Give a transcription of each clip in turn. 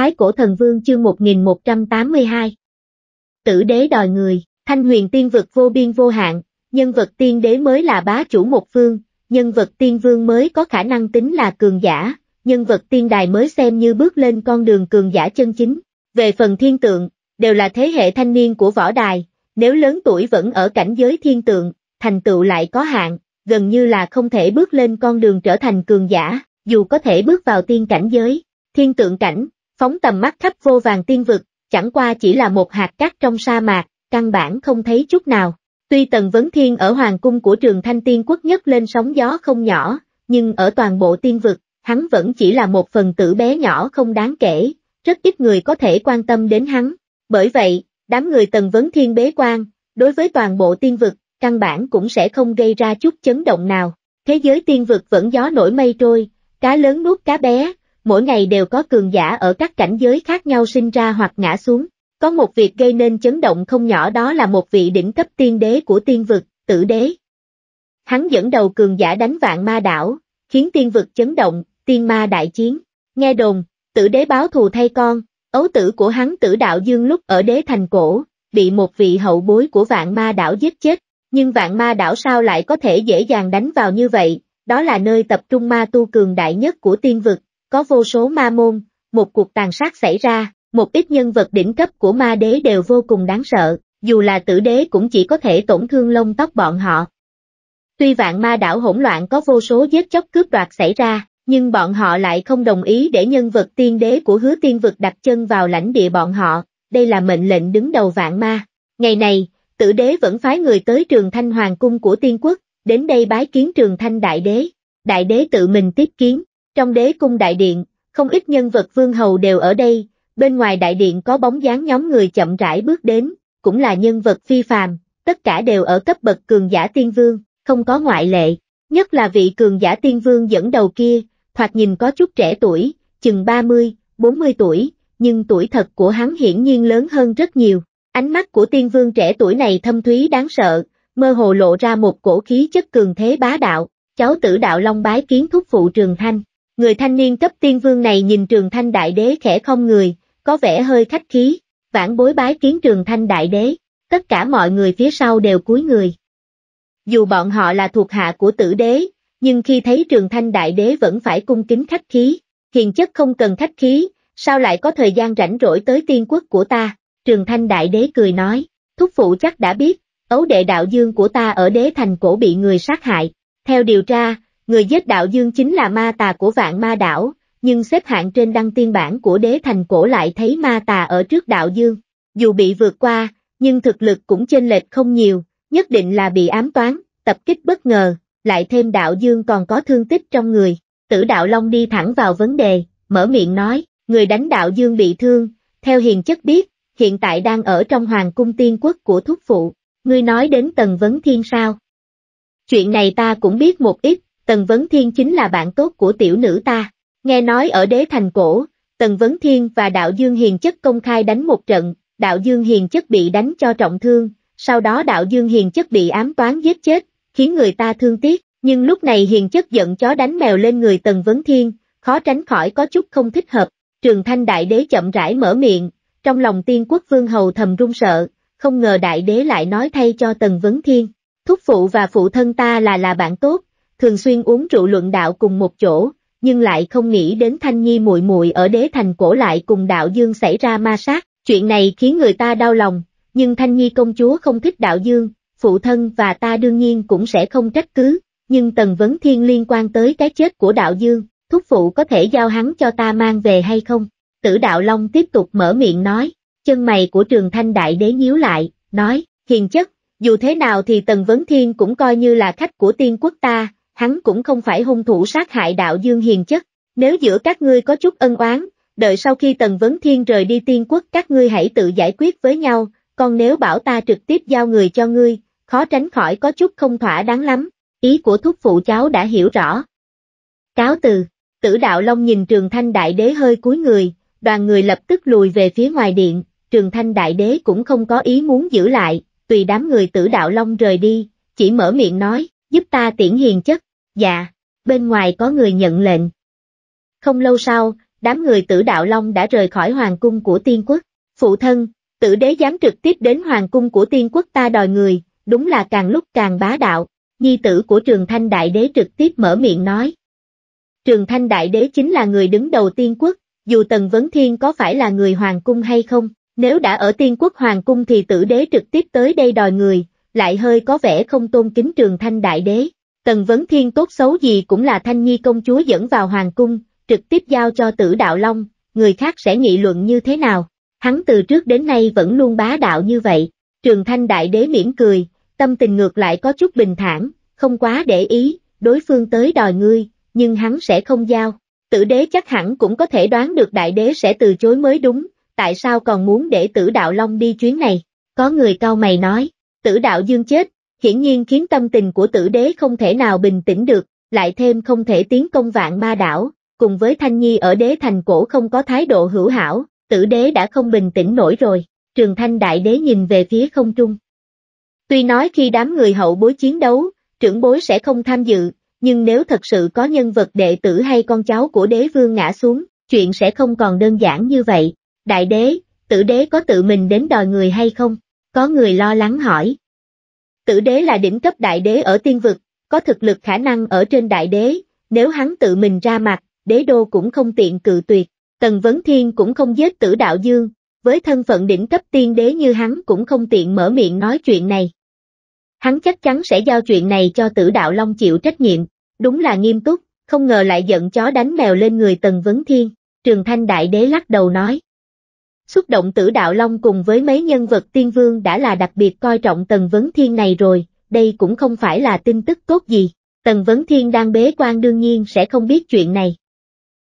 Thái Cổ Thần Vương chương 1182 Tử đế đòi người, thanh huyền tiên vực vô biên vô hạn, nhân vật tiên đế mới là bá chủ một phương, nhân vật tiên vương mới có khả năng tính là cường giả, nhân vật tiên đài mới xem như bước lên con đường cường giả chân chính. Về phần thiên tượng, đều là thế hệ thanh niên của võ đài, nếu lớn tuổi vẫn ở cảnh giới thiên tượng, thành tựu lại có hạn, gần như là không thể bước lên con đường trở thành cường giả, dù có thể bước vào tiên cảnh giới, thiên tượng cảnh, Phóng tầm mắt khắp vô vàng tiên vực, chẳng qua chỉ là một hạt cát trong sa mạc, căn bản không thấy chút nào. Tuy Tần Vấn Thiên ở hoàng cung của trường Thanh Tiên Quốc nhất lên sóng gió không nhỏ, nhưng ở toàn bộ tiên vực, hắn vẫn chỉ là một phần tử bé nhỏ không đáng kể, rất ít người có thể quan tâm đến hắn. Bởi vậy, đám người Tần Vấn Thiên bế quan, đối với toàn bộ tiên vực, căn bản cũng sẽ không gây ra chút chấn động nào. Thế giới tiên vực vẫn gió nổi mây trôi, cá lớn nuốt cá bé, mỗi ngày đều có cường giả ở các cảnh giới khác nhau sinh ra hoặc ngã xuống. Có một việc gây nên chấn động không nhỏ đó là một vị đỉnh cấp tiên đế của tiên vực, tử đế. Hắn dẫn đầu cường giả đánh vạn ma đảo, khiến tiên vực chấn động, tiên ma đại chiến. Nghe đồn, tử đế báo thù thay con, ấu tử của hắn tử đạo dương lúc ở đế thành cổ, bị một vị hậu bối của vạn ma đảo giết chết. Nhưng vạn ma đảo sao lại có thể dễ dàng đánh vào như vậy, đó là nơi tập trung ma tu cường đại nhất của tiên vực, có vô số ma môn, một cuộc tàn sát xảy ra, một ít nhân vật đỉnh cấp của ma đế đều vô cùng đáng sợ, dù là tử đế cũng chỉ có thể tổn thương lông tóc bọn họ. Tuy vạn ma đảo hỗn loạn có vô số giết chóc cướp đoạt xảy ra, nhưng bọn họ lại không đồng ý để nhân vật tiên đế của hứa tiên vực đặt chân vào lãnh địa bọn họ, đây là mệnh lệnh đứng đầu vạn ma. Ngày này, tử đế vẫn phái người tới trường thanh hoàng cung của tiên quốc, đến đây bái kiến trường thanh đại đế. Đại đế tự mình tiếp kiến, trong đế cung đại điện, không ít nhân vật vương hầu đều ở đây, bên ngoài đại điện có bóng dáng nhóm người chậm rãi bước đến, cũng là nhân vật phi phàm, tất cả đều ở cấp bậc cường giả tiên vương, không có ngoại lệ, nhất là vị cường giả tiên vương dẫn đầu kia, thoạt nhìn có chút trẻ tuổi, chừng 30, 40 tuổi, nhưng tuổi thật của hắn hiển nhiên lớn hơn rất nhiều. Ánh mắt của tiên vương trẻ tuổi này thâm thúy đáng sợ, mơ hồ lộ ra một cổ khí chất cường thế bá đạo, cháu tử đạo long bái kiến thúc phụ trường thanh. Người thanh niên cấp tiên vương này nhìn trường thanh đại đế khẽ không người, có vẻ hơi khách khí, vãn bối bái kiến trường thanh đại đế, tất cả mọi người phía sau đều cúi người. Dù bọn họ là thuộc hạ của tử đế, nhưng khi thấy trường thanh đại đế vẫn phải cung kính khách khí, hiền chất không cần khách khí, sao lại có thời gian rảnh rỗi tới tiên quốc của ta, trường thanh đại đế cười nói, thúc phụ chắc đã biết, ấu đệ đạo dương của ta ở đế thành cổ bị người sát hại, theo điều tra, Người giết đạo dương chính là ma tà của vạn ma đảo, nhưng xếp hạng trên đăng tiên bản của đế thành cổ lại thấy ma tà ở trước đạo dương. Dù bị vượt qua, nhưng thực lực cũng chênh lệch không nhiều, nhất định là bị ám toán, tập kích bất ngờ, lại thêm đạo dương còn có thương tích trong người. Tử đạo Long đi thẳng vào vấn đề, mở miệng nói, người đánh đạo dương bị thương, theo hiền chất biết, hiện tại đang ở trong hoàng cung tiên quốc của thúc phụ, ngươi nói đến tần vấn thiên sao. Chuyện này ta cũng biết một ít, Tần Vấn Thiên chính là bạn tốt của tiểu nữ ta. Nghe nói ở đế thành cổ, Tần Vấn Thiên và Đạo Dương Hiền Chất công khai đánh một trận, Đạo Dương Hiền Chất bị đánh cho trọng thương, sau đó Đạo Dương Hiền Chất bị ám toán giết chết, khiến người ta thương tiếc, nhưng lúc này Hiền Chất giận chó đánh mèo lên người Tần Vấn Thiên, khó tránh khỏi có chút không thích hợp. Trường Thanh Đại Đế chậm rãi mở miệng, trong lòng tiên quốc vương hầu thầm run sợ, không ngờ Đại Đế lại nói thay cho Tần Vấn Thiên. Thúc phụ và phụ thân ta là là bạn tốt, thường xuyên uống rượu luận đạo cùng một chỗ, nhưng lại không nghĩ đến Thanh Nhi muội muội ở đế thành cổ lại cùng đạo dương xảy ra ma sát, chuyện này khiến người ta đau lòng, nhưng Thanh Nhi công chúa không thích đạo dương, phụ thân và ta đương nhiên cũng sẽ không trách cứ, nhưng Tần Vấn Thiên liên quan tới cái chết của đạo dương, thúc phụ có thể giao hắn cho ta mang về hay không? Tử Đạo Long tiếp tục mở miệng nói, chân mày của trường thanh đại đế nhíu lại, nói, hiền chất, dù thế nào thì Tần Vấn Thiên cũng coi như là khách của tiên quốc ta, hắn cũng không phải hung thủ sát hại đạo dương hiền chất. Nếu giữa các ngươi có chút ân oán, đợi sau khi Tần Vấn Thiên rời đi tiên quốc các ngươi hãy tự giải quyết với nhau, còn nếu bảo ta trực tiếp giao người cho ngươi, khó tránh khỏi có chút không thỏa đáng lắm, ý của thúc phụ cháu đã hiểu rõ. Cáo từ, tử đạo long nhìn trường thanh đại đế hơi cúi người, đoàn người lập tức lùi về phía ngoài điện, trường thanh đại đế cũng không có ý muốn giữ lại, tùy đám người tử đạo long rời đi, chỉ mở miệng nói, giúp ta tiễn hiền chất. Dạ, bên ngoài có người nhận lệnh. Không lâu sau, đám người tử đạo long đã rời khỏi hoàng cung của tiên quốc. Phụ thân, tử đế dám trực tiếp đến hoàng cung của tiên quốc ta đòi người, đúng là càng lúc càng bá đạo. Nhi tử của trường thanh đại đế trực tiếp mở miệng nói. Trường thanh đại đế chính là người đứng đầu tiên quốc, dù Tần Vấn Thiên có phải là người hoàng cung hay không, nếu đã ở tiên quốc hoàng cung thì tử đế trực tiếp tới đây đòi người, lại hơi có vẻ không tôn kính trường thanh đại đế. Tần Vấn Thiên tốt xấu gì cũng là Thanh Nhi công chúa dẫn vào hoàng cung, trực tiếp giao cho tử đạo long, người khác sẽ nghị luận như thế nào. Hắn từ trước đến nay vẫn luôn bá đạo như vậy. Trường Thanh Đại Đế mỉm cười, tâm tình ngược lại có chút bình thản, không quá để ý, đối phương tới đòi ngươi, nhưng hắn sẽ không giao. Tử đế chắc hẳn cũng có thể đoán được đại đế sẽ từ chối mới đúng, tại sao còn muốn để tử đạo long đi chuyến này? Có người cau mày nói, tử đạo dương chết, hiển nhiên khiến tâm tình của tử đế không thể nào bình tĩnh được, lại thêm không thể tiến công vạn ma đảo, cùng với Thanh Nhi ở đế thành cổ không có thái độ hữu hảo, tử đế đã không bình tĩnh nổi rồi, trường thanh đại đế nhìn về phía không trung. Tuy nói khi đám người hậu bối chiến đấu, trưởng bối sẽ không tham dự, nhưng nếu thật sự có nhân vật đệ tử hay con cháu của đế vương ngã xuống, chuyện sẽ không còn đơn giản như vậy. Đại đế, tử đế có tự mình đến đòi người hay không? Có người lo lắng hỏi, Tử đế là đỉnh cấp đại đế ở tiên vực, có thực lực khả năng ở trên đại đế, nếu hắn tự mình ra mặt, đế đô cũng không tiện cự tuyệt. Tần Vấn Thiên cũng không giết tử đạo dương, với thân phận đỉnh cấp tiên đế như hắn cũng không tiện mở miệng nói chuyện này. Hắn chắc chắn sẽ giao chuyện này cho tử đạo Long chịu trách nhiệm, đúng là nghiêm túc, không ngờ lại giận chó đánh mèo lên người Tần Vấn Thiên. Trường Thanh Đại Đế lắc đầu nói, Xúc động tử đạo long cùng với mấy nhân vật tiên vương đã là đặc biệt coi trọng tần vấn thiên này rồi, đây cũng không phải là tin tức tốt gì. Tần vấn thiên đang bế quan đương nhiên sẽ không biết chuyện này.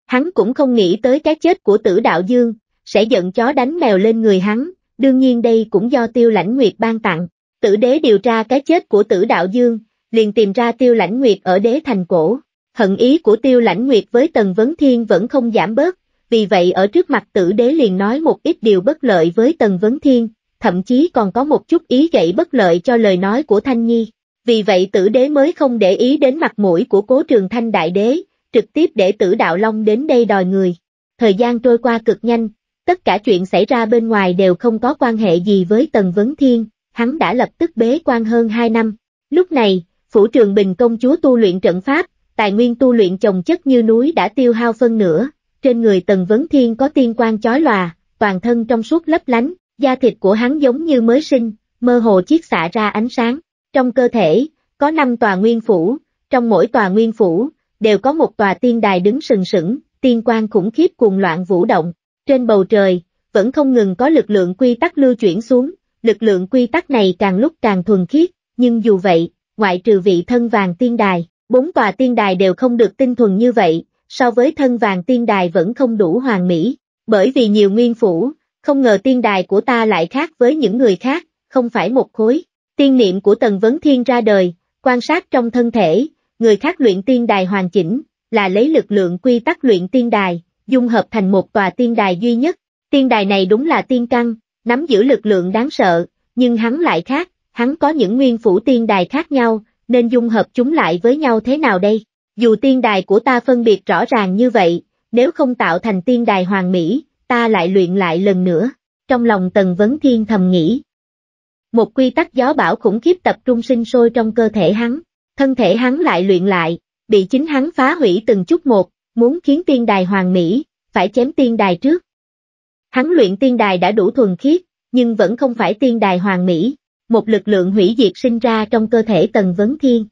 Hắn cũng không nghĩ tới cái chết của tử đạo dương, sẽ giận chó đánh mèo lên người hắn, đương nhiên đây cũng do tiêu lãnh nguyệt ban tặng. Tử đế điều tra cái chết của tử đạo dương, liền tìm ra tiêu lãnh nguyệt ở đế thành cổ. Hận ý của tiêu lãnh nguyệt với tần vấn thiên vẫn không giảm bớt, vì vậy ở trước mặt tử đế liền nói một ít điều bất lợi với Tần Vấn Thiên, thậm chí còn có một chút ý gậy bất lợi cho lời nói của Thanh Nhi. Vì vậy tử đế mới không để ý đến mặt mũi của cố trường thanh đại đế, trực tiếp để tử đạo long đến đây đòi người. Thời gian trôi qua cực nhanh, tất cả chuyện xảy ra bên ngoài đều không có quan hệ gì với Tần Vấn Thiên, hắn đã lập tức bế quan hơn 2 năm. Lúc này, phủ trường bình công chúa tu luyện trận pháp, tài nguyên tu luyện chồng chất như núi đã tiêu hao phân nửa, trên người Tần Vấn Thiên có tiên quan chói lòa, toàn thân trong suốt lấp lánh, da thịt của hắn giống như mới sinh, mơ hồ chiết xạ ra ánh sáng. Trong cơ thể, có năm tòa nguyên phủ, trong mỗi tòa nguyên phủ, đều có một tòa tiên đài đứng sừng sững, tiên quan khủng khiếp cuồng loạn vũ động. Trên bầu trời, vẫn không ngừng có lực lượng quy tắc lưu chuyển xuống, lực lượng quy tắc này càng lúc càng thuần khiết, nhưng dù vậy, ngoại trừ vị thân vàng tiên đài, bốn tòa tiên đài đều không được tinh thuần như vậy, so với thân vàng tiên đài vẫn không đủ hoàn mỹ, bởi vì nhiều nguyên phủ, không ngờ tiên đài của ta lại khác với những người khác, không phải một khối. Tiên niệm của Tần Vấn Thiên ra đời, quan sát trong thân thể, người khác luyện tiên đài hoàn chỉnh, là lấy lực lượng quy tắc luyện tiên đài, dung hợp thành một tòa tiên đài duy nhất. Tiên đài này đúng là tiên căn, nắm giữ lực lượng đáng sợ, nhưng hắn lại khác, hắn có những nguyên phủ tiên đài khác nhau, nên dung hợp chúng lại với nhau thế nào đây? Dù tiên đài của ta phân biệt rõ ràng như vậy, nếu không tạo thành tiên đài hoàng mỹ, ta lại luyện lại lần nữa. Trong lòng Tần Vấn Thiên thầm nghĩ. Một quy tắc gió bão khủng khiếp tập trung sinh sôi trong cơ thể hắn, thân thể hắn lại luyện lại, bị chính hắn phá hủy từng chút một, muốn khiến tiên đài hoàng mỹ, phải chém tiên đài trước. Hắn luyện tiên đài đã đủ thuần khiết, nhưng vẫn không phải tiên đài hoàng mỹ, một lực lượng hủy diệt sinh ra trong cơ thể Tần Vấn Thiên.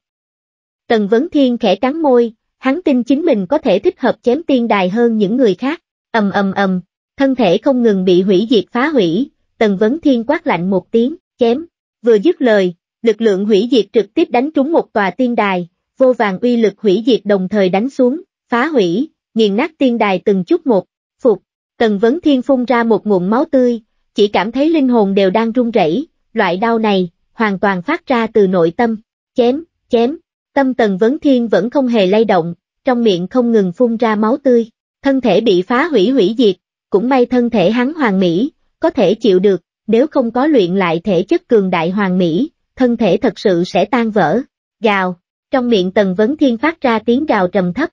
Tần Vấn Thiên khẽ cắn môi, hắn tin chính mình có thể thích hợp chém tiên đài hơn những người khác, ầm ầm ầm, thân thể không ngừng bị hủy diệt phá hủy, Tần Vấn Thiên quát lạnh một tiếng, chém, vừa dứt lời, lực lượng hủy diệt trực tiếp đánh trúng một tòa tiên đài, vô vàng uy lực hủy diệt đồng thời đánh xuống, phá hủy, nghiền nát tiên đài từng chút một, phục, Tần Vấn Thiên phun ra một nguồn máu tươi, chỉ cảm thấy linh hồn đều đang run rẩy, loại đau này, hoàn toàn phát ra từ nội tâm, chém, chém, Tâm tần vấn thiên vẫn không hề lay động, trong miệng không ngừng phun ra máu tươi, thân thể bị phá hủy hủy diệt, cũng may thân thể hắn hoàng mỹ, có thể chịu được, nếu không có luyện lại thể chất cường đại hoàng mỹ, thân thể thật sự sẽ tan vỡ. Gào, trong miệng tần vấn thiên phát ra tiếng gào trầm thấp.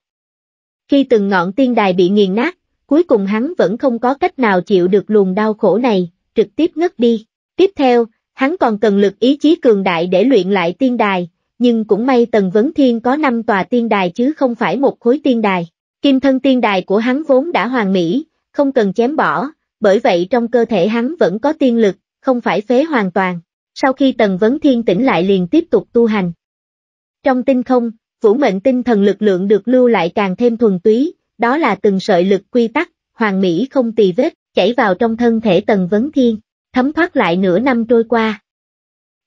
Khi từng ngọn tiên đài bị nghiền nát, cuối cùng hắn vẫn không có cách nào chịu được luồng đau khổ này, trực tiếp ngất đi. Tiếp theo, hắn còn cần lực ý chí cường đại để luyện lại tiên đài, nhưng cũng may Tần Vấn Thiên có năm tòa tiên đài chứ không phải một khối tiên đài. Kim thân tiên đài của hắn vốn đã hoàn mỹ, không cần chém bỏ, bởi vậy trong cơ thể hắn vẫn có tiên lực, không phải phế hoàn toàn. Sau khi Tần Vấn Thiên tỉnh lại liền tiếp tục tu hành. Trong tinh không, vũ mệnh tinh thần lực lượng được lưu lại càng thêm thuần túy, đó là từng sợi lực quy tắc, hoàn mỹ không tì vết, chảy vào trong thân thể Tần Vấn Thiên, thấm thoát lại nửa năm trôi qua.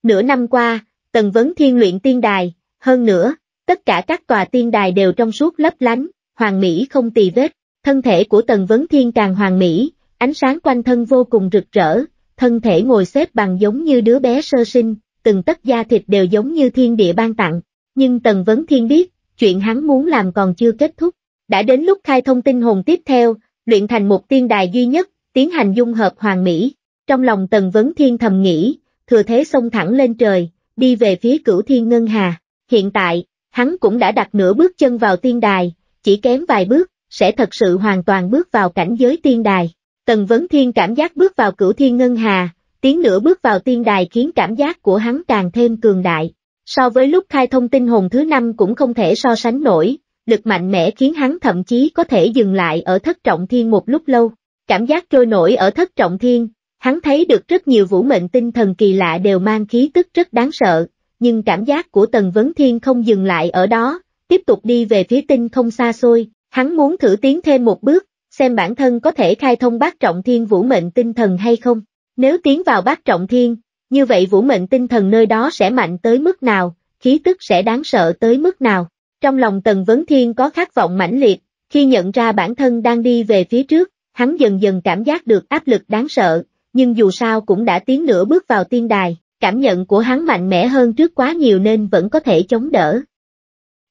Nửa năm qua, Tần Vấn Thiên luyện tiên đài, hơn nữa, tất cả các tòa tiên đài đều trong suốt lấp lánh, hoàng mỹ không tì vết, thân thể của Tần Vấn Thiên càng hoàng mỹ, ánh sáng quanh thân vô cùng rực rỡ, thân thể ngồi xếp bằng giống như đứa bé sơ sinh, từng tất da thịt đều giống như thiên địa ban tặng, nhưng Tần Vấn Thiên biết, chuyện hắn muốn làm còn chưa kết thúc, đã đến lúc khai thông tin hồn tiếp theo, luyện thành một tiên đài duy nhất, tiến hành dung hợp hoàng mỹ. Trong lòng Tần Vấn Thiên thầm nghĩ, thừa thế xông thẳng lên trời, đi về phía cửu thiên ngân hà. Hiện tại, hắn cũng đã đặt nửa bước chân vào tiên đài, chỉ kém vài bước, sẽ thật sự hoàn toàn bước vào cảnh giới tiên đài. Tần Vấn Thiên cảm giác bước vào cửu thiên ngân hà, tiến nửa bước vào tiên đài khiến cảm giác của hắn càng thêm cường đại. So với lúc khai thông tin hồn thứ năm cũng không thể so sánh nổi, lực mạnh mẽ khiến hắn thậm chí có thể dừng lại ở thất trọng thiên một lúc lâu. Cảm giác trôi nổi ở thất trọng thiên, Hắn thấy được rất nhiều vũ mệnh tinh thần kỳ lạ đều mang khí tức rất đáng sợ, nhưng cảm giác của Tần Vấn Thiên không dừng lại ở đó, tiếp tục đi về phía tinh không xa xôi, hắn muốn thử tiến thêm một bước, xem bản thân có thể khai thông bát trọng thiên vũ mệnh tinh thần hay không. Nếu tiến vào bát trọng thiên, như vậy vũ mệnh tinh thần nơi đó sẽ mạnh tới mức nào, khí tức sẽ đáng sợ tới mức nào. Trong lòng Tần Vấn Thiên có khát vọng mãnh liệt, khi nhận ra bản thân đang đi về phía trước, hắn dần dần cảm giác được áp lực đáng sợ, nhưng dù sao cũng đã tiến nửa bước vào tiên đài, cảm nhận của hắn mạnh mẽ hơn trước quá nhiều nên vẫn có thể chống đỡ.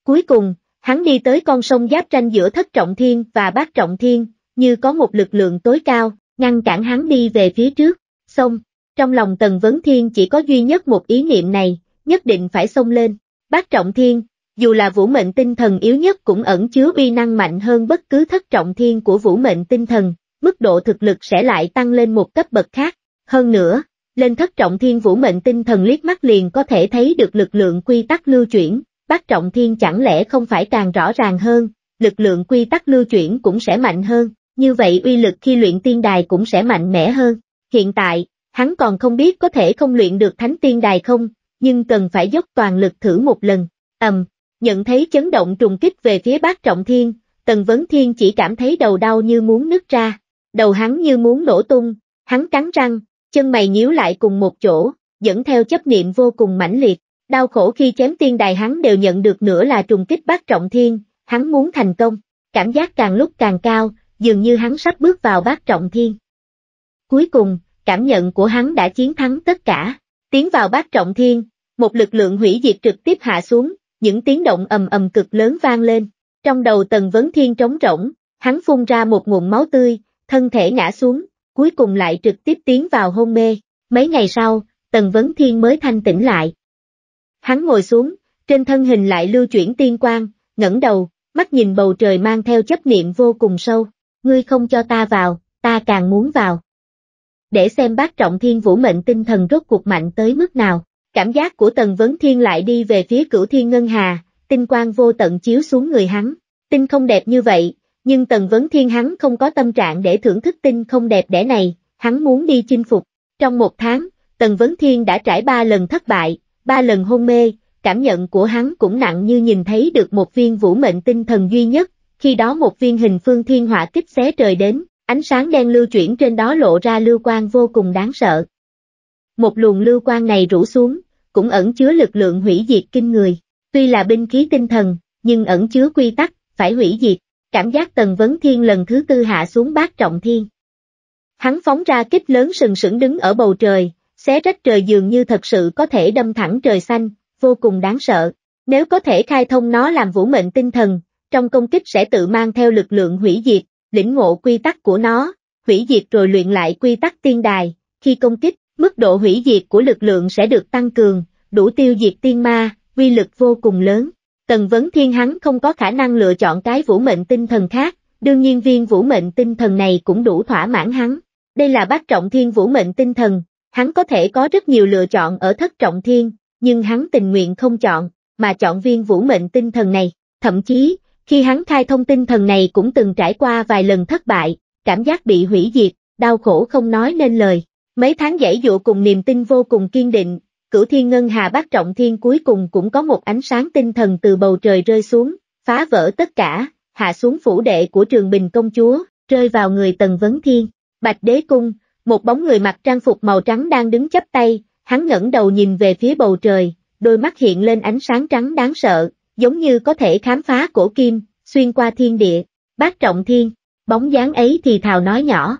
Cuối cùng, hắn đi tới con sông giáp tranh giữa thất trọng thiên và bát trọng thiên, như có một lực lượng tối cao, ngăn cản hắn đi về phía trước, sông Trong lòng Tần Vấn Thiên chỉ có duy nhất một ý niệm này, nhất định phải xông lên. Bác Trọng Thiên, dù là vũ mệnh tinh thần yếu nhất cũng ẩn chứa uy năng mạnh hơn bất cứ thất trọng thiên của vũ mệnh tinh thần, mức độ thực lực sẽ lại tăng lên một cấp bậc khác. Hơn nữa, lên thất trọng thiên vũ mệnh tinh thần liếc mắt liền có thể thấy được lực lượng quy tắc lưu chuyển, bát trọng thiên chẳng lẽ không phải càng rõ ràng hơn, lực lượng quy tắc lưu chuyển cũng sẽ mạnh hơn, như vậy uy lực khi luyện tiên đài cũng sẽ mạnh mẽ hơn. Hiện tại, hắn còn không biết có thể không luyện được thánh tiên đài không, nhưng cần phải dốc toàn lực thử một lần. ầm, um, nhận thấy chấn động trùng kích về phía bát trọng thiên, tần vấn thiên chỉ cảm thấy đầu đau như muốn nứt ra, đầu hắn như muốn nổ tung, hắn cắn răng, chân mày nhíu lại cùng một chỗ, dẫn theo chấp niệm vô cùng mãnh liệt, đau khổ khi chém tiên đài hắn đều nhận được nửa là trùng kích bát trọng thiên, hắn muốn thành công, cảm giác càng lúc càng cao, dường như hắn sắp bước vào bát trọng thiên. Cuối cùng, cảm nhận của hắn đã chiến thắng tất cả, tiến vào bát trọng thiên, một lực lượng hủy diệt trực tiếp hạ xuống, những tiếng động ầm ầm cực lớn vang lên, trong đầu tần vấn thiên trống rỗng, hắn phun ra một nguồn máu tươi, thân thể ngã xuống, cuối cùng lại trực tiếp tiến vào hôn mê. Mấy ngày sau, Tần Vấn Thiên mới thanh tỉnh lại. Hắn ngồi xuống, trên thân hình lại lưu chuyển tiên quang, ngẩng đầu, mắt nhìn bầu trời mang theo chấp niệm vô cùng sâu. Ngươi không cho ta vào, ta càng muốn vào. Để xem bác trọng thiên vũ mệnh tinh thần rốt cuộc mạnh tới mức nào. Cảm giác của Tần Vấn Thiên lại đi về phía cửu thiên ngân hà, tinh quang vô tận chiếu xuống người hắn. Tinh không đẹp như vậy, nhưng Tần Vấn Thiên hắn không có tâm trạng để thưởng thức tinh không đẹp đẽ này, hắn muốn đi chinh phục. Trong một tháng, Tần Vấn Thiên đã trải ba lần thất bại, ba lần hôn mê, cảm nhận của hắn cũng nặng như nhìn thấy được một viên vũ mệnh tinh thần duy nhất, khi đó một viên hình phương thiên hỏa kích xé trời đến, ánh sáng đen lưu chuyển trên đó lộ ra lưu quang vô cùng đáng sợ. Một luồng lưu quang này rủ xuống, cũng ẩn chứa lực lượng hủy diệt kinh người, tuy là binh khí tinh thần, nhưng ẩn chứa quy tắc, phải hủy diệt cảm giác Tần Vấn Thiên lần thứ tư hạ xuống bát trọng thiên. Hắn phóng ra kích lớn sừng sững đứng ở bầu trời, xé rách trời dường như thật sự có thể đâm thẳng trời xanh, vô cùng đáng sợ. Nếu có thể khai thông nó làm vũ mệnh tinh thần, trong công kích sẽ tự mang theo lực lượng hủy diệt, lĩnh ngộ quy tắc của nó, hủy diệt rồi luyện lại quy tắc tiên đài, khi công kích, mức độ hủy diệt của lực lượng sẽ được tăng cường, đủ tiêu diệt tiên ma, uy lực vô cùng lớn. Tần Vấn Thiên hắn không có khả năng lựa chọn cái vũ mệnh tinh thần khác, đương nhiên viên vũ mệnh tinh thần này cũng đủ thỏa mãn hắn. Đây là bát trọng thiên vũ mệnh tinh thần, hắn có thể có rất nhiều lựa chọn ở thất trọng thiên, nhưng hắn tình nguyện không chọn, mà chọn viên vũ mệnh tinh thần này. Thậm chí, khi hắn khai thông tinh thần này cũng từng trải qua vài lần thất bại, cảm giác bị hủy diệt, đau khổ không nói nên lời. Mấy tháng giải dụ cùng niềm tin vô cùng kiên định, cửu thiên ngân hà bát trọng thiên cuối cùng cũng có một ánh sáng tinh thần từ bầu trời rơi xuống, phá vỡ tất cả, hạ xuống phủ đệ của trường bình công chúa, rơi vào người tần vấn thiên. Bạch đế cung, một bóng người mặc trang phục màu trắng đang đứng chắp tay, hắn ngẩng đầu nhìn về phía bầu trời, đôi mắt hiện lên ánh sáng trắng đáng sợ, giống như có thể khám phá cổ kim, xuyên qua thiên địa, bát trọng thiên, bóng dáng ấy thì thào nói nhỏ.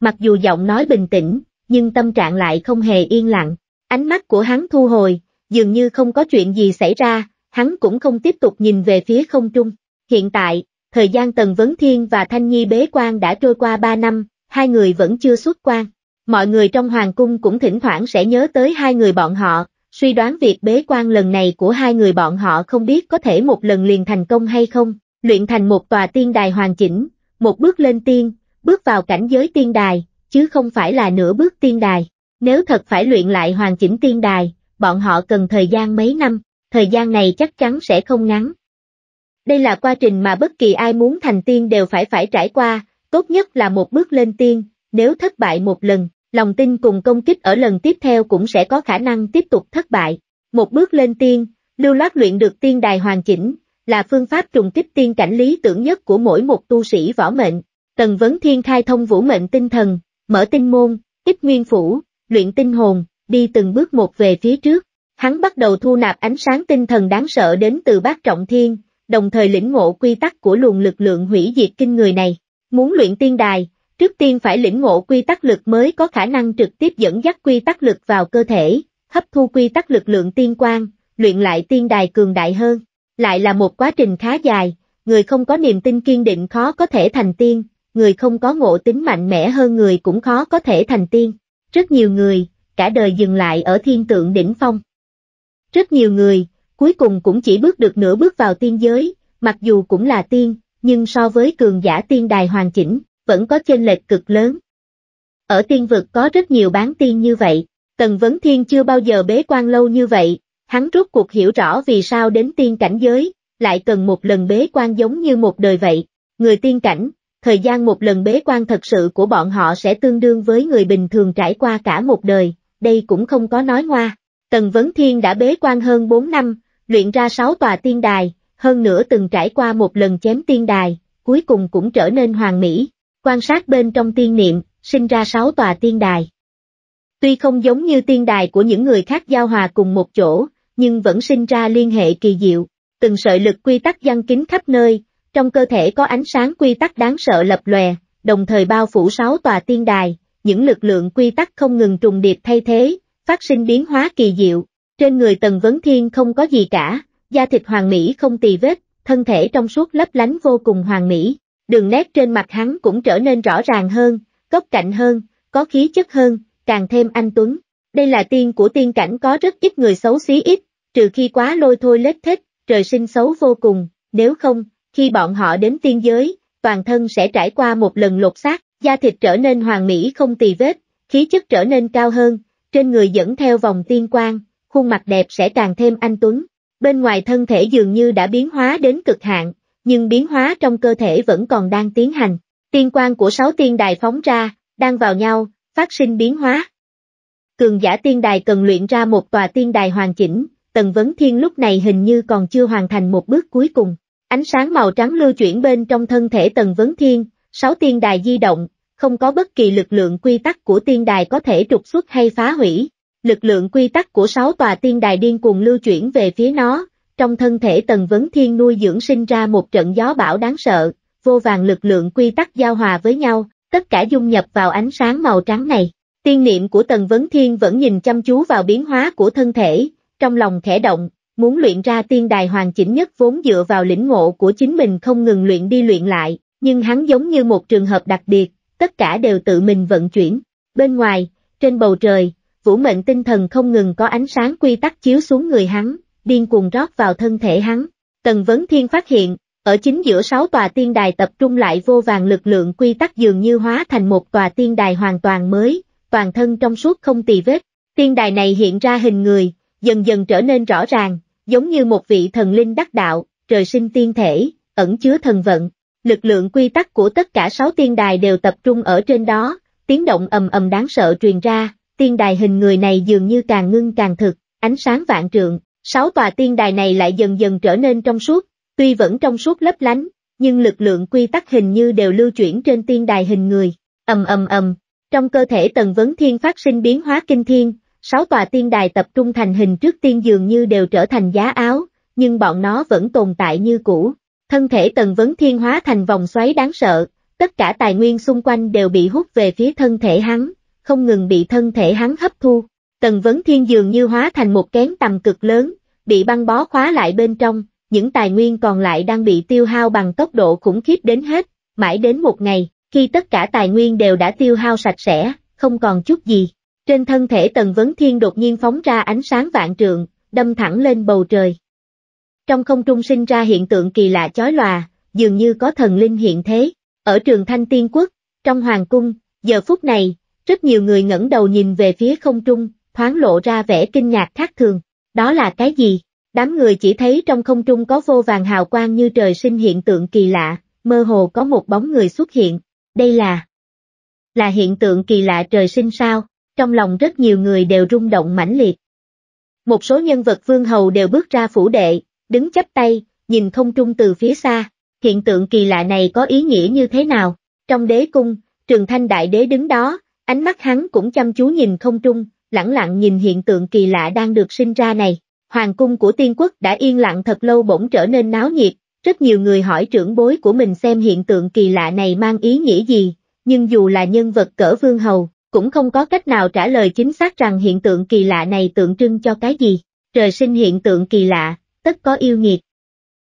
Mặc dù giọng nói bình tĩnh, nhưng tâm trạng lại không hề yên lặng. Ánh mắt của hắn thu hồi, dường như không có chuyện gì xảy ra, hắn cũng không tiếp tục nhìn về phía không trung. Hiện tại, thời gian Tần Vấn Thiên và Thanh Nhi bế quan đã trôi qua 3 năm, hai người vẫn chưa xuất quan. Mọi người trong hoàng cung cũng thỉnh thoảng sẽ nhớ tới hai người bọn họ, suy đoán việc bế quan lần này của hai người bọn họ không biết có thể một lần liền thành công hay không, luyện thành một tòa tiên đài hoàn chỉnh, một bước lên tiên, bước vào cảnh giới tiên đài, chứ không phải là nửa bước tiên đài. Nếu thật phải luyện lại hoàn chỉnh tiên đài, bọn họ cần thời gian mấy năm, thời gian này chắc chắn sẽ không ngắn. Đây là quá trình mà bất kỳ ai muốn thành tiên đều phải phải trải qua, tốt nhất là một bước lên tiên, nếu thất bại một lần, lòng tin cùng công kích ở lần tiếp theo cũng sẽ có khả năng tiếp tục thất bại. Một bước lên tiên, lưu loát luyện được tiên đài hoàn chỉnh, là phương pháp trùng kích tiên cảnh lý tưởng nhất của mỗi một tu sĩ võ mệnh. Tần Vấn Thiên khai thông vũ mệnh tinh thần, mở tinh môn, ít nguyên phủ, luyện tinh hồn, đi từng bước một về phía trước. Hắn bắt đầu thu nạp ánh sáng tinh thần đáng sợ đến từ bác trọng thiên, đồng thời lĩnh ngộ quy tắc của luồng lực lượng hủy diệt kinh người này. Muốn luyện tiên đài, trước tiên phải lĩnh ngộ quy tắc lực mới có khả năng trực tiếp dẫn dắt quy tắc lực vào cơ thể, hấp thu quy tắc lực lượng tiên quang, luyện lại tiên đài cường đại hơn. Lại là một quá trình khá dài, người không có niềm tin kiên định khó có thể thành tiên, người không có ngộ tính mạnh mẽ hơn người cũng khó có thể thành tiên. Rất nhiều người, cả đời dừng lại ở thiên tượng đỉnh phong. Rất nhiều người, cuối cùng cũng chỉ bước được nửa bước vào tiên giới, mặc dù cũng là tiên, nhưng so với cường giả tiên đài hoàn chỉnh, vẫn có chênh lệch cực lớn. Ở tiên vực có rất nhiều bán tiên như vậy, Tần Vấn Thiên chưa bao giờ bế quan lâu như vậy, hắn rút cuộc hiểu rõ vì sao đến tiên cảnh giới, lại cần một lần bế quan giống như một đời vậy, người tiên cảnh, thời gian một lần bế quan thật sự của bọn họ sẽ tương đương với người bình thường trải qua cả một đời, đây cũng không có nói ngoa. Tần Vấn Thiên đã bế quan hơn 4 năm, luyện ra 6 tòa tiên đài, hơn nữa từng trải qua một lần chém tiên đài, cuối cùng cũng trở nên hoàn mỹ, quan sát bên trong tiên niệm, sinh ra 6 tòa tiên đài. Tuy không giống như tiên đài của những người khác giao hòa cùng một chỗ, nhưng vẫn sinh ra liên hệ kỳ diệu, từng sợi lực quy tắc giăng kín khắp nơi, trong cơ thể có ánh sáng quy tắc đáng sợ lập lòe, đồng thời bao phủ sáu tòa tiên đài, những lực lượng quy tắc không ngừng trùng điệp thay thế, phát sinh biến hóa kỳ diệu. Trên người Tần Vấn Thiên không có gì cả, da thịt hoàng mỹ không tì vết, thân thể trong suốt lấp lánh vô cùng hoàng mỹ, đường nét trên mặt hắn cũng trở nên rõ ràng hơn, góc cạnh hơn, có khí chất hơn, càng thêm anh tuấn. Đây là tiên của tiên cảnh có rất ít người xấu xí ít, trừ khi quá lôi thôi lết thích, trời sinh xấu vô cùng, nếu không, khi bọn họ đến tiên giới, toàn thân sẽ trải qua một lần lột xác, da thịt trở nên hoàn mỹ không tì vết, khí chất trở nên cao hơn, trên người dẫn theo vòng tiên quang, khuôn mặt đẹp sẽ càng thêm anh tuấn. Bên ngoài thân thể dường như đã biến hóa đến cực hạn, nhưng biến hóa trong cơ thể vẫn còn đang tiến hành. Tiên quang của sáu tiên đài phóng ra, đang vào nhau, phát sinh biến hóa. Cường giả tiên đài cần luyện ra một tòa tiên đài hoàn chỉnh, Tần Vấn Thiên lúc này hình như còn chưa hoàn thành một bước cuối cùng. Ánh sáng màu trắng lưu chuyển bên trong thân thể Tần Vấn Thiên, sáu tiên đài di động, không có bất kỳ lực lượng quy tắc của tiên đài có thể trục xuất hay phá hủy. Lực lượng quy tắc của sáu tòa tiên đài điên cuồng lưu chuyển về phía nó, trong thân thể Tần Vấn Thiên nuôi dưỡng sinh ra một trận gió bão đáng sợ, vô vàng lực lượng quy tắc giao hòa với nhau, tất cả dung nhập vào ánh sáng màu trắng này. Tiên niệm của Tần Vấn Thiên vẫn nhìn chăm chú vào biến hóa của thân thể, trong lòng khẽ động, Muốn luyện ra tiên đài hoàn chỉnh nhất vốn dựa vào lĩnh ngộ của chính mình không ngừng luyện đi luyện lại, nhưng hắn giống như một trường hợp đặc biệt, tất cả đều tự mình vận chuyển. Bên ngoài, trên bầu trời, vũ mệnh tinh thần không ngừng có ánh sáng quy tắc chiếu xuống người hắn, điên cuồng rót vào thân thể hắn. Tần Vấn Thiên phát hiện, ở chính giữa sáu tòa tiên đài tập trung lại vô vàng lực lượng quy tắc dường như hóa thành một tòa tiên đài hoàn toàn mới, toàn thân trong suốt không tì vết. Tiên đài này hiện ra hình người, dần dần trở nên rõ ràng, giống như một vị thần linh đắc đạo, trời sinh tiên thể, ẩn chứa thần vận. Lực lượng quy tắc của tất cả sáu tiên đài đều tập trung ở trên đó, tiếng động ầm ầm đáng sợ truyền ra, tiên đài hình người này dường như càng ngưng càng thực, ánh sáng vạn trượng, sáu tòa tiên đài này lại dần dần trở nên trong suốt, tuy vẫn trong suốt lấp lánh, nhưng lực lượng quy tắc hình như đều lưu chuyển trên tiên đài hình người, ầm ầm ầm, trong cơ thể tần vấn thiên phát sinh biến hóa kinh thiên, sáu tòa tiên đài tập trung thành hình trước tiên dường như đều trở thành giá áo, nhưng bọn nó vẫn tồn tại như cũ. Thân thể tần vấn thiên hóa thành vòng xoáy đáng sợ, tất cả tài nguyên xung quanh đều bị hút về phía thân thể hắn, không ngừng bị thân thể hắn hấp thu. Tần vấn thiên dường như hóa thành một kén tầm cực lớn, bị băng bó khóa lại bên trong, những tài nguyên còn lại đang bị tiêu hao bằng tốc độ khủng khiếp đến hết, mãi đến một ngày, khi tất cả tài nguyên đều đã tiêu hao sạch sẽ, không còn chút gì, trên thân thể Tần Vấn Thiên đột nhiên phóng ra ánh sáng vạn trượng, đâm thẳng lên bầu trời. Trong không trung sinh ra hiện tượng kỳ lạ chói lòa, dường như có thần linh hiện thế. Ở trường Thanh Tiên Quốc, trong Hoàng Cung, giờ phút này, rất nhiều người ngẩng đầu nhìn về phía không trung, thoáng lộ ra vẻ kinh ngạc khác thường. Đó là cái gì? Đám người chỉ thấy trong không trung có vô vàng hào quang như trời sinh hiện tượng kỳ lạ, mơ hồ có một bóng người xuất hiện. Đây là... Là hiện tượng kỳ lạ trời sinh sao? trong lòng rất nhiều người đều rung động mãnh liệt. Một số nhân vật vương hầu đều bước ra phủ đệ, đứng chắp tay, nhìn không trung từ phía xa, hiện tượng kỳ lạ này có ý nghĩa như thế nào? Trong đế cung, trường thanh đại đế đứng đó, ánh mắt hắn cũng chăm chú nhìn không trung, lẳng lặng nhìn hiện tượng kỳ lạ đang được sinh ra này. Hoàng cung của tiên quốc đã yên lặng thật lâu bỗng trở nên náo nhiệt, rất nhiều người hỏi trưởng bối của mình xem hiện tượng kỳ lạ này mang ý nghĩa gì, nhưng dù là nhân vật cỡ vương hầu, cũng không có cách nào trả lời chính xác rằng hiện tượng kỳ lạ này tượng trưng cho cái gì. Trời sinh hiện tượng kỳ lạ, tất có yêu nghiệt.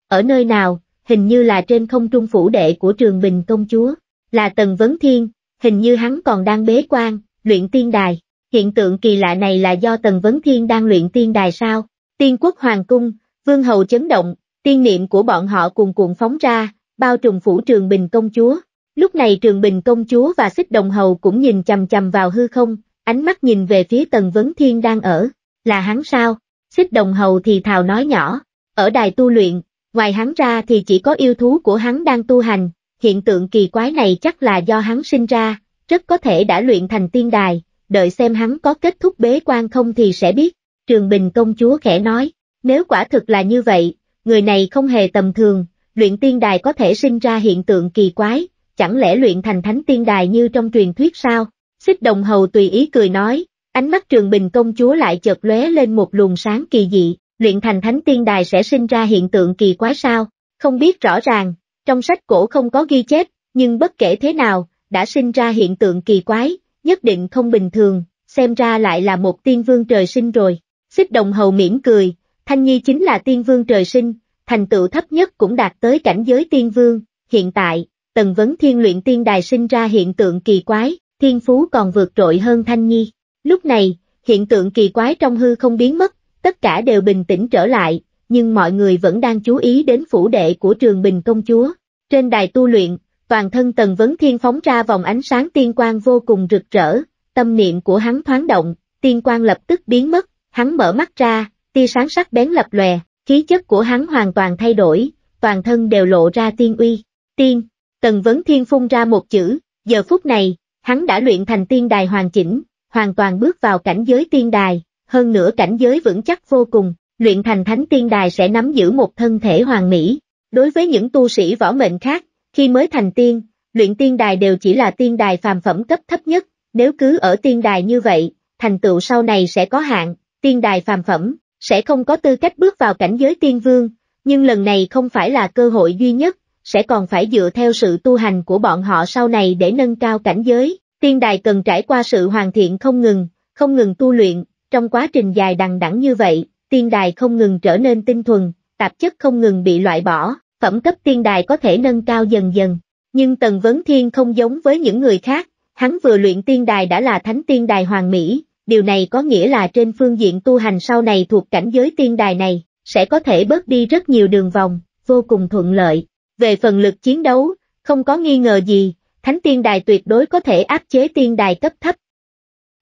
Ở nơi nào, hình như là trên không trung phủ đệ của trường bình công chúa, là Tần Vấn Thiên, hình như hắn còn đang bế quan, luyện tiên đài. Hiện tượng kỳ lạ này là do Tần Vấn Thiên đang luyện tiên đài sao? Tiên quốc hoàng cung, vương hầu chấn động, tiên niệm của bọn họ cùng cuộn phóng ra, bao trùm phủ trường bình công chúa, Lúc này Trường Bình công chúa và xích đồng hầu cũng nhìn chầm chầm vào hư không, ánh mắt nhìn về phía Tần Vấn Thiên đang ở, là hắn sao? Xích đồng hầu thì thào nói nhỏ, ở đài tu luyện, ngoài hắn ra thì chỉ có yêu thú của hắn đang tu hành, hiện tượng kỳ quái này chắc là do hắn sinh ra, rất có thể đã luyện thành tiên đài, đợi xem hắn có kết thúc bế quan không thì sẽ biết. Trường Bình công chúa khẽ nói, nếu quả thực là như vậy, người này không hề tầm thường, luyện tiên đài có thể sinh ra hiện tượng kỳ quái, chẳng lẽ luyện thành thánh tiên đài như trong truyền thuyết sao? Xích đồng hầu tùy ý cười nói, ánh mắt trường bình công chúa lại chợt lóe lên một luồng sáng kỳ dị, luyện thành thánh tiên đài sẽ sinh ra hiện tượng kỳ quái sao? Không biết rõ ràng, trong sách cổ không có ghi chép, nhưng bất kể thế nào, đã sinh ra hiện tượng kỳ quái, nhất định không bình thường, xem ra lại là một tiên vương trời sinh rồi. Xích đồng hầu mỉm cười, Thanh Nhi chính là tiên vương trời sinh, thành tựu thấp nhất cũng đạt tới cảnh giới tiên vương, hiện tại, Tần Vấn Thiên luyện tiên đài sinh ra hiện tượng kỳ quái, thiên phú còn vượt trội hơn Thanh Nhi. Lúc này, hiện tượng kỳ quái trong hư không biến mất, tất cả đều bình tĩnh trở lại, nhưng mọi người vẫn đang chú ý đến phủ đệ của trường bình công chúa. Trên đài tu luyện, toàn thân Tần Vấn Thiên phóng ra vòng ánh sáng tiên quang vô cùng rực rỡ, tâm niệm của hắn thoáng động, tiên quang lập tức biến mất, hắn mở mắt ra, tia sáng sắc bén lập lòe, khí chất của hắn hoàn toàn thay đổi, toàn thân đều lộ ra tiên uy. Tiên Tần Vấn Thiên phun ra một chữ, giờ phút này, hắn đã luyện thành tiên đài hoàn chỉnh, hoàn toàn bước vào cảnh giới tiên đài, hơn nữa cảnh giới vững chắc vô cùng, luyện thành thánh tiên đài sẽ nắm giữ một thân thể hoàn mỹ. Đối với những tu sĩ võ mệnh khác, khi mới thành tiên, luyện tiên đài đều chỉ là tiên đài phàm phẩm cấp thấp nhất, nếu cứ ở tiên đài như vậy, thành tựu sau này sẽ có hạn, tiên đài phàm phẩm, sẽ không có tư cách bước vào cảnh giới tiên vương, nhưng lần này không phải là cơ hội duy nhất, sẽ còn phải dựa theo sự tu hành của bọn họ sau này để nâng cao cảnh giới. Tiên đài cần trải qua sự hoàn thiện không ngừng, không ngừng tu luyện, trong quá trình dài đằng đẵng như vậy, tiên đài không ngừng trở nên tinh thuần, tạp chất không ngừng bị loại bỏ, phẩm cấp tiên đài có thể nâng cao dần dần. Nhưng Tần Vấn Thiên không giống với những người khác, hắn vừa luyện tiên đài đã là thánh tiên đài hoàng mỹ, điều này có nghĩa là trên phương diện tu hành sau này thuộc cảnh giới tiên đài này, sẽ có thể bớt đi rất nhiều đường vòng, vô cùng thuận lợi. Về phần lực chiến đấu, không có nghi ngờ gì, Thánh Tiên Đài tuyệt đối có thể áp chế Tiên Đài cấp thấp.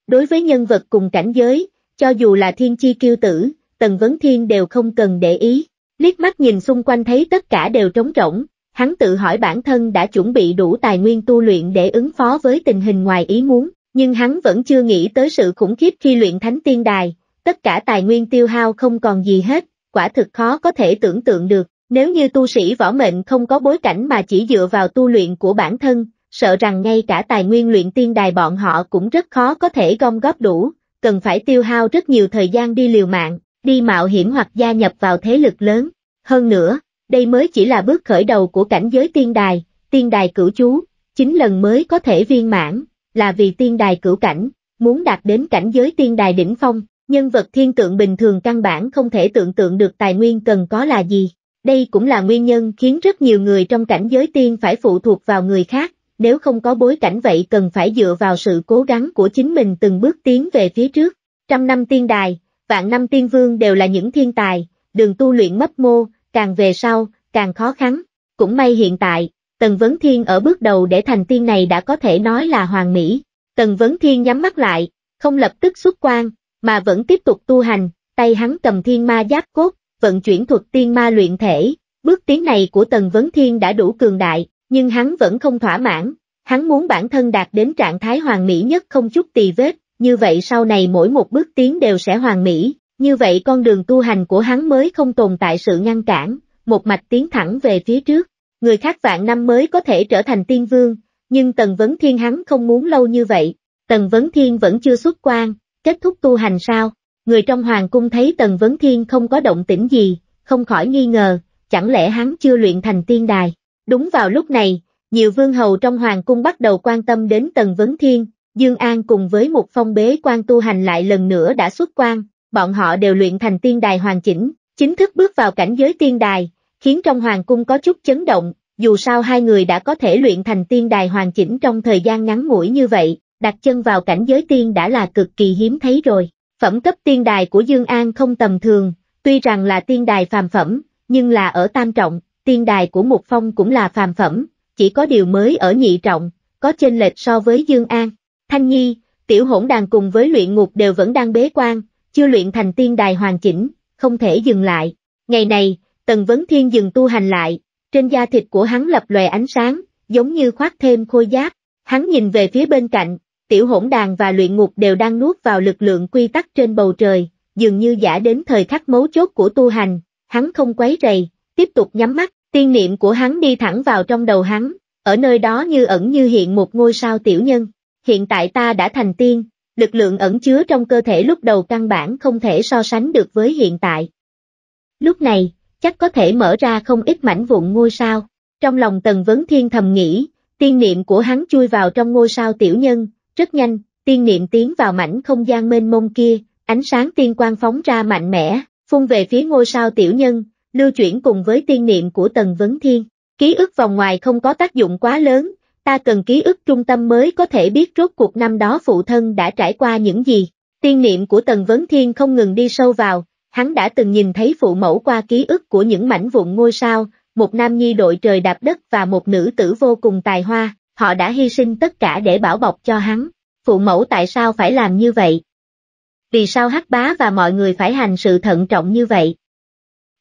Đối với nhân vật cùng cảnh giới, cho dù là Thiên Chi Kiêu Tử, Tần Vấn Thiên đều không cần để ý, liếc mắt nhìn xung quanh thấy tất cả đều trống rỗng, hắn tự hỏi bản thân đã chuẩn bị đủ tài nguyên tu luyện để ứng phó với tình hình ngoài ý muốn, nhưng hắn vẫn chưa nghĩ tới sự khủng khiếp khi luyện Thánh Tiên Đài, tất cả tài nguyên tiêu hao không còn gì hết, quả thực khó có thể tưởng tượng được. Nếu như tu sĩ võ mệnh không có bối cảnh mà chỉ dựa vào tu luyện của bản thân, sợ rằng ngay cả tài nguyên luyện tiên đài bọn họ cũng rất khó có thể gom góp đủ, cần phải tiêu hao rất nhiều thời gian đi liều mạng, đi mạo hiểm hoặc gia nhập vào thế lực lớn. Hơn nữa, đây mới chỉ là bước khởi đầu của cảnh giới tiên đài, tiên đài cửu chú, chính lần mới có thể viên mãn, là vì tiên đài cửu cảnh, muốn đạt đến cảnh giới tiên đài đỉnh phong, nhân vật thiên tượng bình thường căn bản không thể tưởng tượng được tài nguyên cần có là gì. Đây cũng là nguyên nhân khiến rất nhiều người trong cảnh giới tiên phải phụ thuộc vào người khác, nếu không có bối cảnh vậy cần phải dựa vào sự cố gắng của chính mình từng bước tiến về phía trước. Trăm năm tiên đài, vạn năm tiên vương đều là những thiên tài, đường tu luyện mấp mô, càng về sau, càng khó khăn. Cũng may hiện tại, Tần Vấn Thiên ở bước đầu để thành tiên này đã có thể nói là hoàng mỹ. Tần Vấn Thiên nhắm mắt lại, không lập tức xuất quan, mà vẫn tiếp tục tu hành, tay hắn cầm thiên ma giáp cốt, vận chuyển thuật tiên ma luyện thể, bước tiến này của Tần Vấn Thiên đã đủ cường đại, nhưng hắn vẫn không thỏa mãn, hắn muốn bản thân đạt đến trạng thái hoàn mỹ nhất không chút tì vết, như vậy sau này mỗi một bước tiến đều sẽ hoàn mỹ, như vậy con đường tu hành của hắn mới không tồn tại sự ngăn cản, một mạch tiến thẳng về phía trước, người khác vạn năm mới có thể trở thành tiên vương, nhưng Tần Vấn Thiên hắn không muốn lâu như vậy, Tần Vấn Thiên vẫn chưa xuất quan, kết thúc tu hành sao? Người trong hoàng cung thấy Tần Vấn Thiên không có động tĩnh gì, không khỏi nghi ngờ, chẳng lẽ hắn chưa luyện thành tiên đài. Đúng vào lúc này, nhiều vương hầu trong hoàng cung bắt đầu quan tâm đến Tần Vấn Thiên, Dương An cùng với một phong bế quan tu hành lại lần nữa đã xuất quan, bọn họ đều luyện thành tiên đài hoàn chỉnh, chính thức bước vào cảnh giới tiên đài, khiến trong hoàng cung có chút chấn động, dù sao hai người đã có thể luyện thành tiên đài hoàn chỉnh trong thời gian ngắn ngủi như vậy, đặt chân vào cảnh giới tiên đã là cực kỳ hiếm thấy rồi. Phẩm cấp tiên đài của Dương An không tầm thường, tuy rằng là tiên đài phàm phẩm, nhưng là ở tam trọng, tiên đài của Mục Phong cũng là phàm phẩm, chỉ có điều mới ở nhị trọng, có chênh lệch so với Dương An. Thanh Nhi, tiểu hỗn đàn cùng với luyện ngục đều vẫn đang bế quan, chưa luyện thành tiên đài hoàn chỉnh, không thể dừng lại. Ngày này, Tần Vấn Thiên dừng tu hành lại, trên da thịt của hắn lập lòe ánh sáng, giống như khoác thêm khôi giáp. Hắn nhìn về phía bên cạnh, tiểu hỗn đàn và luyện ngục đều đang nuốt vào lực lượng quy tắc trên bầu trời, dường như giả đến thời khắc mấu chốt của tu hành, hắn không quấy rầy, tiếp tục nhắm mắt, tiên niệm của hắn đi thẳng vào trong đầu hắn, ở nơi đó như ẩn như hiện một ngôi sao tiểu nhân, hiện tại ta đã thành tiên, lực lượng ẩn chứa trong cơ thể lúc đầu căn bản không thể so sánh được với hiện tại. Lúc này, chắc có thể mở ra không ít mảnh vụn ngôi sao, trong lòng Tần Vấn Thiên thầm nghĩ, tiên niệm của hắn chui vào trong ngôi sao tiểu nhân, rất nhanh, tiên niệm tiến vào mảnh không gian mênh mông kia, ánh sáng tiên quang phóng ra mạnh mẽ, phun về phía ngôi sao tiểu nhân, lưu chuyển cùng với tiên niệm của Tần Vấn Thiên. Ký ức vòng ngoài không có tác dụng quá lớn, ta cần ký ức trung tâm mới có thể biết rốt cuộc năm đó phụ thân đã trải qua những gì. Tiên niệm của Tần Vấn Thiên không ngừng đi sâu vào, hắn đã từng nhìn thấy phụ mẫu qua ký ức của những mảnh vụn ngôi sao, một nam nhi đội trời đạp đất và một nữ tử vô cùng tài hoa, họ đã hy sinh tất cả để bảo bọc cho hắn. Phụ mẫu tại sao phải làm như vậy? Vì sao Hắc Bá và mọi người phải hành sự thận trọng như vậy?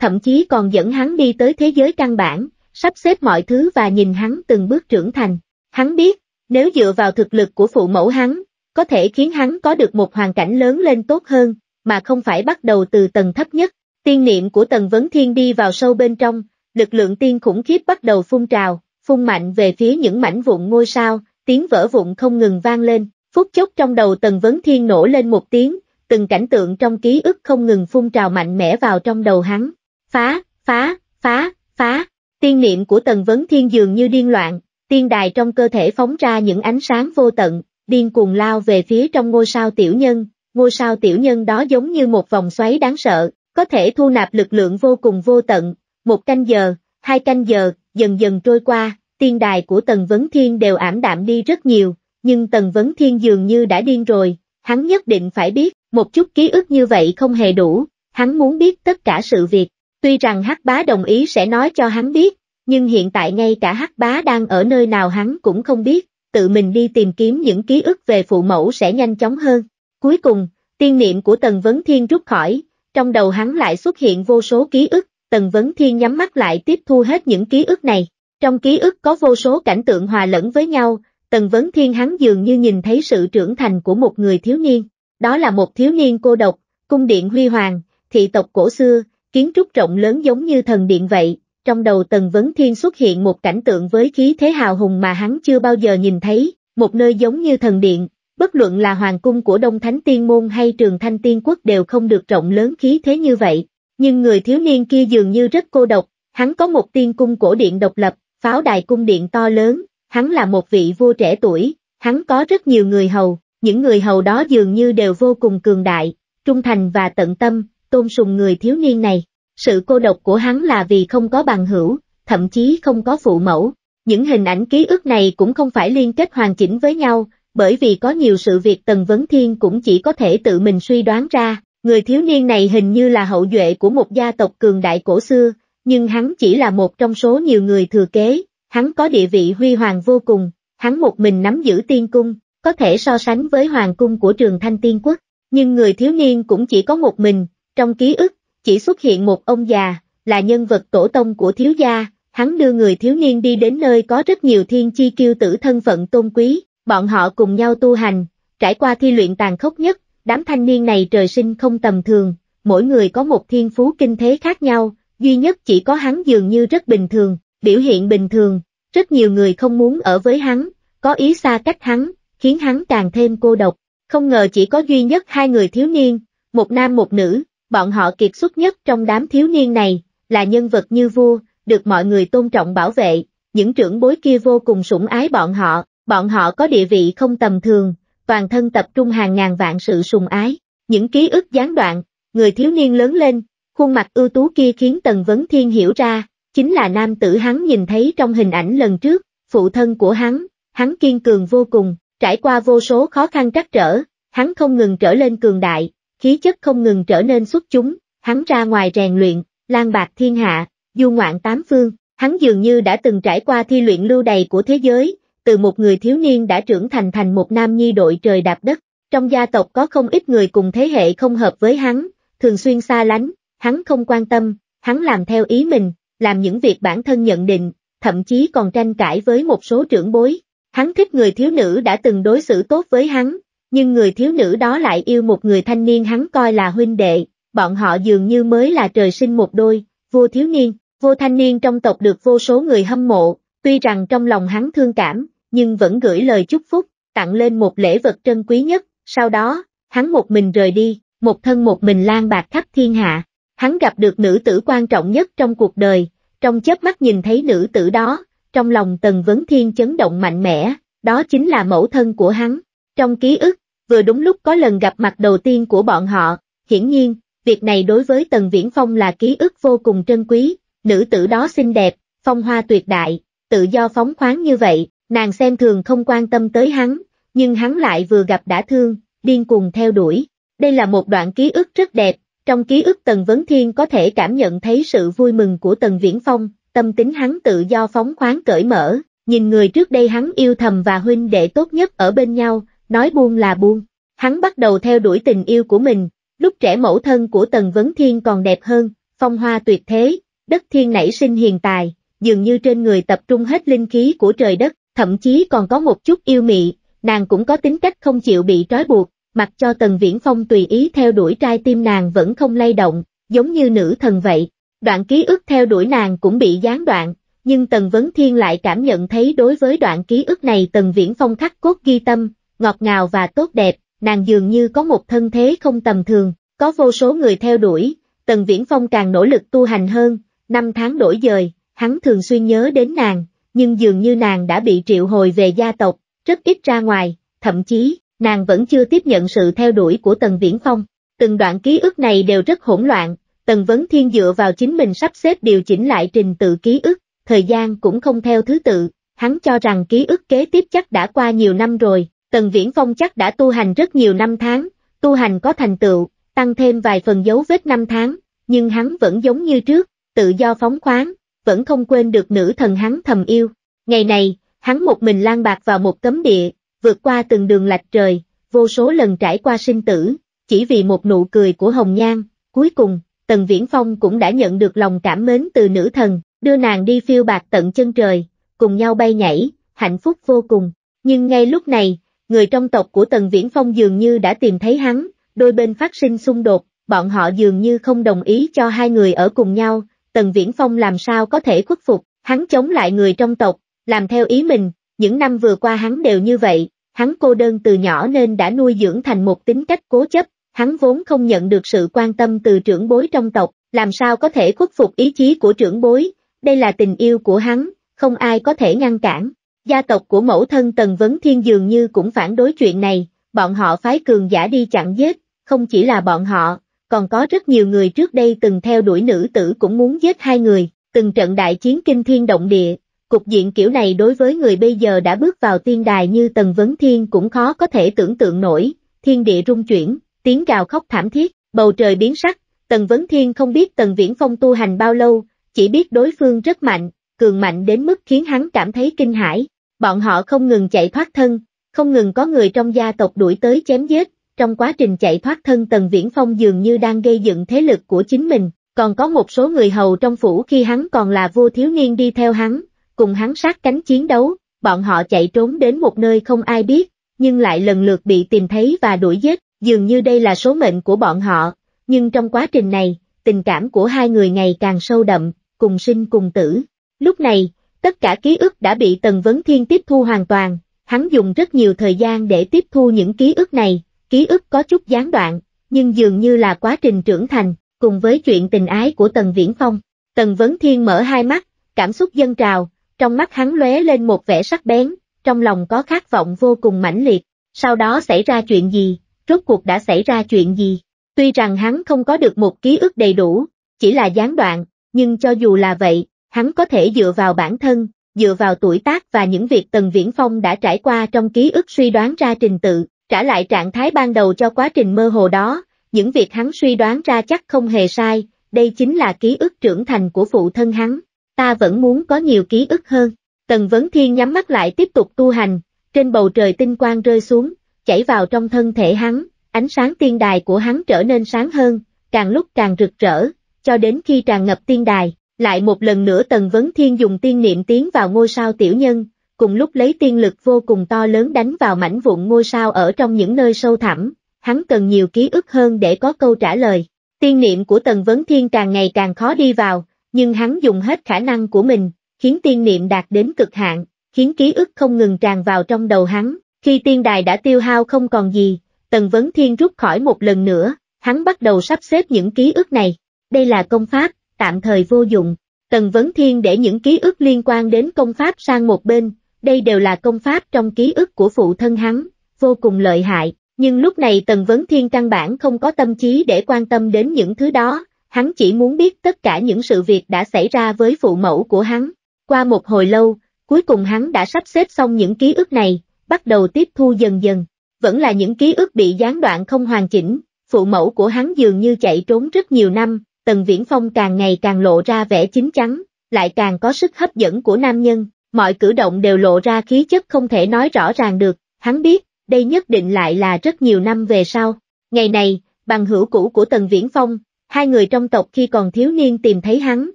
Thậm chí còn dẫn hắn đi tới thế giới căn bản, sắp xếp mọi thứ và nhìn hắn từng bước trưởng thành. Hắn biết, nếu dựa vào thực lực của phụ mẫu hắn, có thể khiến hắn có được một hoàn cảnh lớn lên tốt hơn, mà không phải bắt đầu từ tầng thấp nhất. Tiên niệm của Tần Vấn Thiên đi vào sâu bên trong, lực lượng tiên khủng khiếp bắt đầu phun trào, phun mạnh về phía những mảnh vụn ngôi sao, tiếng vỡ vụn không ngừng vang lên, phút chốc trong đầu Tần Vấn Thiên nổ lên một tiếng, từng cảnh tượng trong ký ức không ngừng phun trào mạnh mẽ vào trong đầu hắn. Phá, phá, phá, phá, tiên niệm của Tần Vấn Thiên dường như điên loạn, tiên đài trong cơ thể phóng ra những ánh sáng vô tận, điên cuồng lao về phía trong ngôi sao tiểu nhân, ngôi sao tiểu nhân đó giống như một vòng xoáy đáng sợ, có thể thu nạp lực lượng vô cùng vô tận, một canh giờ, hai canh giờ, dần dần trôi qua, tiên đài của Tần Vấn Thiên đều ảm đạm đi rất nhiều, nhưng Tần Vấn Thiên dường như đã điên rồi, hắn nhất định phải biết, một chút ký ức như vậy không hề đủ, hắn muốn biết tất cả sự việc. Tuy rằng Hắc Bá đồng ý sẽ nói cho hắn biết, nhưng hiện tại ngay cả Hắc Bá đang ở nơi nào hắn cũng không biết, tự mình đi tìm kiếm những ký ức về phụ mẫu sẽ nhanh chóng hơn. Cuối cùng, tiên niệm của Tần Vấn Thiên rút khỏi, trong đầu hắn lại xuất hiện vô số ký ức, Tần Vấn Thiên nhắm mắt lại tiếp thu hết những ký ức này. Trong ký ức có vô số cảnh tượng hòa lẫn với nhau, Tần Vấn Thiên hắn dường như nhìn thấy sự trưởng thành của một người thiếu niên. Đó là một thiếu niên cô độc, cung điện huy hoàng, thị tộc cổ xưa, kiến trúc rộng lớn giống như thần điện vậy. Trong đầu Tần Vấn Thiên xuất hiện một cảnh tượng với khí thế hào hùng mà hắn chưa bao giờ nhìn thấy, một nơi giống như thần điện, bất luận là hoàng cung của Đông Thánh Tiên Môn hay Trường Thanh Tiên Quốc đều không được rộng lớn khí thế như vậy nhưng người thiếu niên kia dường như rất cô độc, hắn có một tiên cung cổ điện độc lập, pháo đài cung điện to lớn, hắn là một vị vua trẻ tuổi, hắn có rất nhiều người hầu, những người hầu đó dường như đều vô cùng cường đại, trung thành và tận tâm, tôn sùng người thiếu niên này. Sự cô độc của hắn là vì không có bằng hữu, thậm chí không có phụ mẫu. Những hình ảnh ký ức này cũng không phải liên kết hoàn chỉnh với nhau, bởi vì có nhiều sự việc Tần Vấn Thiên cũng chỉ có thể tự mình suy đoán ra, Người thiếu niên này hình như là hậu duệ của một gia tộc cường đại cổ xưa, nhưng hắn chỉ là một trong số nhiều người thừa kế, hắn có địa vị huy hoàng vô cùng, hắn một mình nắm giữ tiên cung, có thể so sánh với hoàng cung của trường thanh tiên quốc, nhưng người thiếu niên cũng chỉ có một mình, trong ký ức, chỉ xuất hiện một ông già, là nhân vật tổ tông của thiếu gia, hắn đưa người thiếu niên đi đến nơi có rất nhiều thiên chi kiêu tử thân phận tôn quý, bọn họ cùng nhau tu hành, trải qua thi luyện tàn khốc nhất, đám thanh niên này trời sinh không tầm thường, mỗi người có một thiên phú kinh thế khác nhau, duy nhất chỉ có hắn dường như rất bình thường, biểu hiện bình thường, rất nhiều người không muốn ở với hắn, có ý xa cách hắn, khiến hắn càng thêm cô độc, không ngờ chỉ có duy nhất hai người thiếu niên, một nam một nữ, bọn họ kiệt xuất nhất trong đám thiếu niên này, là nhân vật như vua, được mọi người tôn trọng bảo vệ, những trưởng bối kia vô cùng sủng ái bọn họ, bọn họ có địa vị không tầm thường, toàn thân tập trung hàng ngàn vạn sự sùng ái, những ký ức gián đoạn, người thiếu niên lớn lên, khuôn mặt ưu tú kia khiến Tần Vấn Thiên hiểu ra, chính là nam tử hắn nhìn thấy trong hình ảnh lần trước, phụ thân của hắn, hắn kiên cường vô cùng, trải qua vô số khó khăn trắc trở, hắn không ngừng trở lên cường đại, khí chất không ngừng trở nên xuất chúng, hắn ra ngoài rèn luyện, lan bạc thiên hạ, du ngoạn tám phương, hắn dường như đã từng trải qua thi luyện lưu đầy của thế giới, từ một người thiếu niên đã trưởng thành thành một nam nhi đội trời đạp đất, trong gia tộc có không ít người cùng thế hệ không hợp với hắn, thường xuyên xa lánh, hắn không quan tâm, hắn làm theo ý mình, làm những việc bản thân nhận định, thậm chí còn tranh cãi với một số trưởng bối. Hắn thích người thiếu nữ đã từng đối xử tốt với hắn, nhưng người thiếu nữ đó lại yêu một người thanh niên hắn coi là huynh đệ, bọn họ dường như mới là trời sinh một đôi, vua thiếu niên, vô thanh niên trong tộc được vô số người hâm mộ, tuy rằng trong lòng hắn thương cảm, nhưng vẫn gửi lời chúc phúc, tặng lên một lễ vật trân quý nhất, sau đó, hắn một mình rời đi, một thân một mình lan bạc khắp thiên hạ, hắn gặp được nữ tử quan trọng nhất trong cuộc đời, trong chớp mắt nhìn thấy nữ tử đó, trong lòng Tần Vấn Thiên chấn động mạnh mẽ, đó chính là mẫu thân của hắn, trong ký ức, vừa đúng lúc có lần gặp mặt đầu tiên của bọn họ, hiển nhiên, việc này đối với Tần Viễn Phong là ký ức vô cùng trân quý, nữ tử đó xinh đẹp, phong hoa tuyệt đại, tự do phóng khoáng như vậy, Nàng xem thường không quan tâm tới hắn, nhưng hắn lại vừa gặp đã thương, điên cuồng theo đuổi. Đây là một đoạn ký ức rất đẹp, trong ký ức Tần Vấn Thiên có thể cảm nhận thấy sự vui mừng của Tần Viễn Phong, tâm tính hắn tự do phóng khoáng cởi mở, nhìn người trước đây hắn yêu thầm và huynh đệ tốt nhất ở bên nhau, nói buông là buông. Hắn bắt đầu theo đuổi tình yêu của mình, lúc trẻ mẫu thân của Tần Vấn Thiên còn đẹp hơn, phong hoa tuyệt thế, đất thiên nảy sinh hiền tài, dường như trên người tập trung hết linh khí của trời đất, thậm chí còn có một chút yêu mị, nàng cũng có tính cách không chịu bị trói buộc, mặc cho Tần Viễn Phong tùy ý theo đuổi trai tim nàng vẫn không lay động, giống như nữ thần vậy. Đoạn ký ức theo đuổi nàng cũng bị gián đoạn, nhưng Tần Vấn Thiên lại cảm nhận thấy đối với đoạn ký ức này Tần Viễn Phong khắc cốt ghi tâm, ngọt ngào và tốt đẹp, nàng dường như có một thân thế không tầm thường, có vô số người theo đuổi, Tần Viễn Phong càng nỗ lực tu hành hơn, năm tháng đổi dời, hắn thường xuyên nhớ đến nàng, nhưng dường như nàng đã bị triệu hồi về gia tộc, rất ít ra ngoài, thậm chí, nàng vẫn chưa tiếp nhận sự theo đuổi của Tần Viễn Phong. Từng đoạn ký ức này đều rất hỗn loạn, Tần Vấn Thiên dựa vào chính mình sắp xếp điều chỉnh lại trình tự ký ức, thời gian cũng không theo thứ tự, hắn cho rằng ký ức kế tiếp chắc đã qua nhiều năm rồi, Tần Viễn Phong chắc đã tu hành rất nhiều năm tháng, tu hành có thành tựu, tăng thêm vài phần dấu vết năm tháng, nhưng hắn vẫn giống như trước, tự do phóng khoáng, vẫn không quên được nữ thần hắn thầm yêu. Ngày này, hắn một mình lang bạc vào một cấm địa, vượt qua từng đường lạch trời, vô số lần trải qua sinh tử, chỉ vì một nụ cười của Hồng Nhan, cuối cùng, Tần Viễn Phong cũng đã nhận được lòng cảm mến từ nữ thần, đưa nàng đi phiêu bạc tận chân trời, cùng nhau bay nhảy, hạnh phúc vô cùng. Nhưng ngay lúc này, người trong tộc của Tần Viễn Phong dường như đã tìm thấy hắn, đôi bên phát sinh xung đột, bọn họ dường như không đồng ý cho hai người ở cùng nhau, Tần Viễn Phong làm sao có thể khuất phục, hắn chống lại người trong tộc, làm theo ý mình, những năm vừa qua hắn đều như vậy, hắn cô đơn từ nhỏ nên đã nuôi dưỡng thành một tính cách cố chấp, hắn vốn không nhận được sự quan tâm từ trưởng bối trong tộc, làm sao có thể khuất phục ý chí của trưởng bối, đây là tình yêu của hắn, không ai có thể ngăn cản. Gia tộc của mẫu thân Tần Vấn Thiên dường như cũng phản đối chuyện này, bọn họ phái cường giả đi chặn giết, không chỉ là bọn họ, còn có rất nhiều người trước đây từng theo đuổi nữ tử cũng muốn giết hai người, từng trận đại chiến kinh thiên động địa, cục diện kiểu này đối với người bây giờ đã bước vào tiên đài như Tần Vấn Thiên cũng khó có thể tưởng tượng nổi, thiên địa rung chuyển, tiếng gào khóc thảm thiết, bầu trời biến sắc, Tần Vấn Thiên không biết Tần Viễn Phong tu hành bao lâu, chỉ biết đối phương rất mạnh, cường mạnh đến mức khiến hắn cảm thấy kinh hãi. Bọn họ không ngừng chạy thoát thân, không ngừng có người trong gia tộc đuổi tới chém giết, trong quá trình chạy thoát thân Tần Viễn Phong dường như đang gây dựng thế lực của chính mình, còn có một số người hầu trong phủ khi hắn còn là vua thiếu niên đi theo hắn, cùng hắn sát cánh chiến đấu, bọn họ chạy trốn đến một nơi không ai biết, nhưng lại lần lượt bị tìm thấy và đuổi giết, dường như đây là số mệnh của bọn họ, nhưng trong quá trình này, tình cảm của hai người ngày càng sâu đậm, cùng sinh cùng tử. Lúc này, tất cả ký ức đã bị Tần Vấn Thiên tiếp thu hoàn toàn, hắn dùng rất nhiều thời gian để tiếp thu những ký ức này, ký ức có chút gián đoạn, nhưng dường như là quá trình trưởng thành, cùng với chuyện tình ái của Tần Viễn Phong. Tần Vấn Thiên mở hai mắt, cảm xúc dâng trào, trong mắt hắn lóe lên một vẻ sắc bén, trong lòng có khát vọng vô cùng mãnh liệt, sau đó xảy ra chuyện gì, rốt cuộc đã xảy ra chuyện gì. Tuy rằng hắn không có được một ký ức đầy đủ, chỉ là gián đoạn, nhưng cho dù là vậy, hắn có thể dựa vào bản thân, dựa vào tuổi tác và những việc Tần Viễn Phong đã trải qua trong ký ức suy đoán ra trình tự, trả lại trạng thái ban đầu cho quá trình mơ hồ đó, những việc hắn suy đoán ra chắc không hề sai, đây chính là ký ức trưởng thành của phụ thân hắn, ta vẫn muốn có nhiều ký ức hơn. Tần Vấn Thiên nhắm mắt lại tiếp tục tu hành, trên bầu trời tinh quang rơi xuống, chảy vào trong thân thể hắn, ánh sáng tiên đài của hắn trở nên sáng hơn, càng lúc càng rực rỡ, cho đến khi tràn ngập tiên đài, lại một lần nữa Tần Vấn Thiên dùng tiên niệm tiến vào ngôi sao tiểu nhân, cùng lúc lấy tiên lực vô cùng to lớn đánh vào mảnh vụn ngôi sao ở trong những nơi sâu thẳm, hắn cần nhiều ký ức hơn để có câu trả lời. Tiên niệm của Tần Vấn Thiên càng ngày càng khó đi vào, nhưng hắn dùng hết khả năng của mình, khiến tiên niệm đạt đến cực hạn, khiến ký ức không ngừng tràn vào trong đầu hắn. Khi tiên đài đã tiêu hao không còn gì, Tần Vấn Thiên rút khỏi một lần nữa, hắn bắt đầu sắp xếp những ký ức này. Đây là công pháp, tạm thời vô dụng. Tần Vấn Thiên để những ký ức liên quan đến công pháp sang một bên, đây đều là công pháp trong ký ức của phụ thân hắn, vô cùng lợi hại, nhưng lúc này Tần Vấn Thiên căn bản không có tâm trí để quan tâm đến những thứ đó, hắn chỉ muốn biết tất cả những sự việc đã xảy ra với phụ mẫu của hắn. Qua một hồi lâu, cuối cùng hắn đã sắp xếp xong những ký ức này, bắt đầu tiếp thu dần dần. Vẫn là những ký ức bị gián đoạn không hoàn chỉnh, phụ mẫu của hắn dường như chạy trốn rất nhiều năm, Tần Viễn Phong càng ngày càng lộ ra vẻ chính chắn, lại càng có sức hấp dẫn của nam nhân, Mọi cử động đều lộ ra khí chất không thể nói rõ ràng được, hắn biết, đây nhất định lại là rất nhiều năm về sau. Ngày này, bằng hữu cũ của Tần Viễn Phong, hai người trong tộc khi còn thiếu niên tìm thấy hắn,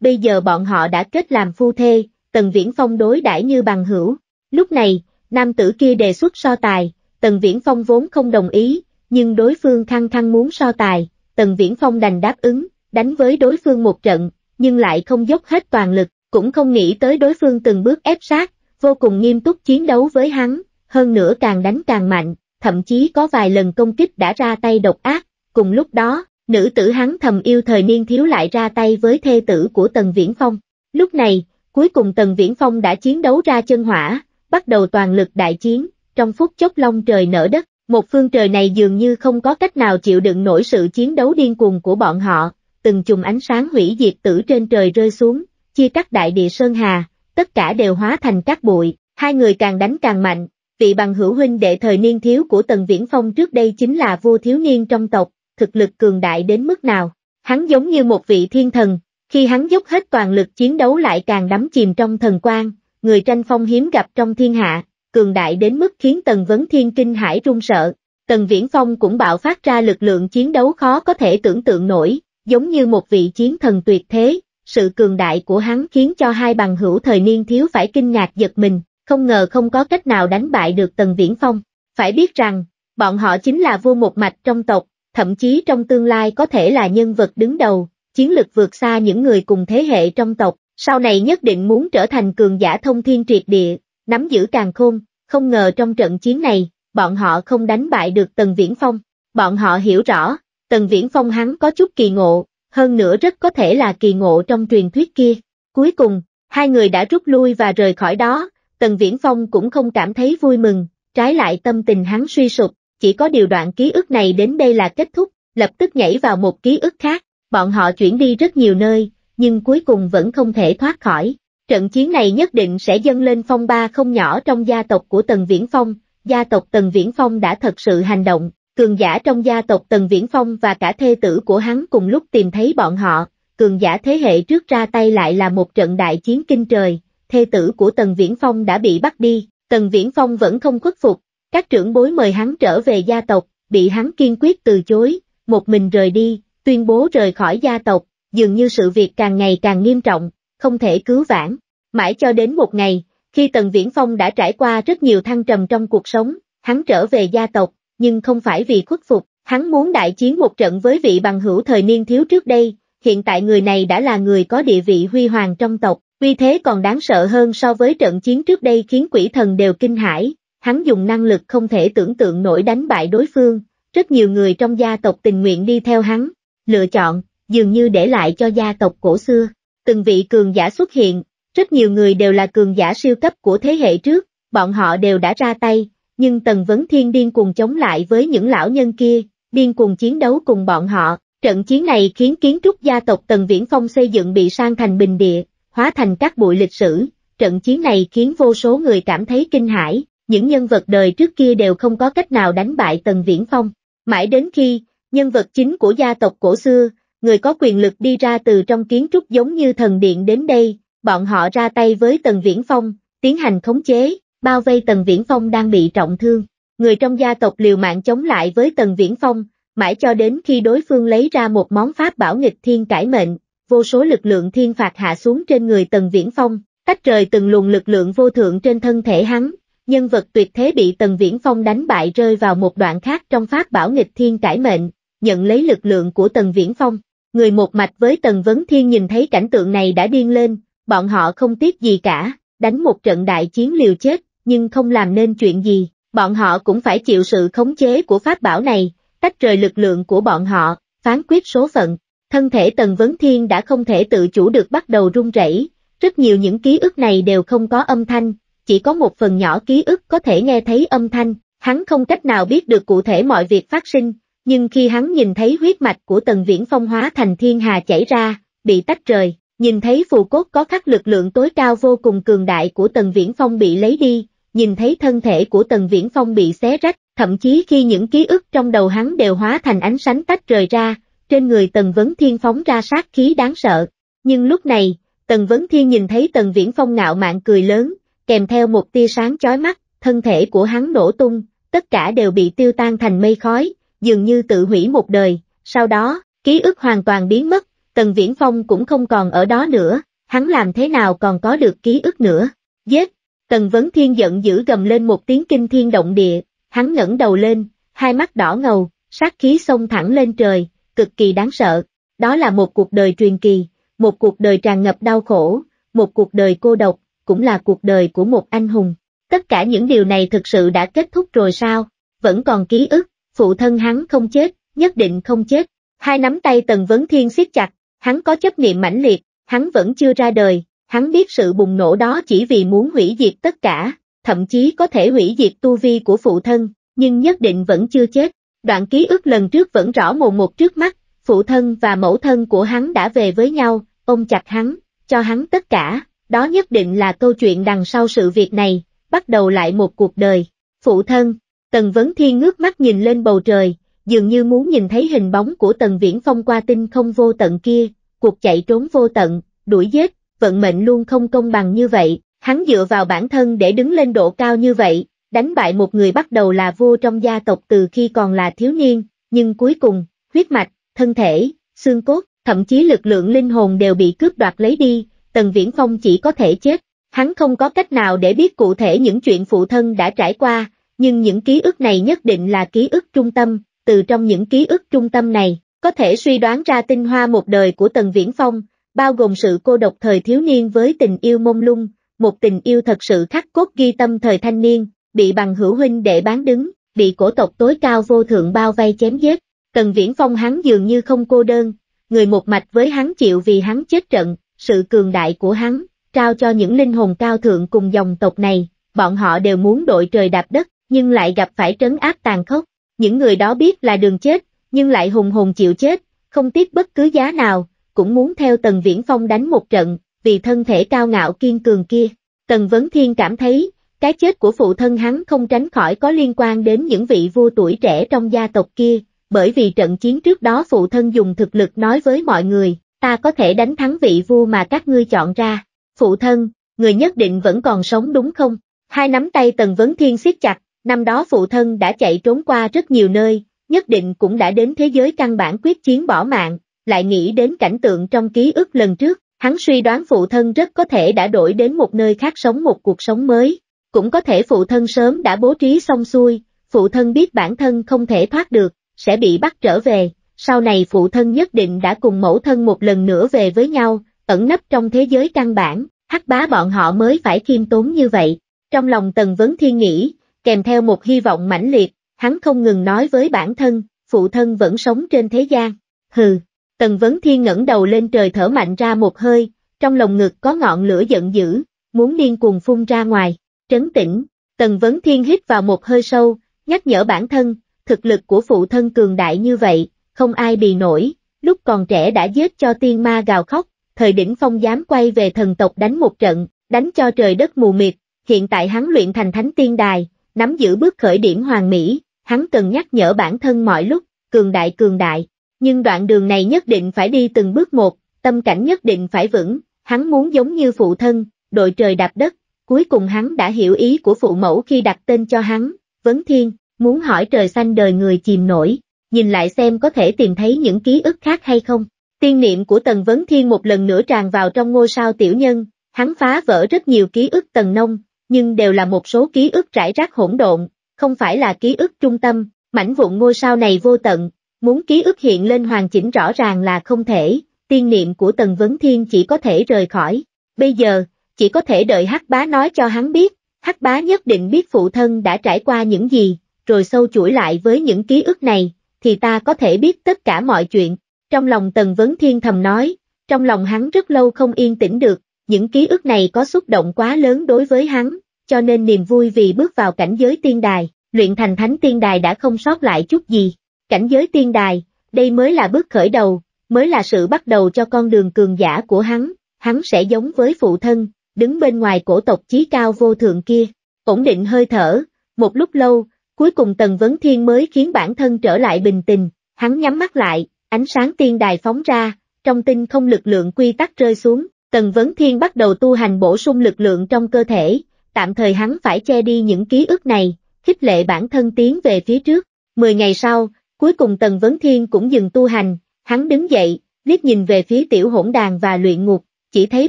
bây giờ bọn họ đã kết làm phu thê, Tần Viễn Phong đối đãi như bằng hữu. Lúc này, nam tử kia đề xuất so tài, Tần Viễn Phong vốn không đồng ý, nhưng đối phương khăng khăng muốn so tài, Tần Viễn Phong đành đáp ứng, đánh với đối phương một trận, nhưng lại không dốc hết toàn lực, cũng không nghĩ tới đối phương từng bước ép sát, vô cùng nghiêm túc chiến đấu với hắn, hơn nữa càng đánh càng mạnh, thậm chí có vài lần công kích đã ra tay độc ác, cùng lúc đó, nữ tử hắn thầm yêu thời niên thiếu lại ra tay với thê tử của Tần Viễn Phong. Lúc này, cuối cùng Tần Viễn Phong đã chiến đấu ra chân hỏa, bắt đầu toàn lực đại chiến, trong phút chốc long trời nở đất, một phương trời này dường như không có cách nào chịu đựng nổi sự chiến đấu điên cuồng của bọn họ, từng chùm ánh sáng hủy diệt tử trên trời rơi xuống, chia cắt đại địa Sơn Hà, tất cả đều hóa thành các bụi, hai người càng đánh càng mạnh, vị bằng hữu huynh đệ thời niên thiếu của Tần Viễn Phong trước đây chính là vua thiếu niên trong tộc, thực lực cường đại đến mức nào. Hắn giống như một vị thiên thần, khi hắn dốc hết toàn lực chiến đấu lại càng đắm chìm trong thần quan người tranh phong hiếm gặp trong thiên hạ, cường đại đến mức khiến Tần Vấn Thiên kinh hải run sợ. Tần Viễn Phong cũng bạo phát ra lực lượng chiến đấu khó có thể tưởng tượng nổi, giống như một vị chiến thần tuyệt thế, sự cường đại của hắn khiến cho hai bằng hữu thời niên thiếu phải kinh ngạc giật mình, không ngờ không có cách nào đánh bại được Tần Viễn Phong. Phải biết rằng, bọn họ chính là vua một mạch trong tộc, thậm chí trong tương lai có thể là nhân vật đứng đầu, chiến lực vượt xa những người cùng thế hệ trong tộc, sau này nhất định muốn trở thành cường giả thông thiên triệt địa, nắm giữ càng khôn, không ngờ trong trận chiến này, bọn họ không đánh bại được Tần Viễn Phong. Bọn họ hiểu rõ, Tần Viễn Phong hắn có chút kỳ ngộ, hơn nữa rất có thể là kỳ ngộ trong truyền thuyết kia. Cuối cùng, hai người đã rút lui và rời khỏi đó, Tần Viễn Phong cũng không cảm thấy vui mừng, trái lại tâm tình hắn suy sụp, chỉ có điều đoạn ký ức này đến đây là kết thúc, lập tức nhảy vào một ký ức khác, bọn họ chuyển đi rất nhiều nơi, nhưng cuối cùng vẫn không thể thoát khỏi. Trận chiến này nhất định sẽ dâng lên phong ba không nhỏ trong gia tộc của Tần Viễn Phong, gia tộc Tần Viễn Phong đã thật sự hành động, Cường giả trong gia tộc Tần Viễn Phong và cả thê tử của hắn cùng lúc tìm thấy bọn họ, cường giả thế hệ trước ra tay lại là một trận đại chiến kinh trời, thê tử của Tần Viễn Phong đã bị bắt đi, Tần Viễn Phong vẫn không khuất phục, các trưởng bối mời hắn trở về gia tộc, bị hắn kiên quyết từ chối, một mình rời đi, tuyên bố rời khỏi gia tộc, dường như sự việc càng ngày càng nghiêm trọng, không thể cứu vãn. Mãi cho đến một ngày, khi Tần Viễn Phong đã trải qua rất nhiều thăng trầm trong cuộc sống, hắn trở về gia tộc, nhưng không phải vì khuất phục, hắn muốn đại chiến một trận với vị bằng hữu thời niên thiếu trước đây, hiện tại người này đã là người có địa vị huy hoàng trong tộc, uy thế còn đáng sợ hơn so với trận chiến trước đây khiến quỷ thần đều kinh hãi, hắn dùng năng lực không thể tưởng tượng nổi đánh bại đối phương, rất nhiều người trong gia tộc tình nguyện đi theo hắn, lựa chọn, dường như để lại cho gia tộc cổ xưa, từng vị cường giả xuất hiện, rất nhiều người đều là cường giả siêu cấp của thế hệ trước, bọn họ đều đã ra tay, nhưng Tần Vấn Thiên điên cuồng chống lại với những lão nhân kia, điên cuồng chiến đấu cùng bọn họ, trận chiến này khiến kiến trúc gia tộc Tần Viễn Phong xây dựng bị sang thành bình địa, hóa thành các bụi lịch sử, trận chiến này khiến vô số người cảm thấy kinh hãi, những nhân vật đời trước kia đều không có cách nào đánh bại Tần Viễn Phong, mãi đến khi, nhân vật chính của gia tộc cổ xưa, người có quyền lực đi ra từ trong kiến trúc giống như thần điện đến đây, bọn họ ra tay với Tần Viễn Phong, tiến hành khống chế, bao vây Tần Viễn Phong đang bị trọng thương. Người trong gia tộc liều mạng chống lại với Tần Viễn Phong, mãi cho đến khi đối phương lấy ra một món pháp bảo nghịch thiên cải mệnh, vô số lực lượng thiên phạt hạ xuống trên người Tần Viễn Phong, tách rời từng luồng lực lượng vô thượng trên thân thể hắn. Nhân vật tuyệt thế bị Tần Viễn Phong đánh bại rơi vào một đoạn khác trong pháp bảo nghịch thiên cải mệnh, nhận lấy lực lượng của Tần Viễn Phong. Người một mạch với Tần Vấn Thiên nhìn thấy cảnh tượng này đã điên lên, bọn họ không tiếc gì cả, đánh một trận đại chiến liều chết, nhưng không làm nên chuyện gì, bọn họ cũng phải chịu sự khống chế của pháp bảo này, tách rời lực lượng của bọn họ, phán quyết số phận. Thân thể Tần Vấn Thiên đã không thể tự chủ được bắt đầu run rẩy, rất nhiều những ký ức này đều không có âm thanh, chỉ có một phần nhỏ ký ức có thể nghe thấy âm thanh, hắn không cách nào biết được cụ thể mọi việc phát sinh, nhưng khi hắn nhìn thấy huyết mạch của Tần Viễn Phong hóa thành thiên hà chảy ra, bị tách rời, nhìn thấy phù cốt có khắc lực lượng tối cao vô cùng cường đại của Tần Viễn Phong bị lấy đi, nhìn thấy thân thể của Tần Viễn Phong bị xé rách, thậm chí khi những ký ức trong đầu hắn đều hóa thành ánh sánh tách rời ra, trên người Tần Vấn Thiên phóng ra sát khí đáng sợ. Nhưng lúc này, Tần Vấn Thiên nhìn thấy Tần Viễn Phong ngạo mạn cười lớn, kèm theo một tia sáng chói mắt, thân thể của hắn nổ tung, tất cả đều bị tiêu tan thành mây khói, dường như tự hủy một đời, sau đó, ký ức hoàn toàn biến mất, Tần Viễn Phong cũng không còn ở đó nữa, hắn làm thế nào còn có được ký ức nữa. Giết! Tần Vấn Thiên giận dữ gầm lên một tiếng kinh thiên động địa, hắn ngẩng đầu lên, hai mắt đỏ ngầu, sát khí xông thẳng lên trời, cực kỳ đáng sợ. Đó là một cuộc đời truyền kỳ, một cuộc đời tràn ngập đau khổ, một cuộc đời cô độc, cũng là cuộc đời của một anh hùng. Tất cả những điều này thực sự đã kết thúc rồi sao? Vẫn còn ký ức, phụ thân hắn không chết, nhất định không chết. Hai nắm tay Tần Vấn Thiên siết chặt, hắn có chấp niệm mãnh liệt, hắn vẫn chưa ra đời, Hắn biết sự bùng nổ đó chỉ vì muốn hủy diệt tất cả, thậm chí có thể hủy diệt tu vi của phụ thân, nhưng nhất định vẫn chưa chết. Đoạn ký ức lần trước vẫn rõ mồn một trước mắt, phụ thân và mẫu thân của hắn đã về với nhau, ôm chặt hắn, cho hắn tất cả, đó nhất định là câu chuyện đằng sau sự việc này, bắt đầu lại một cuộc đời. Phụ thân, Tần Vấn Thiên ngước mắt nhìn lên bầu trời, dường như muốn nhìn thấy hình bóng của Tần Viễn Phong qua tinh không vô tận kia, cuộc chạy trốn vô tận, đuổi giết, vận mệnh luôn không công bằng như vậy, hắn dựa vào bản thân để đứng lên độ cao như vậy, đánh bại một người bắt đầu là vua trong gia tộc từ khi còn là thiếu niên, nhưng cuối cùng, huyết mạch, thân thể, xương cốt, thậm chí lực lượng linh hồn đều bị cướp đoạt lấy đi, Tần Viễn Phong chỉ có thể chết. Hắn không có cách nào để biết cụ thể những chuyện phụ thân đã trải qua, nhưng những ký ức này nhất định là ký ức trung tâm, từ trong những ký ức trung tâm này, có thể suy đoán ra tinh hoa một đời của Tần Viễn Phong, bao gồm sự cô độc thời thiếu niên với tình yêu mông lung, một tình yêu thật sự khắc cốt ghi tâm thời thanh niên, bị bằng hữu huynh để bán đứng, bị cổ tộc tối cao vô thượng bao vây chém giết. Tần Viễn Phong hắn dường như không cô đơn, người một mạch với hắn chịu vì hắn chết trận, sự cường đại của hắn, trao cho những linh hồn cao thượng cùng dòng tộc này, bọn họ đều muốn đội trời đạp đất, nhưng lại gặp phải trấn áp tàn khốc. Những người đó biết là đường chết, nhưng lại hùng hồn chịu chết, không tiếc bất cứ giá nào, cũng muốn theo Tần Viễn Phong đánh một trận, vì thân thể cao ngạo kiên cường kia. Tần Vấn Thiên cảm thấy, cái chết của phụ thân hắn không tránh khỏi có liên quan đến những vị vua tuổi trẻ trong gia tộc kia, bởi vì trận chiến trước đó phụ thân dùng thực lực nói với mọi người, ta có thể đánh thắng vị vua mà các ngươi chọn ra. Phụ thân, người nhất định vẫn còn sống đúng không? Hai nắm tay Tần Vấn Thiên siết chặt, năm đó phụ thân đã chạy trốn qua rất nhiều nơi, nhất định cũng đã đến thế giới căn bản quyết chiến bỏ mạng, lại nghĩ đến cảnh tượng trong ký ức lần trước, hắn suy đoán phụ thân rất có thể đã đổi đến một nơi khác sống một cuộc sống mới, cũng có thể phụ thân sớm đã bố trí xong xuôi, phụ thân biết bản thân không thể thoát được, sẽ bị bắt trở về, sau này phụ thân nhất định đã cùng mẫu thân một lần nữa về với nhau, ẩn nấp trong thế giới căn bản, hắc bá bọn họ mới phải khiêm tốn như vậy. Trong lòng Tần Vấn Thiên nghĩ, kèm theo một hy vọng mãnh liệt, hắn không ngừng nói với bản thân, phụ thân vẫn sống trên thế gian. Hừ, Tần Vấn Thiên ngẩng đầu lên trời thở mạnh ra một hơi, trong lồng ngực có ngọn lửa giận dữ, muốn điên cuồng phun ra ngoài, trấn tĩnh, Tần Vấn Thiên hít vào một hơi sâu, nhắc nhở bản thân, thực lực của phụ thân cường đại như vậy, không ai bị nổi, lúc còn trẻ đã giết cho tiên ma gào khóc, thời đỉnh phong dám quay về thần tộc đánh một trận, đánh cho trời đất mù mịt, hiện tại hắn luyện thành thánh tiên đài, nắm giữ bước khởi điểm hoàng mỹ, hắn cần nhắc nhở bản thân mọi lúc, cường đại cường đại nhưng đoạn đường này nhất định phải đi từng bước một, tâm cảnh nhất định phải vững, hắn muốn giống như phụ thân, đội trời đạp đất, cuối cùng hắn đã hiểu ý của phụ mẫu khi đặt tên cho hắn, Vấn Thiên, muốn hỏi trời xanh đời người chìm nổi, nhìn lại xem có thể tìm thấy những ký ức khác hay không. Tiên niệm của Tần Vấn Thiên một lần nữa tràn vào trong ngôi sao tiểu nhân, hắn phá vỡ rất nhiều ký ức Tần Nông, nhưng đều là một số ký ức rải rác hỗn độn, không phải là ký ức trung tâm, mảnh vụn ngôi sao này vô tận, Muốn ký ức hiện lên hoàn chỉnh rõ ràng là không thể, tiên niệm của Tần Vấn Thiên chỉ có thể rời khỏi. Bây giờ, chỉ có thể đợi Hắc Bá nói cho hắn biết, Hắc Bá nhất định biết phụ thân đã trải qua những gì, rồi sâu chuỗi lại với những ký ức này, thì ta có thể biết tất cả mọi chuyện. Trong lòng Tần Vấn Thiên thầm nói, trong lòng hắn rất lâu không yên tĩnh được, những ký ức này có xúc động quá lớn đối với hắn, cho nên niềm vui vì bước vào cảnh giới tiên đài, luyện thành thánh tiên đài đã không sót lại chút gì. Cảnh giới tiên đài, đây mới là bước khởi đầu, mới là sự bắt đầu cho con đường cường giả của hắn, hắn sẽ giống với phụ thân, đứng bên ngoài cổ tộc chí cao vô thượng kia, ổn định hơi thở, một lúc lâu, cuối cùng Tần Vấn Thiên mới khiến bản thân trở lại bình tĩnh, hắn nhắm mắt lại, ánh sáng tiên đài phóng ra, trong tinh không lực lượng quy tắc rơi xuống, Tần Vấn Thiên bắt đầu tu hành bổ sung lực lượng trong cơ thể, tạm thời hắn phải che đi những ký ức này, khích lệ bản thân tiến về phía trước. Mười ngày sau, Cuối cùng Tần Vấn Thiên cũng dừng tu hành, hắn đứng dậy, liếc nhìn về phía tiểu hỗn đàn và luyện ngục, chỉ thấy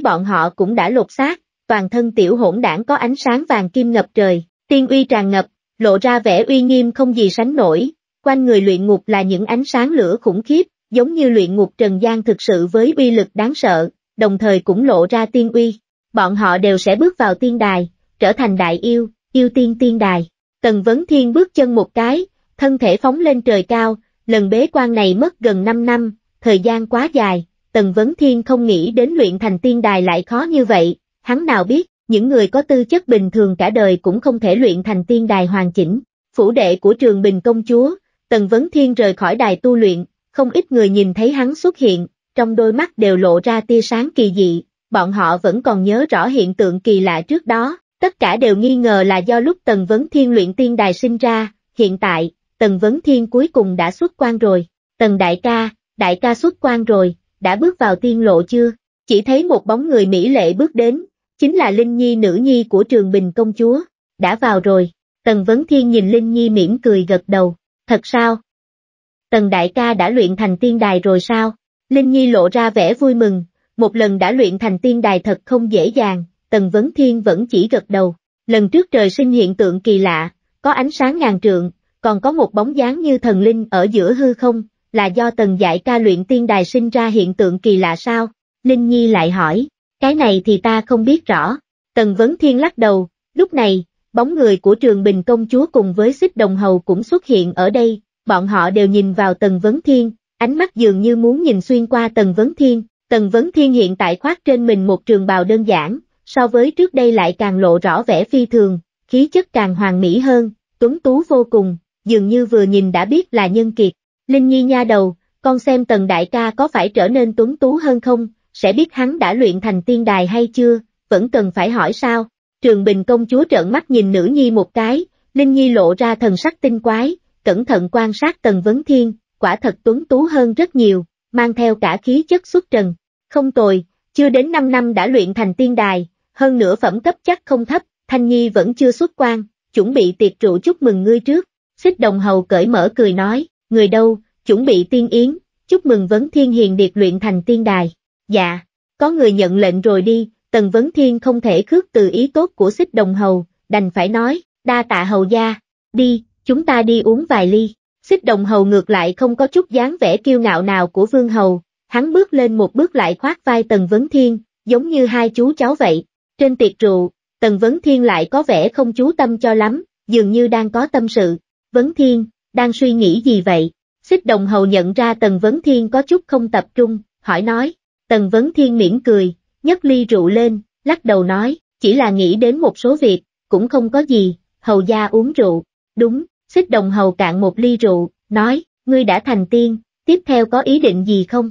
bọn họ cũng đã lột xác, toàn thân tiểu hỗn đảng có ánh sáng vàng kim ngập trời, tiên uy tràn ngập, lộ ra vẻ uy nghiêm không gì sánh nổi, quanh người luyện ngục là những ánh sáng lửa khủng khiếp, giống như luyện ngục trần gian thực sự với uy lực đáng sợ, đồng thời cũng lộ ra tiên uy. Bọn họ đều sẽ bước vào tiên đài, trở thành đại yêu, yêu tiên tiên đài. Tần Vấn Thiên bước chân một cái, thân thể phóng lên trời cao, lần bế quan này mất gần 5 năm, thời gian quá dài, Tần Vấn Thiên không nghĩ đến luyện thành tiên đài lại khó như vậy, hắn nào biết, những người có tư chất bình thường cả đời cũng không thể luyện thành tiên đài hoàn chỉnh. Phủ đệ của trường Bình Công Chúa, Tần Vấn Thiên rời khỏi đài tu luyện, không ít người nhìn thấy hắn xuất hiện, trong đôi mắt đều lộ ra tia sáng kỳ dị, bọn họ vẫn còn nhớ rõ hiện tượng kỳ lạ trước đó, tất cả đều nghi ngờ là do lúc Tần Vấn Thiên luyện tiên đài sinh ra, hiện tại, Tần Vấn Thiên cuối cùng đã xuất quan rồi, Tần Đại ca, Đại ca xuất quan rồi, đã bước vào tiên lộ chưa? Chỉ thấy một bóng người Mỹ lệ bước đến, chính là Linh Nhi nữ nhi của Trường Bình Công Chúa, đã vào rồi, Tần Vấn Thiên nhìn Linh Nhi mỉm cười gật đầu, thật sao? Tần Đại ca đã luyện thành tiên đài rồi sao? Linh Nhi lộ ra vẻ vui mừng, một lần đã luyện thành tiên đài thật không dễ dàng, Tần Vấn Thiên vẫn chỉ gật đầu. Lần trước trời sinh hiện tượng kỳ lạ, có ánh sáng ngàn trượng, còn có một bóng dáng như thần linh ở giữa hư không, là do tần giải ca luyện tiên đài sinh ra hiện tượng kỳ lạ sao? Linh Nhi lại hỏi, cái này thì ta không biết rõ. Tần Vấn Thiên lắc đầu, lúc này, bóng người của trường Bình Công Chúa cùng với xích đồng hầu cũng xuất hiện ở đây, bọn họ đều nhìn vào Tần Vấn Thiên, ánh mắt dường như muốn nhìn xuyên qua Tần Vấn Thiên. Tần Vấn Thiên hiện tại khoác trên mình một trường bào đơn giản, so với trước đây lại càng lộ rõ vẻ phi thường, khí chất càng hoàn mỹ hơn, tuấn tú vô cùng, dường như vừa nhìn đã biết là nhân kiệt. Linh Nhi nha đầu, con xem tần đại ca có phải trở nên tuấn tú hơn không, sẽ biết hắn đã luyện thành tiên đài hay chưa, vẫn cần phải hỏi sao. Trường Bình công chúa trợn mắt nhìn nữ nhi một cái, Linh Nhi lộ ra thần sắc tinh quái, cẩn thận quan sát tần vấn thiên, quả thật tuấn tú hơn rất nhiều, mang theo cả khí chất xuất trần. Không tồi, chưa đến 5 năm đã luyện thành tiên đài, hơn nửa phẩm cấp chắc không thấp, Thanh Nhi vẫn chưa xuất quan, chuẩn bị tiệc rượu chúc mừng ngươi trước. Xích đồng hầu cởi mở cười nói, người đâu, chuẩn bị tiên yến, chúc mừng vấn thiên hiền điệt luyện thành tiên đài. Dạ, có người nhận lệnh rồi đi, tần vấn thiên không thể khước từ ý tốt của xích đồng hầu, đành phải nói, đa tạ hầu gia, đi, chúng ta đi uống vài ly. Xích đồng hầu ngược lại không có chút dáng vẻ kiêu ngạo nào của vương hầu, hắn bước lên một bước lại khoát vai tần vấn thiên, giống như hai chú cháu vậy. Trên tiệc rượu, tần vấn thiên lại có vẻ không chú tâm cho lắm, dường như đang có tâm sự. Vấn Thiên, đang suy nghĩ gì vậy? Xích đồng hầu nhận ra Tần Vấn Thiên có chút không tập trung, hỏi nói. Tần Vấn Thiên mỉm cười, nhấc ly rượu lên, lắc đầu nói, chỉ là nghĩ đến một số việc, cũng không có gì, hầu gia uống rượu. Đúng, xích đồng hầu cạn một ly rượu, nói, ngươi đã thành tiên, tiếp theo có ý định gì không?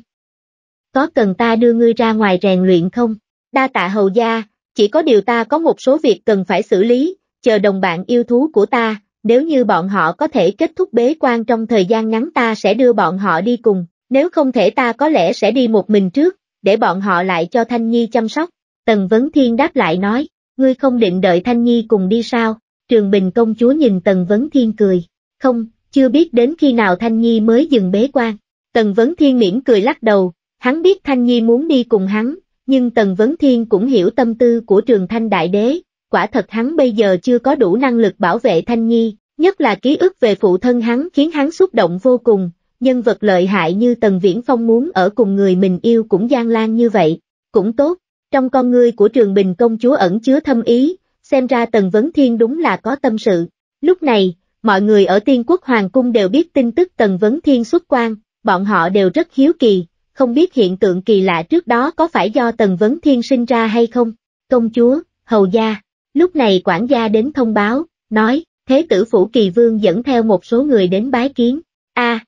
Có cần ta đưa ngươi ra ngoài rèn luyện không? Đa tạ hầu gia, chỉ có điều ta có một số việc cần phải xử lý, chờ đồng bạn yêu thú của ta, nếu như bọn họ có thể kết thúc bế quan trong thời gian ngắn ta sẽ đưa bọn họ đi cùng, nếu không thể ta có lẽ sẽ đi một mình trước, để bọn họ lại cho Thanh Nhi chăm sóc. Tần Vấn Thiên đáp lại nói, ngươi không định đợi Thanh Nhi cùng đi sao? Trường Bình công chúa nhìn Tần Vấn Thiên cười, không, chưa biết đến khi nào Thanh Nhi mới dừng bế quan. Tần Vấn Thiên miễn cười lắc đầu, hắn biết Thanh Nhi muốn đi cùng hắn, nhưng Tần Vấn Thiên cũng hiểu tâm tư của Trường Thanh Đại Đế, quả thật hắn bây giờ chưa có đủ năng lực bảo vệ Thanh Nhi, nhất là ký ức về phụ thân hắn khiến hắn xúc động vô cùng, nhân vật lợi hại như Tần Viễn Phong muốn ở cùng người mình yêu cũng gian lan như vậy, cũng tốt, trong con người của Trường Bình công chúa ẩn chứa thâm ý, xem ra Tần Vấn Thiên đúng là có tâm sự. Lúc này, mọi người ở Tiên Quốc Hoàng Cung đều biết tin tức Tần Vấn Thiên xuất quan, bọn họ đều rất hiếu kỳ, không biết hiện tượng kỳ lạ trước đó có phải do Tần Vấn Thiên sinh ra hay không. Công chúa, hầu gia, Lúc này quản gia đến thông báo, nói, thế tử phủ kỳ vương dẫn theo một số người đến bái kiến. a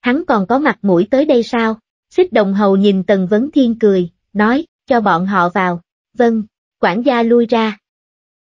hắn còn có mặt mũi tới đây sao? Xích đồng hầu nhìn Tần Vấn Thiên cười, nói, cho bọn họ vào. Vâng, quản gia lui ra.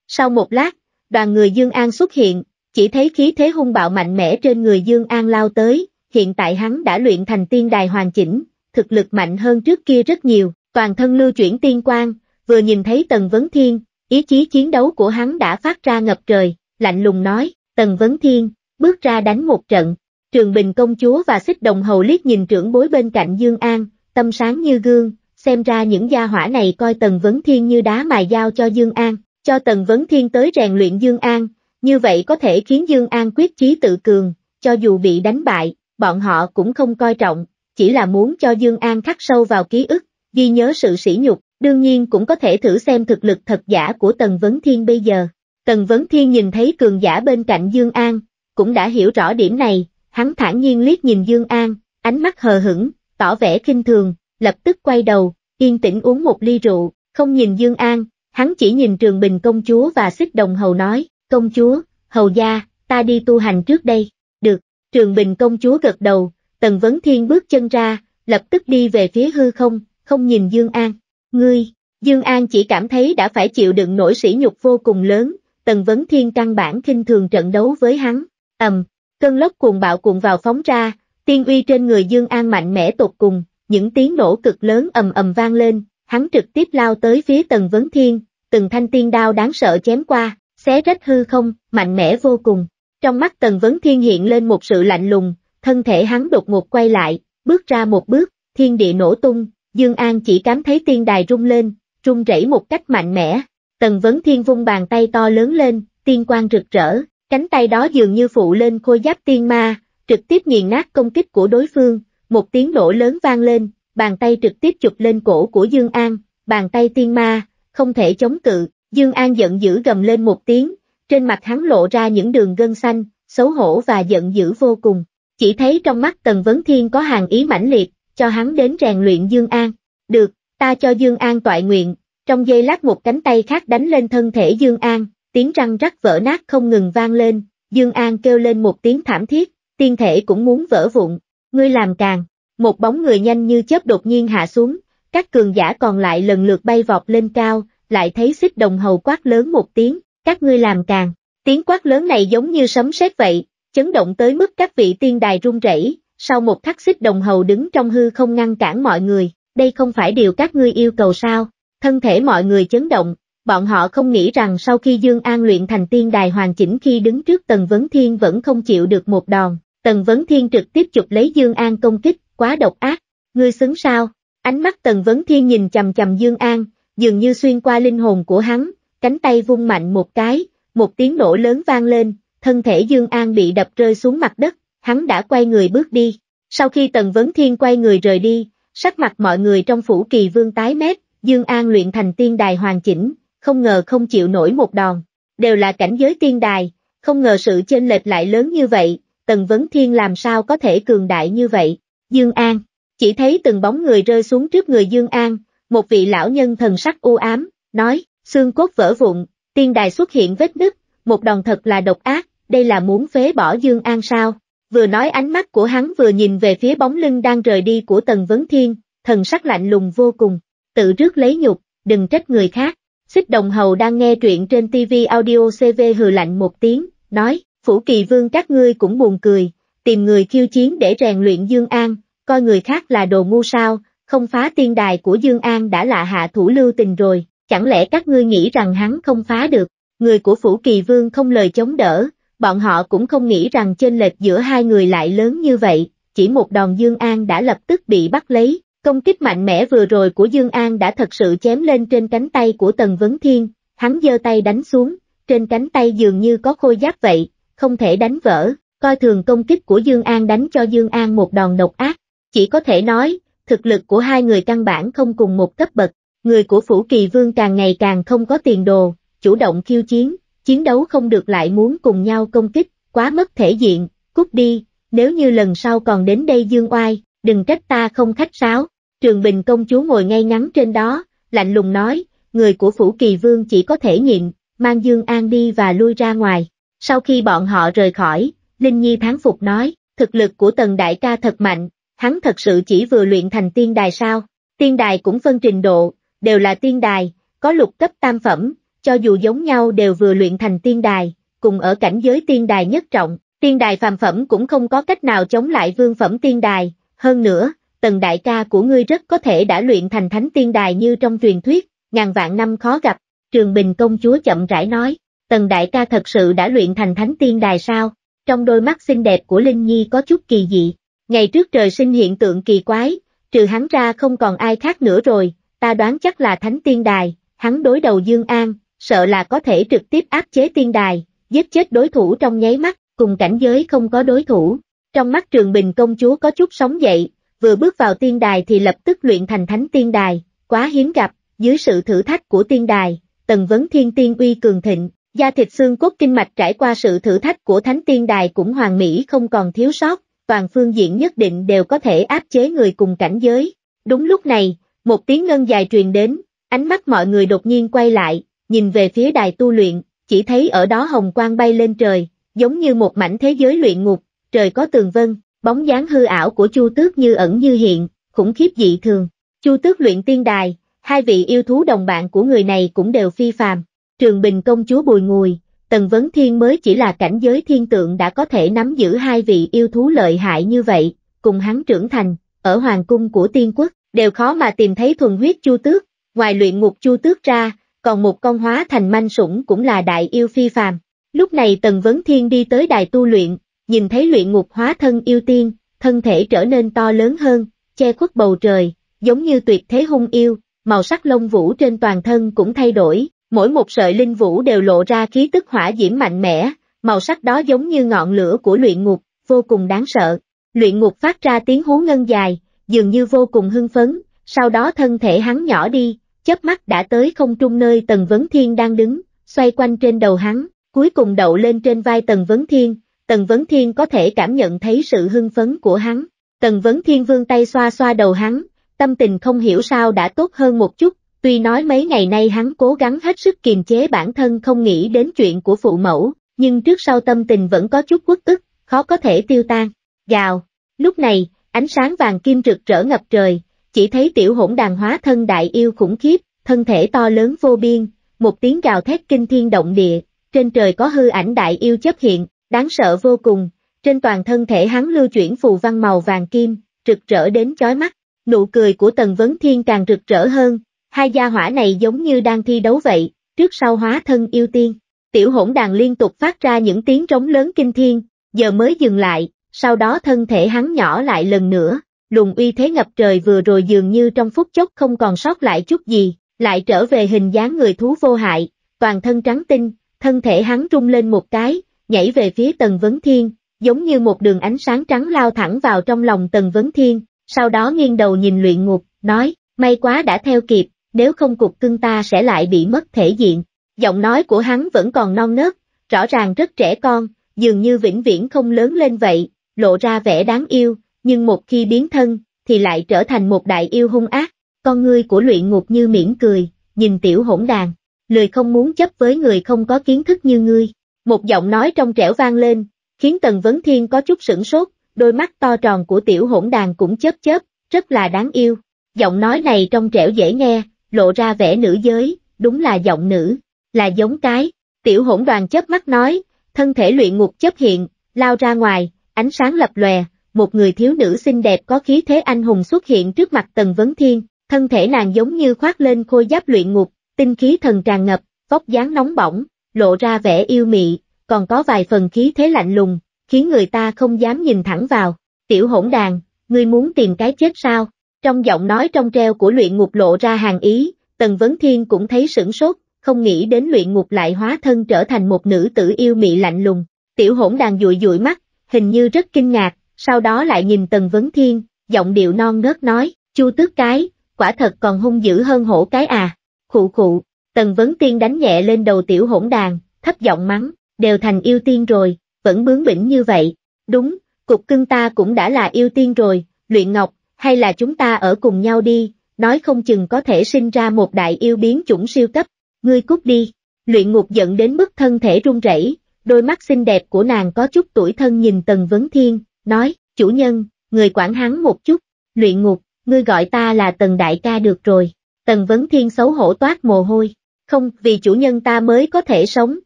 Sau một lát, đoàn người Dương An xuất hiện, chỉ thấy khí thế hung bạo mạnh mẽ trên người Dương An lao tới, hiện tại hắn đã luyện thành tiên đài hoàn chỉnh, thực lực mạnh hơn trước kia rất nhiều, toàn thân lưu chuyển tiên quang, vừa nhìn thấy Tần Vấn Thiên, Ý chí chiến đấu của hắn đã phát ra ngập trời, lạnh lùng nói, Tần Vấn Thiên, bước ra đánh một trận. Trường Bình công chúa và xích đồng hầu liếc nhìn trưởng bối bên cạnh Dương An, tâm sáng như gương, xem ra những gia hỏa này coi Tần Vấn Thiên như đá mài dao cho Dương An, cho Tần Vấn Thiên tới rèn luyện Dương An, như vậy có thể khiến Dương An quyết chí tự cường, cho dù bị đánh bại, bọn họ cũng không coi trọng, chỉ là muốn cho Dương An khắc sâu vào ký ức, ghi nhớ sự sỉ nhục, Đương nhiên cũng có thể thử xem thực lực thật giả của Tần Vấn Thiên bây giờ. Tần Vấn Thiên nhìn thấy cường giả bên cạnh Dương An, cũng đã hiểu rõ điểm này, hắn thản nhiên liếc nhìn Dương An, ánh mắt hờ hững, tỏ vẻ khinh thường, lập tức quay đầu, yên tĩnh uống một ly rượu, không nhìn Dương An, hắn chỉ nhìn Trường Bình công chúa và xích đồng hầu nói, công chúa, hầu gia, ta đi tu hành trước đây, được, Trường Bình công chúa gật đầu, Tần Vấn Thiên bước chân ra, lập tức đi về phía hư không, không nhìn Dương An. Ngươi, Dương An chỉ cảm thấy đã phải chịu đựng nỗi sỉ nhục vô cùng lớn, Tần Vấn Thiên căn bản khinh thường trận đấu với hắn. Ầm, cơn lốc cuồng bạo cuộn vào phóng ra, tiên uy trên người Dương An mạnh mẽ tột cùng, những tiếng nổ cực lớn ầm ầm vang lên, hắn trực tiếp lao tới phía Tần Vấn Thiên, từng thanh tiên đao đáng sợ chém qua, xé rách hư không, mạnh mẽ vô cùng. Trong mắt Tần Vấn Thiên hiện lên một sự lạnh lùng, thân thể hắn đột ngột quay lại, bước ra một bước, thiên địa nổ tung, Dương An chỉ cảm thấy tiên đài rung lên, rung rẩy một cách mạnh mẽ. Tần Vấn Thiên vung bàn tay to lớn lên, tiên quang rực rỡ, cánh tay đó dường như phụ lên khôi giáp tiên ma, trực tiếp nghiền nát công kích của đối phương, một tiếng nổ lớn vang lên, bàn tay trực tiếp chụp lên cổ của Dương An, bàn tay tiên ma, không thể chống cự, Dương An giận dữ gầm lên một tiếng, trên mặt hắn lộ ra những đường gân xanh, xấu hổ và giận dữ vô cùng. Chỉ thấy trong mắt Tần Vấn Thiên có hàng ý mãnh liệt, cho hắn đến rèn luyện Dương An. Được, ta cho Dương An tọa nguyện, trong giây lát một cánh tay khác đánh lên thân thể Dương An, tiếng răng rắc vỡ nát không ngừng vang lên, Dương An kêu lên một tiếng thảm thiết, tiên thể cũng muốn vỡ vụn, ngươi làm càng, một bóng người nhanh như chớp đột nhiên hạ xuống, các cường giả còn lại lần lượt bay vọt lên cao, lại thấy xích đồng hầu quát lớn một tiếng, các ngươi làm càng, tiếng quát lớn này giống như sấm sét vậy, chấn động tới mức các vị tiên đài run rẩy, sau một khắc xích đồng hầu đứng trong hư không ngăn cản mọi người, đây không phải điều các ngươi yêu cầu sao, thân thể mọi người chấn động, bọn họ không nghĩ rằng sau khi Dương An luyện thành tiên đài hoàn chỉnh khi đứng trước Tần Vấn Thiên vẫn không chịu được một đòn, Tần Vấn Thiên trực tiếp chụp lấy Dương An công kích, quá độc ác, ngươi xứng sao, ánh mắt Tần Vấn Thiên nhìn chầm chầm Dương An, dường như xuyên qua linh hồn của hắn, cánh tay vung mạnh một cái, một tiếng nổ lớn vang lên, thân thể Dương An bị đập rơi xuống mặt đất, hắn đã quay người bước đi. Sau khi Tần Vấn Thiên quay người rời đi, sắc mặt mọi người trong phủ kỳ vương tái mét, Dương An luyện thành tiên đài hoàn chỉnh, không ngờ không chịu nổi một đòn. Đều là cảnh giới tiên đài, không ngờ sự chênh lệch lại lớn như vậy, Tần Vấn Thiên làm sao có thể cường đại như vậy. Dương An, chỉ thấy từng bóng người rơi xuống trước người Dương An, một vị lão nhân thần sắc u ám, nói, xương cốt vỡ vụn, tiên đài xuất hiện vết nứt, một đòn thật là độc ác, đây là muốn phế bỏ Dương An sao? Vừa nói ánh mắt của hắn vừa nhìn về phía bóng lưng đang rời đi của Tần Vấn Thiên, thần sắc lạnh lùng vô cùng, tự rước lấy nhục, đừng trách người khác. Xích Đồng Hầu đang nghe truyện trên TV audio CV hừ lạnh một tiếng, nói, Phủ Kỳ Vương các ngươi cũng buồn cười, tìm người khiêu chiến để rèn luyện Dương An, coi người khác là đồ ngu sao, không phá tiên đài của Dương An đã là hạ thủ lưu tình rồi, chẳng lẽ các ngươi nghĩ rằng hắn không phá được, người của Phủ Kỳ Vương không lời chống đỡ, bọn họ cũng không nghĩ rằng chênh lệch giữa hai người lại lớn như vậy, chỉ một đòn Dương An đã lập tức bị bắt lấy, công kích mạnh mẽ vừa rồi của Dương An đã thật sự chém lên trên cánh tay của Tần Vấn Thiên, hắn giơ tay đánh xuống, trên cánh tay dường như có khôi giáp vậy, không thể đánh vỡ, coi thường công kích của Dương An đánh cho Dương An một đòn độc ác, chỉ có thể nói, thực lực của hai người căn bản không cùng một cấp bậc, người của Phủ Kỳ Vương càng ngày càng không có tiền đồ, chủ động khiêu chiến, chiến đấu không được lại muốn cùng nhau công kích, quá mất thể diện, cút đi, nếu như lần sau còn đến đây dương oai, đừng trách ta không khách sáo. Trường Bình công chúa ngồi ngay ngắn trên đó, lạnh lùng nói, người của Phủ Kỳ Vương chỉ có thể nhịn, mang Dương An đi và lui ra ngoài. Sau khi bọn họ rời khỏi, Linh Nhi tháng phục nói, thực lực của tần đại ca thật mạnh, hắn thật sự chỉ vừa luyện thành tiên đài sao, tiên đài cũng phân trình độ, đều là tiên đài, có lục cấp tam phẩm, cho dù giống nhau đều vừa luyện thành tiên đài, cùng ở cảnh giới tiên đài nhất trọng, tiên đài phàm phẩm cũng không có cách nào chống lại vương phẩm tiên đài, hơn nữa, tần đại ca của ngươi rất có thể đã luyện thành thánh tiên đài như trong truyền thuyết, ngàn vạn năm khó gặp, trường bình công chúa chậm rãi nói, tần đại ca thật sự đã luyện thành thánh tiên đài sao, trong đôi mắt xinh đẹp của Linh Nhi có chút kỳ dị, ngày trước trời sinh hiện tượng kỳ quái, trừ hắn ra không còn ai khác nữa rồi, ta đoán chắc là thánh tiên đài, hắn đối đầu Dương An, sợ là có thể trực tiếp áp chế tiên đài, giết chết đối thủ trong nháy mắt, cùng cảnh giới không có đối thủ. Trong mắt Trường Bình công chúa có chút sống dậy, vừa bước vào tiên đài thì lập tức luyện thành thánh tiên đài, quá hiếm gặp, dưới sự thử thách của tiên đài, tần vấn thiên tiên uy cường thịnh, da thịt xương cốt kinh mạch trải qua sự thử thách của thánh tiên đài cũng hoàn mỹ không còn thiếu sót, toàn phương diện nhất định đều có thể áp chế người cùng cảnh giới. Đúng lúc này, một tiếng ngân dài truyền đến, ánh mắt mọi người đột nhiên quay lại, nhìn về phía đài tu luyện, chỉ thấy ở đó hồng quang bay lên trời, giống như một mảnh thế giới luyện ngục, trời có tường vân, bóng dáng hư ảo của Chu Tước như ẩn như hiện, khủng khiếp dị thường. Chu Tước luyện tiên đài, hai vị yêu thú đồng bạn của người này cũng đều phi phàm. Trường Bình công chúa bùi ngùi, Tần Vấn Thiên mới chỉ là cảnh giới thiên tượng đã có thể nắm giữ hai vị yêu thú lợi hại như vậy, cùng hắn trưởng thành, ở hoàng cung của tiên quốc, đều khó mà tìm thấy thuần huyết Chu Tước, ngoài luyện ngục Chu Tước ra, còn một con hóa thành manh sủng cũng là đại yêu phi phàm. Lúc này Tần Vấn Thiên đi tới đài tu luyện, nhìn thấy luyện ngục hóa thân yêu tiên, thân thể trở nên to lớn hơn, che khuất bầu trời, giống như tuyệt thế hung yêu, màu sắc lông vũ trên toàn thân cũng thay đổi, mỗi một sợi linh vũ đều lộ ra khí tức hỏa diễm mạnh mẽ, màu sắc đó giống như ngọn lửa của luyện ngục, vô cùng đáng sợ. Luyện ngục phát ra tiếng hú ngân dài, dường như vô cùng hưng phấn, sau đó thân thể hắn nhỏ đi, chớp mắt đã tới không trung nơi Tần Vấn Thiên đang đứng, xoay quanh trên đầu hắn, cuối cùng đậu lên trên vai Tần Vấn Thiên, Tần Vấn Thiên có thể cảm nhận thấy sự hưng phấn của hắn. Tần Vấn Thiên vương tay xoa xoa đầu hắn, tâm tình không hiểu sao đã tốt hơn một chút, tuy nói mấy ngày nay hắn cố gắng hết sức kiềm chế bản thân không nghĩ đến chuyện của phụ mẫu, nhưng trước sau tâm tình vẫn có chút quất ức, khó có thể tiêu tan. Gào! Lúc này, ánh sáng vàng kim rực rỡ ngập trời, chỉ thấy tiểu hỗn đàn hóa thân đại yêu khủng khiếp, thân thể to lớn vô biên, một tiếng gào thét kinh thiên động địa, trên trời có hư ảnh đại yêu chấp hiện, đáng sợ vô cùng, trên toàn thân thể hắn lưu chuyển phù văn màu vàng kim, rực rỡ đến chói mắt, nụ cười của Tần Vấn Thiên càng rực rỡ hơn, hai gia hỏa này giống như đang thi đấu vậy, trước sau hóa thân yêu tiên, tiểu hỗn đàn liên tục phát ra những tiếng trống lớn kinh thiên, giờ mới dừng lại, sau đó thân thể hắn nhỏ lại lần nữa, luồng uy thế ngập trời vừa rồi dường như trong phút chốc không còn sót lại chút gì, lại trở về hình dáng người thú vô hại, toàn thân trắng tinh, thân thể hắn rung lên một cái, nhảy về phía Tần Vấn Thiên, giống như một đường ánh sáng trắng lao thẳng vào trong lòng Tần Vấn Thiên, sau đó nghiêng đầu nhìn luyện ngục, nói, may quá đã theo kịp, nếu không cục cưng ta sẽ lại bị mất thể diện. Giọng nói của hắn vẫn còn non nớt, rõ ràng rất trẻ con, dường như vĩnh viễn không lớn lên vậy, lộ ra vẻ đáng yêu, nhưng một khi biến thân, thì lại trở thành một đại yêu hung ác, con ngươi của luyện ngục như mỉm cười, nhìn tiểu hỗn đàn, lười không muốn chấp với người không có kiến thức như ngươi. Một giọng nói trong trẻo vang lên, khiến Tần Vấn Thiên có chút sửng sốt, đôi mắt to tròn của tiểu hỗn đàn cũng chớp chớp, rất là đáng yêu. Giọng nói này trong trẻo dễ nghe, lộ ra vẻ nữ giới, đúng là giọng nữ, là giống cái. Tiểu hỗn đoàn chớp mắt nói, thân thể luyện ngục chớp hiện, lao ra ngoài, ánh sáng lập lòe, một người thiếu nữ xinh đẹp có khí thế anh hùng xuất hiện trước mặt Tần Vấn Thiên, thân thể nàng giống như khoác lên khôi giáp luyện ngục, tinh khí thần tràn ngập, vóc dáng nóng bỏng, lộ ra vẻ yêu mị, còn có vài phần khí thế lạnh lùng, khiến người ta không dám nhìn thẳng vào. Tiểu hỗn đàn, ngươi muốn tìm cái chết sao? Trong giọng nói trong treo của luyện ngục lộ ra hàng ý, Tần Vấn Thiên cũng thấy sửng sốt, không nghĩ đến luyện ngục lại hóa thân trở thành một nữ tử yêu mị lạnh lùng. Tiểu hỗn đàn dụi dụi mắt, hình như rất kinh ngạc, sau đó lại nhìn Tần Vấn Thiên, giọng điệu non nớt nói, chu tước cái, quả thật còn hung dữ hơn hổ cái à, khụ khụ, Tần Vấn Thiên đánh nhẹ lên đầu tiểu hỗn đàn, thấp giọng mắng, đều thành yêu tiên rồi, vẫn bướng bỉnh như vậy, đúng, cục cưng ta cũng đã là yêu tiên rồi, luyện ngọc, hay là chúng ta ở cùng nhau đi, nói không chừng có thể sinh ra một đại yêu biến chủng siêu cấp, ngươi cút đi, luyện ngục giận đến mức thân thể run rẩy, đôi mắt xinh đẹp của nàng có chút tuổi thân nhìn Tần Vấn Thiên, nói, chủ nhân, người quản hắn một chút, luyện ngục, ngươi gọi ta là Tần Đại ca được rồi. Tần Vấn Thiên xấu hổ toát mồ hôi, không, vì chủ nhân ta mới có thể sống,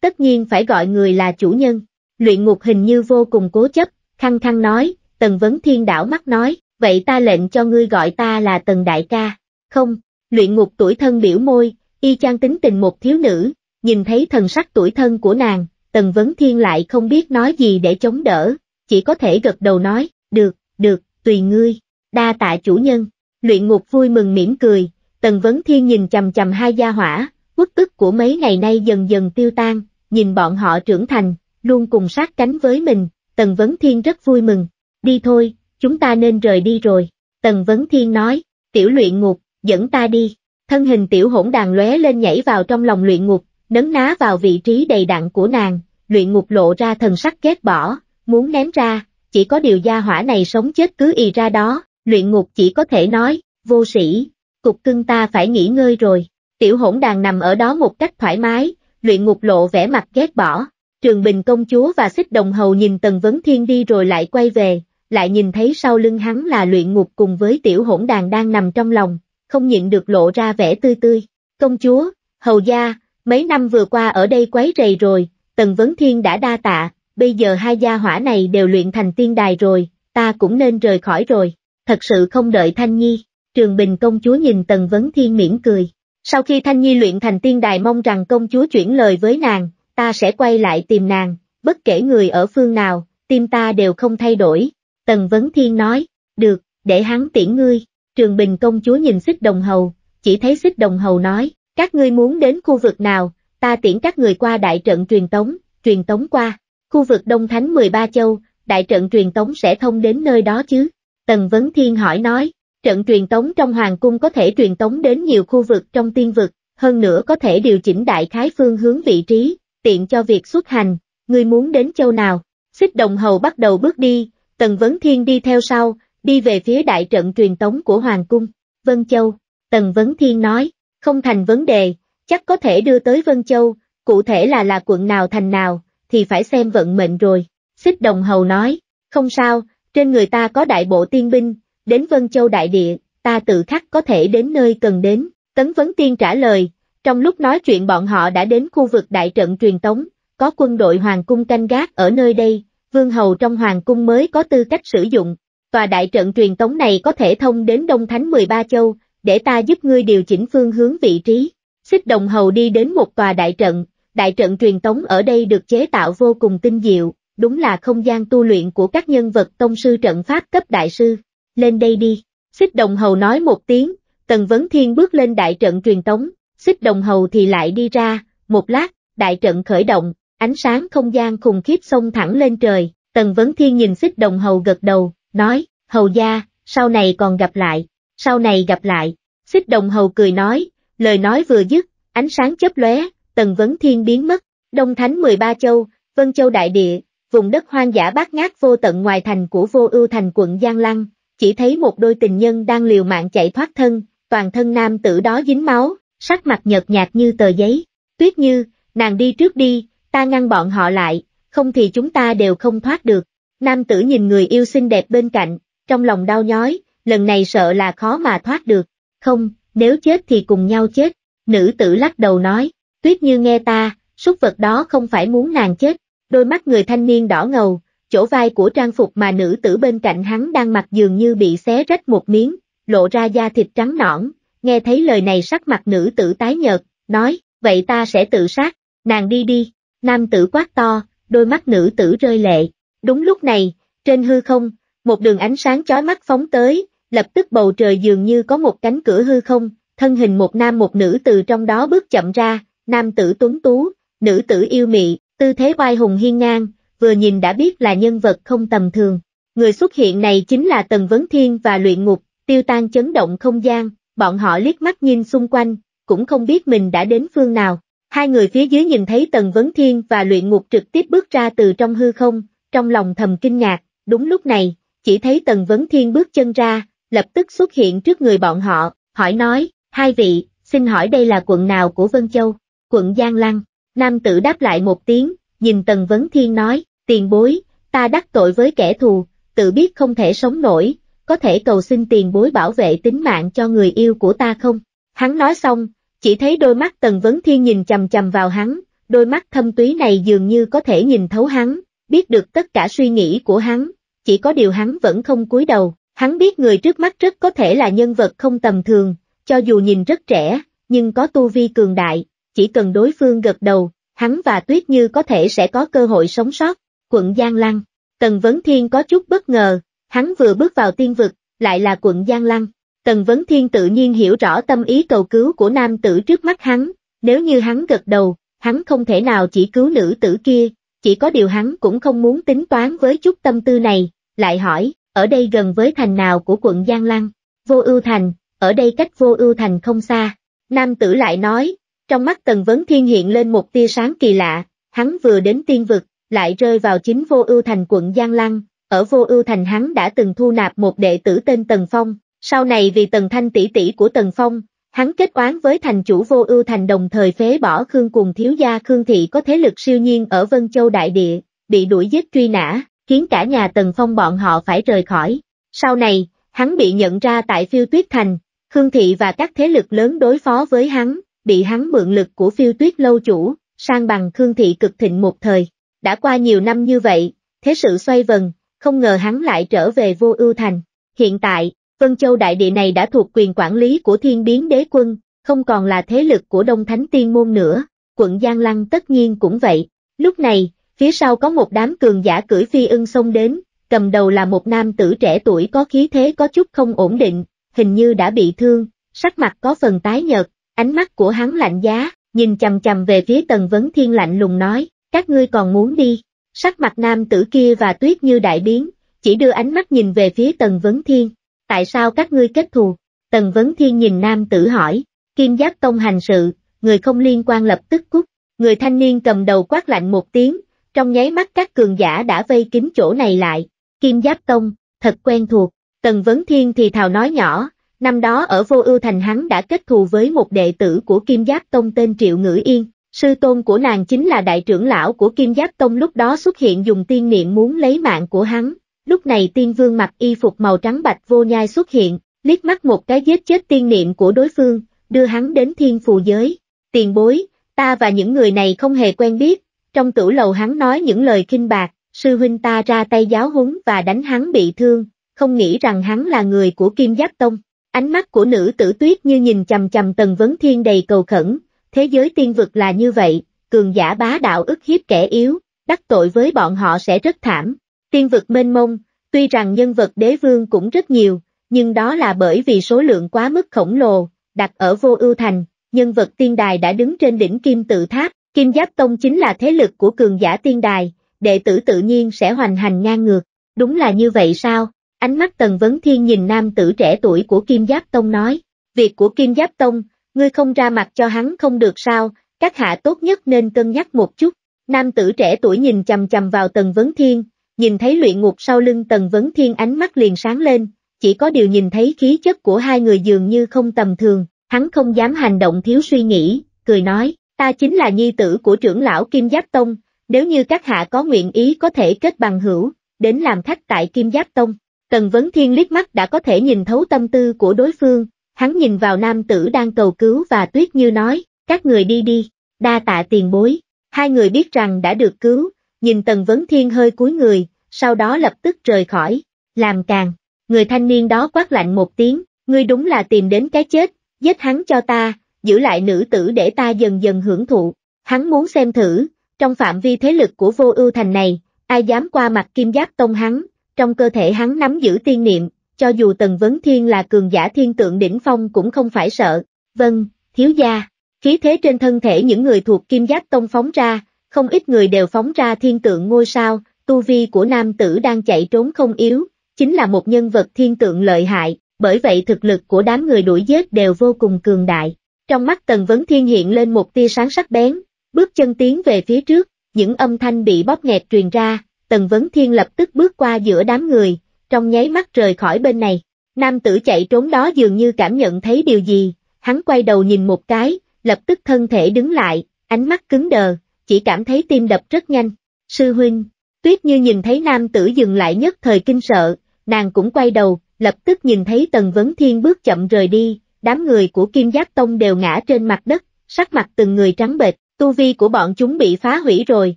tất nhiên phải gọi người là chủ nhân. Luyện ngục hình như vô cùng cố chấp, khăng khăng nói, Tần Vấn Thiên đảo mắt nói, vậy ta lệnh cho ngươi gọi ta là Tần Đại ca. Không, luyện ngục tuổi thân biểu môi, y chang tính tình một thiếu nữ, nhìn thấy thần sắc tuổi thân của nàng, Tần Vấn Thiên lại không biết nói gì để chống đỡ, chỉ có thể gật đầu nói, được, được, tùy ngươi, đa tạ chủ nhân. Luyện ngục vui mừng mỉm cười, Tần Vấn Thiên nhìn chầm chầm hai gia hỏa, quốc ức của mấy ngày nay dần dần tiêu tan, nhìn bọn họ trưởng thành, luôn cùng sát cánh với mình, Tần Vấn Thiên rất vui mừng. Đi thôi, chúng ta nên rời đi rồi. Tần Vấn Thiên nói, tiểu luyện ngục, dẫn ta đi. Thân hình tiểu hỗn đàn lóe lên nhảy vào trong lòng luyện ngục, nấn ná vào vị trí đầy đặn của nàng, luyện ngục lộ ra thần sắc ghét bỏ, Muốn ném ra, chỉ có điều gia hỏa này sống chết cứ y ra đó, luyện ngục chỉ có thể nói, vô sĩ, cục cưng ta phải nghỉ ngơi rồi. Tiểu hỗn đàn nằm ở đó một cách thoải mái, luyện ngục lộ vẻ mặt ghét bỏ. Trường Bình công chúa và xích đồng hầu nhìn Tần Vấn Thiên đi rồi lại quay về, lại nhìn thấy sau lưng hắn là luyện ngục cùng với tiểu hỗn đàn đang nằm trong lòng, không nhịn được lộ ra vẻ tươi tươi. Công chúa, hầu gia, mấy năm vừa qua ở đây quấy rầy rồi, Tần Vấn Thiên đã đa tạ, bây giờ hai gia hỏa này đều luyện thành tiên đài rồi, ta cũng nên rời khỏi rồi, thật sự không đợi Thanh Nhi. Trường Bình công chúa nhìn Tần Vấn Thiên miễn cười. Sau khi Thanh Nhi luyện thành tiên đài mong rằng công chúa chuyển lời với nàng, ta sẽ quay lại tìm nàng, bất kể người ở phương nào, tim ta đều không thay đổi. Tần Vấn Thiên nói, được, để hắn tiễn ngươi. Trường Bình công chúa nhìn xích đồng hầu, chỉ thấy xích đồng hầu nói, các ngươi muốn đến khu vực nào, ta tiễn các người qua đại trận truyền tống, truyền tống qua. Khu vực Đông Thánh 13 châu, đại trận truyền tống sẽ thông đến nơi đó chứ? Tần Vấn Thiên hỏi nói, trận truyền tống trong Hoàng Cung có thể truyền tống đến nhiều khu vực trong tiên vực, hơn nữa có thể điều chỉnh đại khái phương hướng vị trí, tiện cho việc xuất hành, ngươi muốn đến châu nào? Xích đồng hầu bắt đầu bước đi, Tần Vấn Thiên đi theo sau, đi về phía đại trận truyền tống của Hoàng Cung, Vân Châu. Tần Vấn Thiên nói, không thành vấn đề, chắc có thể đưa tới Vân Châu, cụ thể là là quận nào thành nào, thì phải xem vận mệnh rồi. Xích đồng hầu nói, không sao, trên người ta có đại bộ tiên binh, đến Vân Châu Đại Địa, ta tự khắc có thể đến nơi cần đến. Tấn Vấn Tiên trả lời, trong lúc nói chuyện bọn họ đã đến khu vực đại trận truyền tống, có quân đội Hoàng cung canh gác ở nơi đây, vương hầu trong Hoàng cung mới có tư cách sử dụng. Tòa đại trận truyền tống này có thể thông đến Đông Thánh 13 châu, để ta giúp ngươi điều chỉnh phương hướng vị trí. Xích đồng hầu đi đến một tòa đại trận, Đại trận truyền tống ở đây được chế tạo vô cùng tinh diệu, đúng là không gian tu luyện của các nhân vật tông sư trận pháp cấp đại sư. Lên đây đi. Xích đồng hầu nói một tiếng, Tần Vấn Thiên bước lên đại trận truyền tống, xích đồng hầu thì lại đi ra, một lát, đại trận khởi động, ánh sáng không gian khủng khiếp xông thẳng lên trời, Tần Vấn Thiên nhìn xích đồng hầu gật đầu, nói, hầu gia, sau này còn gặp lại, sau này gặp lại, xích đồng hầu cười nói, lời nói vừa dứt, ánh sáng chớp lóe, Tần Vấn Thiên biến mất, Đông Thánh 13 châu, Vân Châu Đại Địa, vùng đất hoang dã bát ngát vô tận ngoài thành của vô ưu thành quận Giang Lăng, chỉ thấy một đôi tình nhân đang liều mạng chạy thoát thân, toàn thân nam tử đó dính máu, sắc mặt nhợt nhạt như tờ giấy. Tuyết Như, nàng đi trước đi, ta ngăn bọn họ lại, không thì chúng ta đều không thoát được. Nam tử nhìn người yêu xinh đẹp bên cạnh, trong lòng đau nhói, lần này sợ là khó mà thoát được. Không, nếu chết thì cùng nhau chết. Nữ tử lắc đầu nói, Tuyết như nghe ta, súc vật đó không phải muốn nàng chết, đôi mắt người thanh niên đỏ ngầu, chỗ vai của trang phục mà nữ tử bên cạnh hắn đang mặc dường như bị xé rách một miếng, lộ ra da thịt trắng nõn, nghe thấy lời này sắc mặt nữ tử tái nhợt, nói, vậy ta sẽ tự sát, nàng đi đi, nam tử quát to, đôi mắt nữ tử rơi lệ, đúng lúc này, trên hư không, một đường ánh sáng chói mắt phóng tới, lập tức bầu trời dường như có một cánh cửa hư không, thân hình một nam một nữ từ trong đó bước chậm ra, nam tử tuấn tú, nữ tử yêu mị, tư thế oai hùng hiên ngang, vừa nhìn đã biết là nhân vật không tầm thường. Người xuất hiện này chính là Tần Vấn Thiên và Luyện Ngục, tiêu tan chấn động không gian, bọn họ liếc mắt nhìn xung quanh, cũng không biết mình đã đến phương nào. Hai người phía dưới nhìn thấy Tần Vấn Thiên và Luyện Ngục trực tiếp bước ra từ trong hư không, trong lòng thầm kinh ngạc, đúng lúc này, chỉ thấy Tần Vấn Thiên bước chân ra, lập tức xuất hiện trước người bọn họ, hỏi nói, hai vị, xin hỏi đây là quận nào của Vân Châu? quận Giang Lăng. Nam tử đáp lại một tiếng, nhìn Tần Vấn Thiên nói, tiền bối, ta đắc tội với kẻ thù, tự biết không thể sống nổi, có thể cầu xin tiền bối bảo vệ tính mạng cho người yêu của ta không? Hắn nói xong, chỉ thấy đôi mắt Tần Vấn Thiên nhìn chầm chầm vào hắn, đôi mắt thâm túy này dường như có thể nhìn thấu hắn, biết được tất cả suy nghĩ của hắn, chỉ có điều hắn vẫn không cúi đầu, hắn biết người trước mắt rất có thể là nhân vật không tầm thường, cho dù nhìn rất trẻ, nhưng có tu vi cường đại, chỉ cần đối phương gật đầu, hắn và Tuyết Như có thể sẽ có cơ hội sống sót. Quận Giang Lăng, Tần Vấn Thiên có chút bất ngờ, hắn vừa bước vào tiên vực, lại là quận Giang Lăng. Tần Vấn Thiên tự nhiên hiểu rõ tâm ý cầu cứu của nam tử trước mắt hắn, nếu như hắn gật đầu, hắn không thể nào chỉ cứu nữ tử kia, chỉ có điều hắn cũng không muốn tính toán với chút tâm tư này, lại hỏi, ở đây gần với thành nào của quận Giang Lăng? Vô ưu thành, ở đây cách vô ưu thành không xa. Nam tử lại nói, trong mắt Tần Vấn Thiên hiện lên một tia sáng kỳ lạ, hắn vừa đến tiên vực, lại rơi vào chính vô ưu thành quận Giang Lăng, ở vô ưu thành hắn đã từng thu nạp một đệ tử tên Tần Phong, sau này vì Tần Thanh tỷ tỷ của Tần Phong, hắn kết oán với thành chủ vô ưu thành đồng thời phế bỏ Khương cùng thiếu gia Khương Thị có thế lực siêu nhiên ở Vân Châu Đại Địa, bị đuổi giết truy nã, khiến cả nhà Tần Phong bọn họ phải rời khỏi. Sau này, hắn bị nhận ra tại phiêu tuyết thành, Khương Thị và các thế lực lớn đối phó với hắn, bị hắn mượn lực của phiêu tuyết lâu chủ, sang bằng Khương Thị cực thịnh một thời. Đã qua nhiều năm như vậy, thế sự xoay vần, không ngờ hắn lại trở về vô ưu thành. Hiện tại, Vân Châu đại địa này đã thuộc quyền quản lý của thiên biến đế quân, không còn là thế lực của Đông Thánh Tiên Môn nữa, quận Giang Lăng tất nhiên cũng vậy. Lúc này, phía sau có một đám cường giả cưỡi phi ưng xông đến, cầm đầu là một nam tử trẻ tuổi có khí thế có chút không ổn định, hình như đã bị thương, sắc mặt có phần tái nhợt, Ánh mắt của hắn lạnh giá, nhìn chầm chầm về phía Tần Vấn Thiên lạnh lùng nói, các ngươi còn muốn đi. Sắc mặt nam tử kia và tuyết như đại biến, chỉ đưa ánh mắt nhìn về phía Tần Vấn Thiên. Tại sao các ngươi kết thù? Tần Vấn Thiên nhìn nam tử hỏi, kim giáp tông hành sự, người không liên quan lập tức cút. Người thanh niên cầm đầu quát lạnh một tiếng, trong nháy mắt các cường giả đã vây kín chỗ này lại. Kim giáp tông, thật quen thuộc. Tần Vấn Thiên thì thào nói nhỏ, Năm đó ở Vô Ưu Thành hắn đã kết thù với một đệ tử của Kim Giáp Tông tên Triệu Ngữ Yên, sư tôn của nàng chính là đại trưởng lão của Kim Giáp Tông lúc đó xuất hiện dùng tiên niệm muốn lấy mạng của hắn. Lúc này tiên vương mặc y phục màu trắng bạch vô nhai xuất hiện, liếc mắt một cái giết chết tiên niệm của đối phương, đưa hắn đến thiên phù giới. Tiền bối, ta và những người này không hề quen biết, trong tử lầu hắn nói những lời kinh bạc, sư huynh ta ra tay giáo húng và đánh hắn bị thương, không nghĩ rằng hắn là người của Kim Giáp Tông. Ánh mắt của nữ tử tuyết như nhìn chầm chầm tần vấn thiên đầy cầu khẩn, thế giới tiên vực là như vậy, cường giả bá đạo ức hiếp kẻ yếu, đắc tội với bọn họ sẽ rất thảm. Tiên vực mênh mông, tuy rằng nhân vật đế vương cũng rất nhiều, nhưng đó là bởi vì số lượng quá mức khổng lồ, đặt ở vô ưu thành, nhân vật tiên đài đã đứng trên đỉnh kim tự tháp, kim giáp tông chính là thế lực của cường giả tiên đài, đệ tử tự nhiên sẽ hoành hành ngang ngược, đúng là như vậy sao? Ánh mắt Tần Vấn Thiên nhìn nam tử trẻ tuổi của Kim Giáp Tông nói, việc của Kim Giáp Tông, ngươi không ra mặt cho hắn không được sao, các hạ tốt nhất nên cân nhắc một chút. Nam tử trẻ tuổi nhìn chầm chầm vào Tần Vấn Thiên, nhìn thấy luyện ngục sau lưng Tần Vấn Thiên ánh mắt liền sáng lên, chỉ có điều nhìn thấy khí chất của hai người dường như không tầm thường, hắn không dám hành động thiếu suy nghĩ, cười nói, ta chính là nhi tử của trưởng lão Kim Giáp Tông, nếu như các hạ có nguyện ý có thể kết bằng hữu, đến làm khách tại Kim Giáp Tông. Tần Vấn Thiên liếc mắt đã có thể nhìn thấu tâm tư của đối phương, hắn nhìn vào nam tử đang cầu cứu và tuyết như nói, các người đi đi, đa tạ tiền bối, hai người biết rằng đã được cứu, nhìn Tần Vấn Thiên hơi cúi người, sau đó lập tức rời khỏi, làm càng, người thanh niên đó quát lạnh một tiếng, ngươi đúng là tìm đến cái chết, giết hắn cho ta, giữ lại nữ tử để ta dần dần hưởng thụ, hắn muốn xem thử, trong phạm vi thế lực của vô ưu thành này, ai dám qua mặt kim giáp tông hắn, trong cơ thể hắn nắm giữ tiên niệm, cho dù Tần Vấn Thiên là cường giả thiên tượng đỉnh phong cũng không phải sợ. Vâng, thiếu gia, khí thế trên thân thể những người thuộc Kim Giác Tông phóng ra, không ít người đều phóng ra thiên tượng ngôi sao, tu vi của nam tử đang chạy trốn không yếu, chính là một nhân vật thiên tượng lợi hại, bởi vậy thực lực của đám người đuổi giết đều vô cùng cường đại. Trong mắt Tần Vấn Thiên hiện lên một tia sáng sắc bén, bước chân tiến về phía trước, những âm thanh bị bóp nghẹt truyền ra, Tần Vấn Thiên lập tức bước qua giữa đám người, trong nháy mắt rời khỏi bên này. Nam tử chạy trốn đó dường như cảm nhận thấy điều gì, hắn quay đầu nhìn một cái, lập tức thân thể đứng lại, ánh mắt cứng đờ, chỉ cảm thấy tim đập rất nhanh. Sư huynh, tuyết như nhìn thấy nam tử dừng lại nhất thời kinh sợ, nàng cũng quay đầu, lập tức nhìn thấy Tần Vấn Thiên bước chậm rời đi, đám người của Kim Giác Tông đều ngã trên mặt đất, sắc mặt từng người trắng bệch, tu vi của bọn chúng bị phá hủy rồi,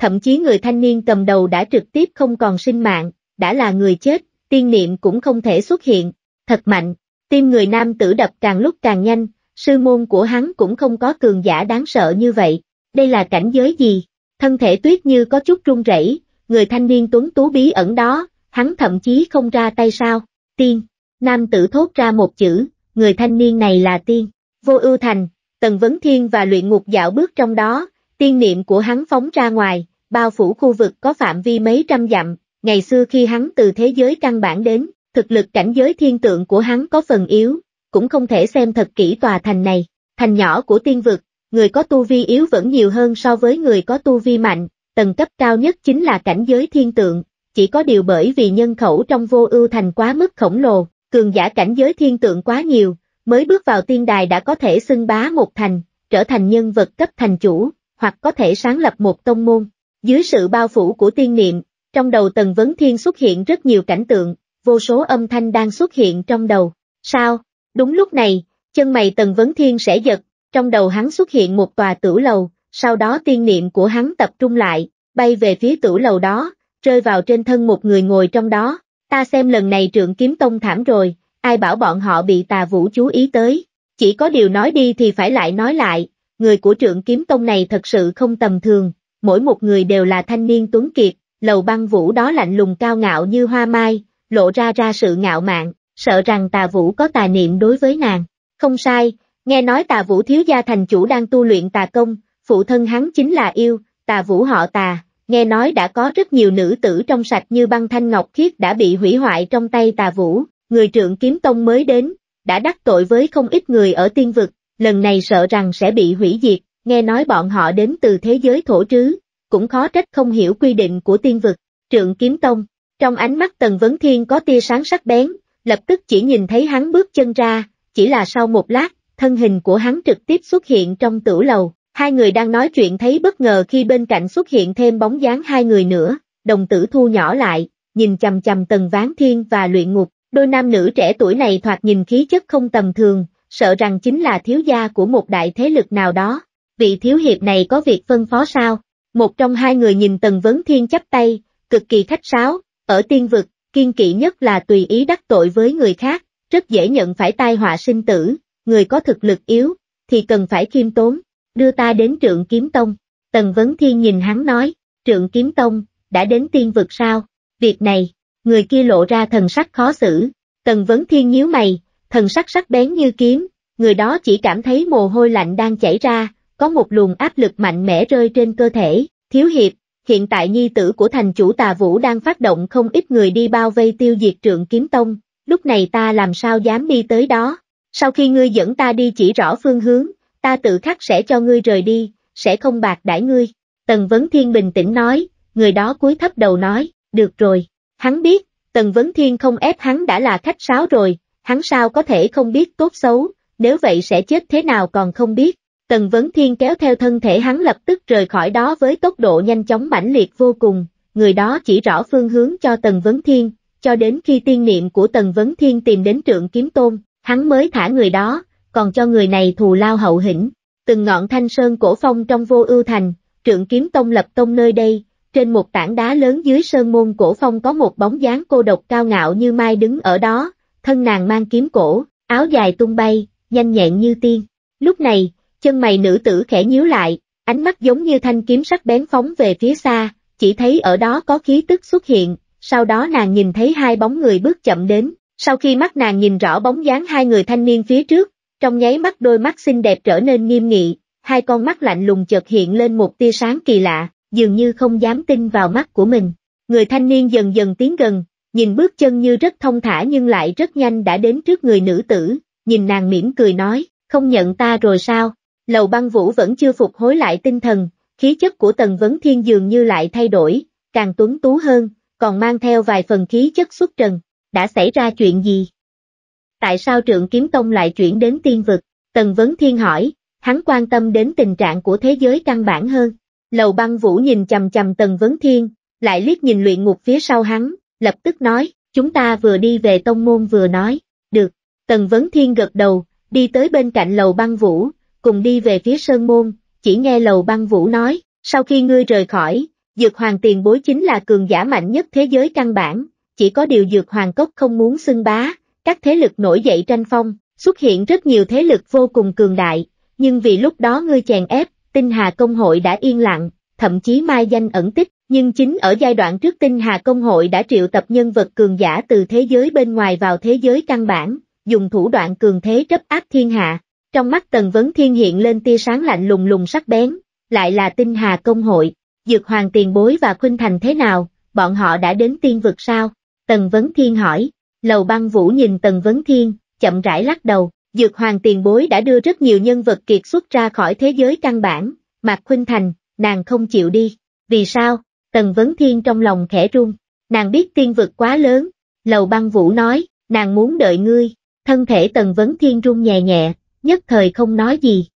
thậm chí người thanh niên cầm đầu đã trực tiếp không còn sinh mạng, đã là người chết, tiên niệm cũng không thể xuất hiện, thật mạnh, tim người nam tử đập càng lúc càng nhanh, sư môn của hắn cũng không có cường giả đáng sợ như vậy, đây là cảnh giới gì, thân thể tuyết như có chút run rẩy, người thanh niên tuấn tú bí ẩn đó, hắn thậm chí không ra tay sao, tiên, nam tử thốt ra một chữ, người thanh niên này là tiên, vô ưu thành, tần vấn thiên và luyện ngục dạo bước trong đó, Tiên niệm của hắn phóng ra ngoài, bao phủ khu vực có phạm vi mấy trăm dặm, ngày xưa khi hắn từ thế giới căn bản đến, thực lực cảnh giới thiên tượng của hắn có phần yếu, cũng không thể xem thật kỹ tòa thành này. Thành nhỏ của tiên vực, người có tu vi yếu vẫn nhiều hơn so với người có tu vi mạnh, tầng cấp cao nhất chính là cảnh giới thiên tượng, chỉ có điều bởi vì nhân khẩu trong vô ưu thành quá mức khổng lồ, cường giả cảnh giới thiên tượng quá nhiều, mới bước vào tiên đài đã có thể xưng bá một thành, trở thành nhân vật cấp thành chủ, hoặc có thể sáng lập một tông môn. Dưới sự bao phủ của tiên niệm, trong đầu Tần Vấn Thiên xuất hiện rất nhiều cảnh tượng, vô số âm thanh đang xuất hiện trong đầu. Sao? Đúng lúc này, chân mày Tần Vấn Thiên sẽ giật, trong đầu hắn xuất hiện một tòa tử lầu, sau đó tiên niệm của hắn tập trung lại, bay về phía tử lầu đó, rơi vào trên thân một người ngồi trong đó. Ta xem lần này trượng kiếm tông thảm rồi, ai bảo bọn họ bị tà vũ chú ý tới. Chỉ có điều nói đi thì phải lại nói lại, người của trưởng kiếm tông này thật sự không tầm thường, mỗi một người đều là thanh niên tuấn kiệt, lầu băng vũ đó lạnh lùng cao ngạo như hoa mai, lộ ra ra sự ngạo mạn, sợ rằng tà vũ có tà niệm đối với nàng. Không sai, nghe nói tà vũ thiếu gia thành chủ đang tu luyện tà công, phụ thân hắn chính là yêu, tà vũ họ tà, nghe nói đã có rất nhiều nữ tử trong sạch như băng thanh ngọc khiết đã bị hủy hoại trong tay tà vũ, người trưởng kiếm tông mới đến, đã đắc tội với không ít người ở tiên vực, lần này sợ rằng sẽ bị hủy diệt, nghe nói bọn họ đến từ thế giới thổ trứ, cũng khó trách không hiểu quy định của tiên vực, trượng kiếm tông. Trong ánh mắt Tần Vấn Thiên có tia sáng sắc bén, lập tức chỉ nhìn thấy hắn bước chân ra, chỉ là sau một lát, thân hình của hắn trực tiếp xuất hiện trong tửu lầu. Hai người đang nói chuyện thấy bất ngờ khi bên cạnh xuất hiện thêm bóng dáng hai người nữa, đồng tử thu nhỏ lại, nhìn chầm chầm Tần Ván Thiên và luyện ngục, đôi nam nữ trẻ tuổi này thoạt nhìn khí chất không tầm thường, sợ rằng chính là thiếu gia của một đại thế lực nào đó. Vị thiếu hiệp này có việc phân phó sao? Một trong hai người nhìn Tần Vấn Thiên chắp tay, cực kỳ khách sáo, ở tiên vực, kiên kỵ nhất là tùy ý đắc tội với người khác, rất dễ nhận phải tai họa sinh tử, người có thực lực yếu, thì cần phải khiêm tốn, đưa ta đến trượng kiếm tông. Tần Vấn Thiên nhìn hắn nói, trượng kiếm tông, đã đến tiên vực sao? Việc này, người kia lộ ra thần sắc khó xử, Tần Vấn Thiên nhíu mày, thần sắc sắc bén như kiếm, người đó chỉ cảm thấy mồ hôi lạnh đang chảy ra, có một luồng áp lực mạnh mẽ rơi trên cơ thể, thiếu hiệp, hiện tại nhi tử của thành chủ tà vũ đang phát động không ít người đi bao vây tiêu diệt trượng kiếm tông, lúc này ta làm sao dám đi tới đó, sau khi ngươi dẫn ta đi chỉ rõ phương hướng, ta tự khắc sẽ cho ngươi rời đi, sẽ không bạc đãi ngươi, Tần Vấn Thiên bình tĩnh nói, người đó cúi thấp đầu nói, được rồi, hắn biết, Tần Vấn Thiên không ép hắn đã là khách sáo rồi, hắn sao có thể không biết tốt xấu, nếu vậy sẽ chết thế nào còn không biết. Tần Vấn Thiên kéo theo thân thể hắn lập tức rời khỏi đó với tốc độ nhanh chóng mãnh liệt vô cùng, người đó chỉ rõ phương hướng cho Tần Vấn Thiên, cho đến khi tiên niệm của Tần Vấn Thiên tìm đến trượng kiếm tôn, hắn mới thả người đó, còn cho người này thù lao hậu hĩnh. Từng ngọn thanh sơn cổ phong trong vô ưu thành, trượng kiếm tông lập tông nơi đây, trên một tảng đá lớn dưới sơn môn cổ phong có một bóng dáng cô độc cao ngạo như mai đứng ở đó, thân nàng mang kiếm cổ, áo dài tung bay, nhanh nhẹn như tiên. Lúc này, chân mày nữ tử khẽ nhíu lại, ánh mắt giống như thanh kiếm sắc bén phóng về phía xa, chỉ thấy ở đó có khí tức xuất hiện, sau đó nàng nhìn thấy hai bóng người bước chậm đến, sau khi mắt nàng nhìn rõ bóng dáng hai người thanh niên phía trước, trong nháy mắt đôi mắt xinh đẹp trở nên nghiêm nghị, hai con mắt lạnh lùng chợt hiện lên một tia sáng kỳ lạ, dường như không dám tin vào mắt của mình. Người thanh niên dần dần tiến gần, nhìn bước chân như rất thông thả nhưng lại rất nhanh đã đến trước người nữ tử, nhìn nàng mỉm cười nói, không nhận ta rồi sao? Lầu băng vũ vẫn chưa phục hối lại tinh thần, khí chất của tần vấn thiên dường như lại thay đổi, càng tuấn tú hơn, còn mang theo vài phần khí chất xuất trần, đã xảy ra chuyện gì? Tại sao trượng kiếm tông lại chuyển đến tiên vực? Tần vấn thiên hỏi, hắn quan tâm đến tình trạng của thế giới căn bản hơn. Lầu băng vũ nhìn chầm chầm tần vấn thiên, lại liếc nhìn luyện ngục phía sau hắn, lập tức nói, chúng ta vừa đi về tông môn vừa nói, được, Tần Vấn Thiên gật đầu, đi tới bên cạnh lầu băng vũ, cùng đi về phía sơn môn, chỉ nghe lầu băng vũ nói, sau khi ngươi rời khỏi, dược hoàng tiền bối chính là cường giả mạnh nhất thế giới căn bản, chỉ có điều dược hoàng cốc không muốn xưng bá, các thế lực nổi dậy tranh phong, xuất hiện rất nhiều thế lực vô cùng cường đại, nhưng vì lúc đó ngươi chèn ép, tinh hà công hội đã yên lặng, thậm chí mai danh ẩn tích, nhưng chính ở giai đoạn trước tinh Hà Công hội đã triệu tập nhân vật cường giả từ thế giới bên ngoài vào thế giới căn bản, dùng thủ đoạn cường thế trấp áp thiên hạ. Trong mắt Tần Vấn Thiên hiện lên tia sáng lạnh lùng lùng sắc bén, lại là tinh Hà Công hội, dược hoàng tiền bối và khuynh thành thế nào, bọn họ đã đến tiên vực sao? Tần Vấn Thiên hỏi, lầu băng vũ nhìn Tần Vấn Thiên, chậm rãi lắc đầu, dược hoàng tiền bối đã đưa rất nhiều nhân vật kiệt xuất ra khỏi thế giới căn bản, Mạc Khuynh Thành, nàng không chịu đi, vì sao? Tần Vấn Thiên trong lòng khẽ run, nàng biết tiên vực quá lớn, lầu băng vũ nói, nàng muốn đợi ngươi, thân thể Tần Vấn Thiên run nhẹ nhẹ, nhất thời không nói gì.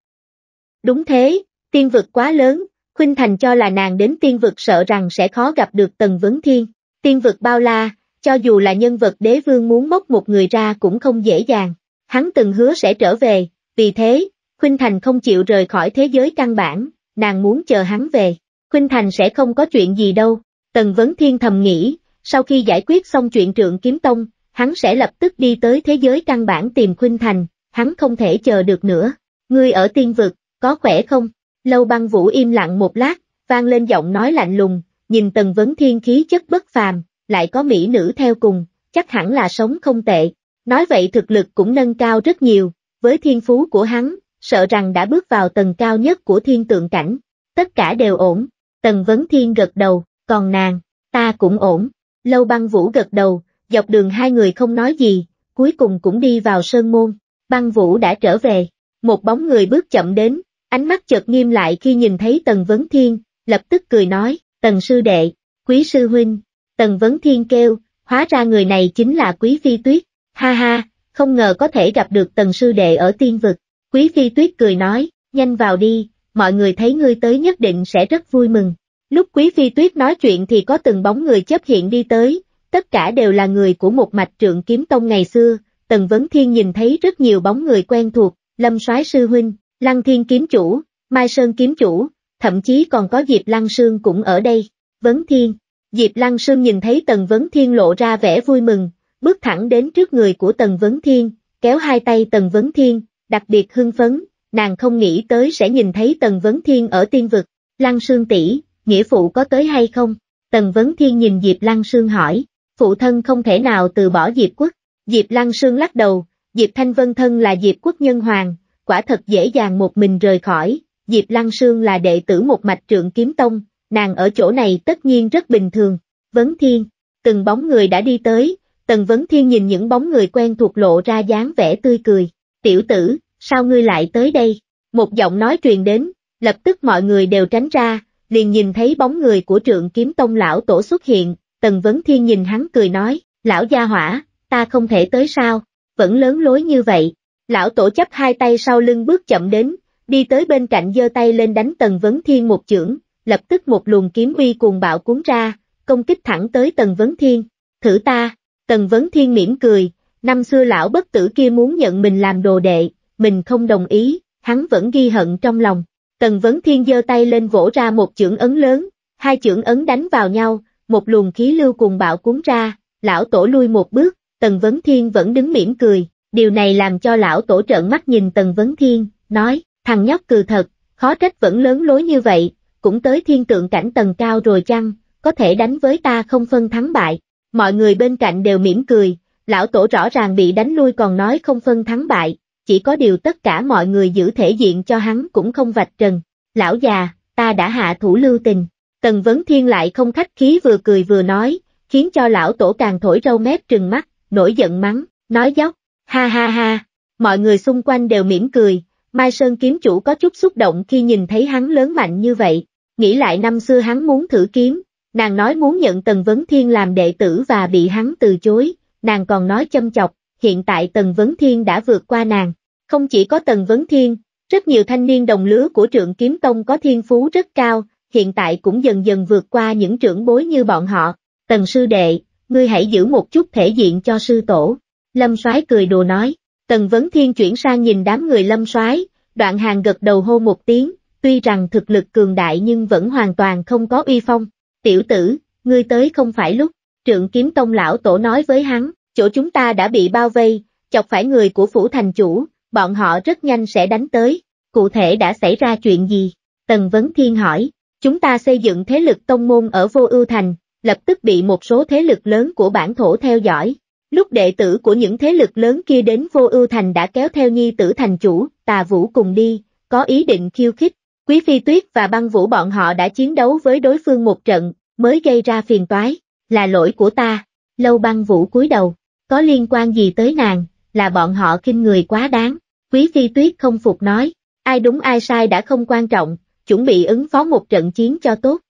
Đúng thế, tiên vực quá lớn, Khuynh Thành cho là nàng đến tiên vực sợ rằng sẽ khó gặp được Tần Vấn Thiên, tiên vực bao la, cho dù là nhân vật đế vương muốn móc một người ra cũng không dễ dàng, hắn từng hứa sẽ trở về, vì thế, Khuynh Thành không chịu rời khỏi thế giới căn bản, nàng muốn chờ hắn về. Khuynh Thành sẽ không có chuyện gì đâu, Tần Vấn Thiên thầm nghĩ, sau khi giải quyết xong chuyện trượng kiếm tông, hắn sẽ lập tức đi tới thế giới căn bản tìm Khuynh Thành, hắn không thể chờ được nữa. Ngươi ở tiên vực, có khỏe không? Lâu băng vũ im lặng một lát, vang lên giọng nói lạnh lùng, nhìn Tần Vấn Thiên khí chất bất phàm, lại có mỹ nữ theo cùng, chắc hẳn là sống không tệ. Nói vậy thực lực cũng nâng cao rất nhiều, với thiên phú của hắn, sợ rằng đã bước vào tầng cao nhất của thiên tượng cảnh. Tất cả đều ổn, Tần Vấn Thiên gật đầu, còn nàng, ta cũng ổn. Lâu băng vũ gật đầu, dọc đường hai người không nói gì, cuối cùng cũng đi vào sơn môn. Băng vũ đã trở về, một bóng người bước chậm đến, ánh mắt chợt nghiêm lại khi nhìn thấy Tần Vấn Thiên, lập tức cười nói, Tần Sư Đệ, Quý Sư Huynh, Tần Vấn Thiên kêu, hóa ra người này chính là Quý Phi Tuyết, ha ha, không ngờ có thể gặp được Tần Sư Đệ ở tiên vực. Quý Phi Tuyết cười nói, nhanh vào đi, mọi người thấy ngươi tới nhất định sẽ rất vui mừng. Lúc Quý Phi Tuyết nói chuyện thì có từng bóng người chấp hiện đi tới, tất cả đều là người của một mạch trượng kiếm tông ngày xưa, Tần Vấn Thiên nhìn thấy rất nhiều bóng người quen thuộc, Lâm Soái Sư Huynh, Lăng Thiên Kiếm Chủ, Mai Sơn Kiếm Chủ, thậm chí còn có Diệp Lăng Sương cũng ở đây, Vấn Thiên. Diệp Lăng Sương nhìn thấy Tần Vấn Thiên lộ ra vẻ vui mừng, bước thẳng đến trước người của Tần Vấn Thiên, kéo hai tay Tần Vấn Thiên, đặc biệt hưng phấn, nàng không nghĩ tới sẽ nhìn thấy Tần Vấn Thiên ở tiên vực, Lăng Sương tỷ, nghĩa phụ có tới hay không? Tần Vấn Thiên nhìn Diệp Lăng Sương hỏi, phụ thân không thể nào từ bỏ Diệp quốc, Diệp Lăng Sương lắc đầu, Diệp Thanh Vân thân là Diệp quốc nhân hoàng, quả thật dễ dàng một mình rời khỏi, Diệp Lăng Sương là đệ tử một mạch trượng kiếm tông, nàng ở chỗ này tất nhiên rất bình thường, Vấn Thiên, từng bóng người đã đi tới, Tần Vấn Thiên nhìn những bóng người quen thuộc lộ ra dáng vẻ tươi cười, tiểu tử, sao ngươi lại tới đây? Một giọng nói truyền đến, lập tức mọi người đều tránh ra, liền nhìn thấy bóng người của trượng kiếm tông lão tổ xuất hiện, Tần Vấn Thiên nhìn hắn cười nói, lão gia hỏa, ta không thể tới sao, vẫn lớn lối như vậy. Lão tổ chấp hai tay sau lưng bước chậm đến, đi tới bên cạnh giơ tay lên đánh Tần Vấn Thiên một chưởng, lập tức một luồng kiếm uy cuồng bạo cuốn ra, công kích thẳng tới Tần Vấn Thiên. Thử ta, Tần Vấn Thiên mỉm cười, năm xưa lão bất tử kia muốn nhận mình làm đồ đệ, mình không đồng ý, hắn vẫn ghi hận trong lòng. Tần Vấn Thiên giơ tay lên vỗ ra một chưởng ấn lớn, hai chưởng ấn đánh vào nhau, một luồng khí lưu cùng bạo cuốn ra, lão tổ lui một bước, Tần Vấn Thiên vẫn đứng mỉm cười, điều này làm cho lão tổ trợn mắt nhìn Tần Vấn Thiên, nói, thằng nhóc cừ thật, khó trách vẫn lớn lối như vậy, cũng tới thiên tượng cảnh tầng cao rồi chăng, có thể đánh với ta không phân thắng bại. Mọi người bên cạnh đều mỉm cười, lão tổ rõ ràng bị đánh lui còn nói không phân thắng bại, chỉ có điều tất cả mọi người giữ thể diện cho hắn cũng không vạch trần. Lão già, ta đã hạ thủ lưu tình. Tần Vấn Thiên lại không khách khí vừa cười vừa nói, khiến cho lão tổ càng thổi râu mép trừng mắt, nổi giận mắng, nói dốc, ha ha ha. Mọi người xung quanh đều mỉm cười, Mai Sơn kiếm chủ có chút xúc động khi nhìn thấy hắn lớn mạnh như vậy, nghĩ lại năm xưa hắn muốn thử kiếm, nàng nói muốn nhận Tần Vấn Thiên làm đệ tử và bị hắn từ chối, nàng còn nói châm chọc, hiện tại Tần Vấn Thiên đã vượt qua nàng. Không chỉ có Tần Vấn Thiên, rất nhiều thanh niên đồng lứa của Trưởng kiếm tông có thiên phú rất cao, hiện tại cũng dần dần vượt qua những trưởng bối như bọn họ. Tần sư đệ, ngươi hãy giữ một chút thể diện cho sư tổ. Lâm Soái cười đùa nói, Tần Vấn Thiên chuyển sang nhìn đám người Lâm Soái, đoạn hàng gật đầu hô một tiếng, tuy rằng thực lực cường đại nhưng vẫn hoàn toàn không có uy phong. Tiểu tử, ngươi tới không phải lúc, Trưởng kiếm tông lão tổ nói với hắn, chỗ chúng ta đã bị bao vây, chọc phải người của phủ thành chủ, bọn họ rất nhanh sẽ đánh tới, cụ thể đã xảy ra chuyện gì? Tần Vấn Thiên hỏi, chúng ta xây dựng thế lực tông môn ở vô ưu thành, lập tức bị một số thế lực lớn của bản thổ theo dõi. Lúc đệ tử của những thế lực lớn kia đến vô ưu thành đã kéo theo nhi tử thành chủ, tà vũ cùng đi, có ý định khiêu khích. Quý Phi Tuyết và băng vũ bọn họ đã chiến đấu với đối phương một trận, mới gây ra phiền toái, là lỗi của ta. Lâu băng vũ cúi đầu, có liên quan gì tới nàng, là bọn họ kinh người quá đáng. Quý phi tuyết không phục nói, ai đúng ai sai đã không quan trọng, chuẩn bị ứng phó một trận chiến cho tốt.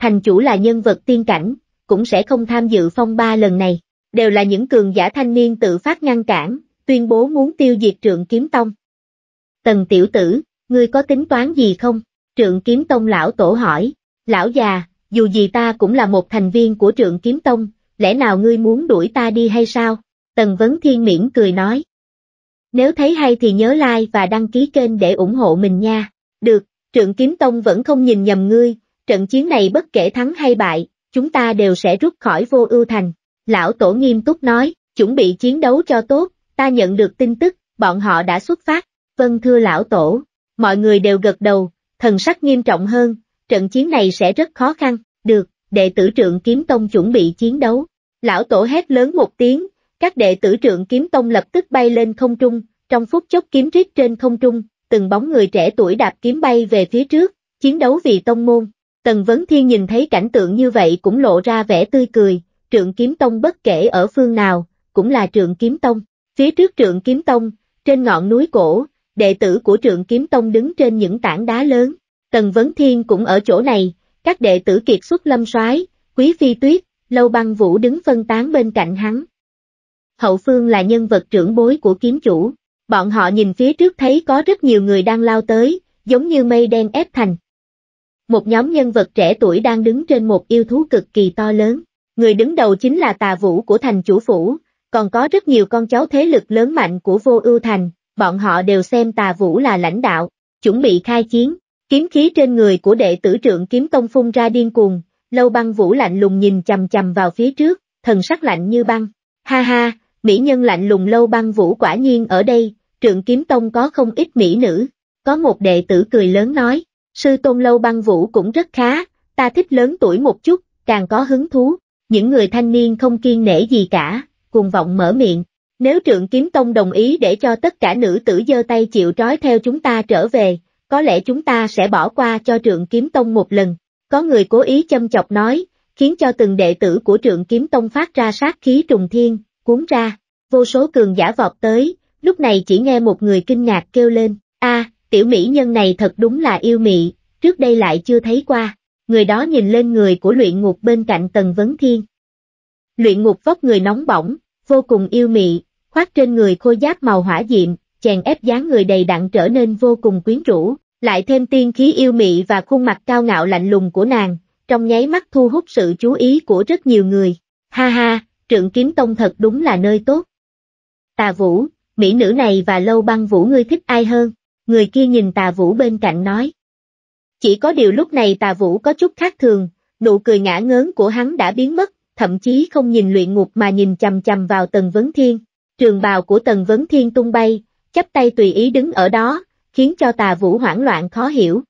Thành chủ là nhân vật tiên cảnh, cũng sẽ không tham dự phong ba lần này, đều là những cường giả thanh niên tự phát ngăn cản, tuyên bố muốn tiêu diệt trượng kiếm tông. Tần tiểu tử, ngươi có tính toán gì không? Trượng kiếm tông lão tổ hỏi, lão già, dù gì ta cũng là một thành viên của trượng kiếm tông, lẽ nào ngươi muốn đuổi ta đi hay sao? Tần Vấn Thiên miễn cười nói. Nếu thấy hay thì nhớ like và đăng ký kênh để ủng hộ mình nha. Được, trượng kiếm tông vẫn không nhìn nhầm ngươi, trận chiến này bất kể thắng hay bại, chúng ta đều sẽ rút khỏi vô ưu thành. Lão Tổ nghiêm túc nói, chuẩn bị chiến đấu cho tốt, ta nhận được tin tức, bọn họ đã xuất phát. Vâng thưa Lão Tổ, mọi người đều gật đầu, thần sắc nghiêm trọng hơn, trận chiến này sẽ rất khó khăn, được, đệ tử trượng kiếm tông chuẩn bị chiến đấu. Lão tổ hét lớn một tiếng, các đệ tử trượng kiếm tông lập tức bay lên không trung, trong phút chốc kiếm rít trên không trung, từng bóng người trẻ tuổi đạp kiếm bay về phía trước, chiến đấu vì tông môn. Tần Vấn Thiên nhìn thấy cảnh tượng như vậy cũng lộ ra vẻ tươi cười, trượng kiếm tông bất kể ở phương nào, cũng là trượng kiếm tông. Phía trước trượng kiếm tông, trên ngọn núi cổ, đệ tử của trượng kiếm tông đứng trên những tảng đá lớn. Tần Vấn Thiên cũng ở chỗ này, các đệ tử kiệt xuất lâm soái, quý phi tuyết, Lâu băng vũ đứng phân tán bên cạnh hắn. Hậu phương là nhân vật trưởng bối của kiếm chủ. Bọn họ nhìn phía trước thấy có rất nhiều người đang lao tới, giống như mây đen ép thành. Một nhóm nhân vật trẻ tuổi đang đứng trên một yêu thú cực kỳ to lớn. Người đứng đầu chính là tà vũ của thành chủ phủ, còn có rất nhiều con cháu thế lực lớn mạnh của vô ưu thành, bọn họ đều xem tà vũ là lãnh đạo, chuẩn bị khai chiến, kiếm khí trên người của đệ tử trưởng kiếm tông phun ra điên cuồng, Lâu băng vũ lạnh lùng nhìn chầm chầm vào phía trước, thần sắc lạnh như băng. Ha ha, mỹ nhân lạnh lùng lâu băng vũ quả nhiên ở đây, trượng kiếm tông có không ít mỹ nữ. Có một đệ tử cười lớn nói, sư tôn lâu băng vũ cũng rất khá, ta thích lớn tuổi một chút, càng có hứng thú. Những người thanh niên không kiên nể gì cả, cùng vọng mở miệng. Nếu trượng kiếm tông đồng ý để cho tất cả nữ tử giơ tay chịu trói theo chúng ta trở về, có lẽ chúng ta sẽ bỏ qua cho trượng kiếm tông một lần. Có người cố ý châm chọc nói, khiến cho từng đệ tử của trượng kiếm tông phát ra sát khí trùng thiên, cuốn ra, vô số cường giả vọt tới, lúc này chỉ nghe một người kinh ngạc kêu lên, a tiểu mỹ nhân này thật đúng là yêu mị, trước đây lại chưa thấy qua, người đó nhìn lên người của luyện ngục bên cạnh tần vấn thiên. Luyện ngục vóc người nóng bỏng, vô cùng yêu mị, khoác trên người khôi giáp màu hỏa diệm, chèn ép dáng người đầy đặn trở nên vô cùng quyến rũ, lại thêm tiên khí yêu mị và khuôn mặt cao ngạo lạnh lùng của nàng, trong nháy mắt thu hút sự chú ý của rất nhiều người. Ha ha, trượng kiếm tông thật đúng là nơi tốt. Tà Vũ, mỹ nữ này và lâu băng Vũ ngươi thích ai hơn? Người kia nhìn Tà Vũ bên cạnh nói. Chỉ có điều lúc này Tà Vũ có chút khác thường, nụ cười ngã ngớn của hắn đã biến mất, thậm chí không nhìn luyện ngục mà nhìn chầm chầm vào Tần Vấn Thiên. Trường bào của Tần Vấn Thiên tung bay, chắp tay tùy ý đứng ở đó, khiến cho tà vũ hoảng loạn khó hiểu.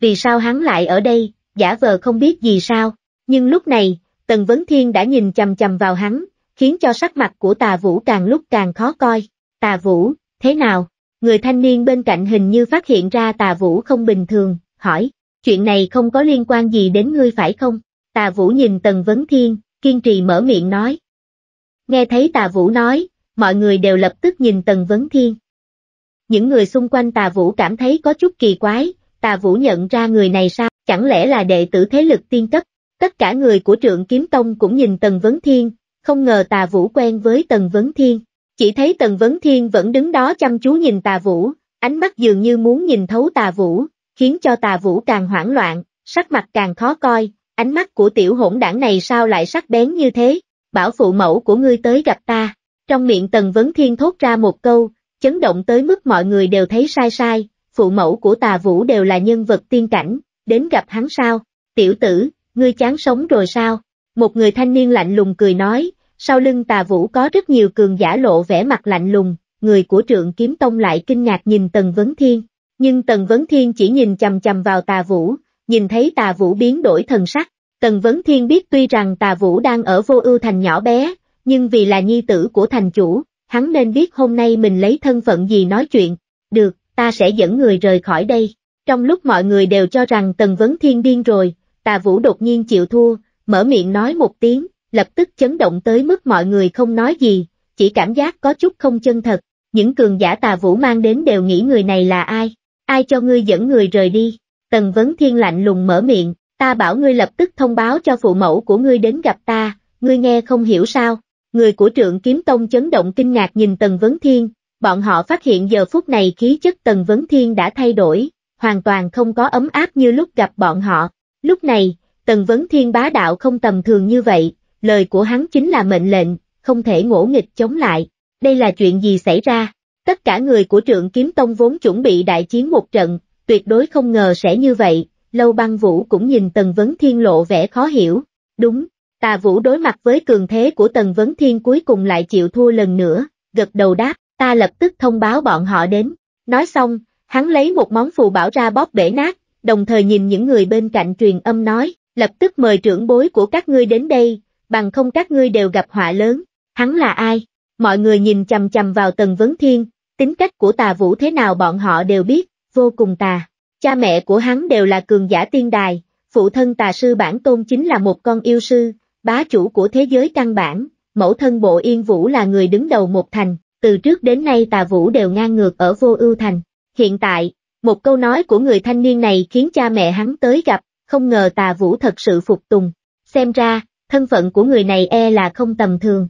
Vì sao hắn lại ở đây, giả vờ không biết gì sao, nhưng lúc này, Tần Vấn Thiên đã nhìn chầm chầm vào hắn, khiến cho sắc mặt của tà vũ càng lúc càng khó coi. Tà vũ, thế nào? Người thanh niên bên cạnh hình như phát hiện ra tà vũ không bình thường, hỏi, chuyện này không có liên quan gì đến ngươi phải không? Tà vũ nhìn Tần Vấn Thiên, kiên trì mở miệng nói. Nghe thấy tà vũ nói, mọi người đều lập tức nhìn Tần Vấn Thiên. Những người xung quanh tà vũ cảm thấy có chút kỳ quái, tà vũ nhận ra người này sao, chẳng lẽ là đệ tử thế lực tiên cấp. Tất cả người của trượng kiếm tông cũng nhìn Tần Vấn Thiên, không ngờ tà vũ quen với Tần Vấn Thiên. Chỉ thấy Tần Vấn Thiên vẫn đứng đó chăm chú nhìn tà vũ, ánh mắt dường như muốn nhìn thấu tà vũ, khiến cho tà vũ càng hoảng loạn, sắc mặt càng khó coi, ánh mắt của tiểu hỗn đảng này sao lại sắc bén như thế, bảo phụ mẫu của ngươi tới gặp ta. Trong miệng Tần Vấn Thiên thốt ra một câu, chấn động tới mức mọi người đều thấy sai sai, phụ mẫu của tà vũ đều là nhân vật tiên cảnh, đến gặp hắn sao, tiểu tử, ngươi chán sống rồi sao, một người thanh niên lạnh lùng cười nói, sau lưng tà vũ có rất nhiều cường giả lộ vẻ mặt lạnh lùng, người của trượng kiếm tông lại kinh ngạc nhìn Tần Vấn Thiên, nhưng Tần Vấn Thiên chỉ nhìn chầm chầm vào tà vũ, nhìn thấy tà vũ biến đổi thần sắc, Tần Vấn Thiên biết tuy rằng tà vũ đang ở vô ưu thành nhỏ bé, nhưng vì là nhi tử của thành chủ, hắn nên biết hôm nay mình lấy thân phận gì nói chuyện, được, ta sẽ dẫn người rời khỏi đây. Trong lúc mọi người đều cho rằng Tần Vấn Thiên điên rồi, Tà Vũ đột nhiên chịu thua, mở miệng nói một tiếng, lập tức chấn động tới mức mọi người không nói gì, chỉ cảm giác có chút không chân thật, những cường giả Tà Vũ mang đến đều nghĩ người này là ai, ai cho ngươi dẫn người rời đi. Tần Vấn Thiên lạnh lùng mở miệng, ta bảo ngươi lập tức thông báo cho phụ mẫu của ngươi đến gặp ta, ngươi nghe không hiểu sao, Người của trưởng kiếm tông chấn động kinh ngạc nhìn Tần Vấn Thiên, bọn họ phát hiện giờ phút này khí chất Tần Vấn Thiên đã thay đổi, hoàn toàn không có ấm áp như lúc gặp bọn họ. Lúc này, Tần Vấn Thiên bá đạo không tầm thường như vậy, lời của hắn chính là mệnh lệnh, không thể ngỗ nghịch chống lại. Đây là chuyện gì xảy ra? Tất cả người của trưởng kiếm tông vốn chuẩn bị đại chiến một trận, tuyệt đối không ngờ sẽ như vậy, lâu băng vũ cũng nhìn Tần Vấn Thiên lộ vẻ khó hiểu. Đúng, Tà Vũ đối mặt với cường thế của Tần Vấn Thiên cuối cùng lại chịu thua lần nữa, gật đầu đáp, ta lập tức thông báo bọn họ đến. Nói xong, hắn lấy một món phù bảo ra bóp bể nát, đồng thời nhìn những người bên cạnh truyền âm nói, lập tức mời trưởng bối của các ngươi đến đây, bằng không các ngươi đều gặp họa lớn. Hắn là ai? Mọi người nhìn chầm chầm vào Tần Vấn Thiên, tính cách của tà vũ thế nào bọn họ đều biết, vô cùng tà. Cha mẹ của hắn đều là cường giả tiên đài, phụ thân tà sư bản tôn chính là một con yêu sư, bá chủ của thế giới căn bản, mẫu thân bộ Yên Vũ là người đứng đầu một thành, từ trước đến nay tà Vũ đều ngang ngược ở vô ưu thành. Hiện tại, một câu nói của người thanh niên này khiến cha mẹ hắn tới gặp, không ngờ tà Vũ thật sự phục tùng. Xem ra, thân phận của người này e là không tầm thường.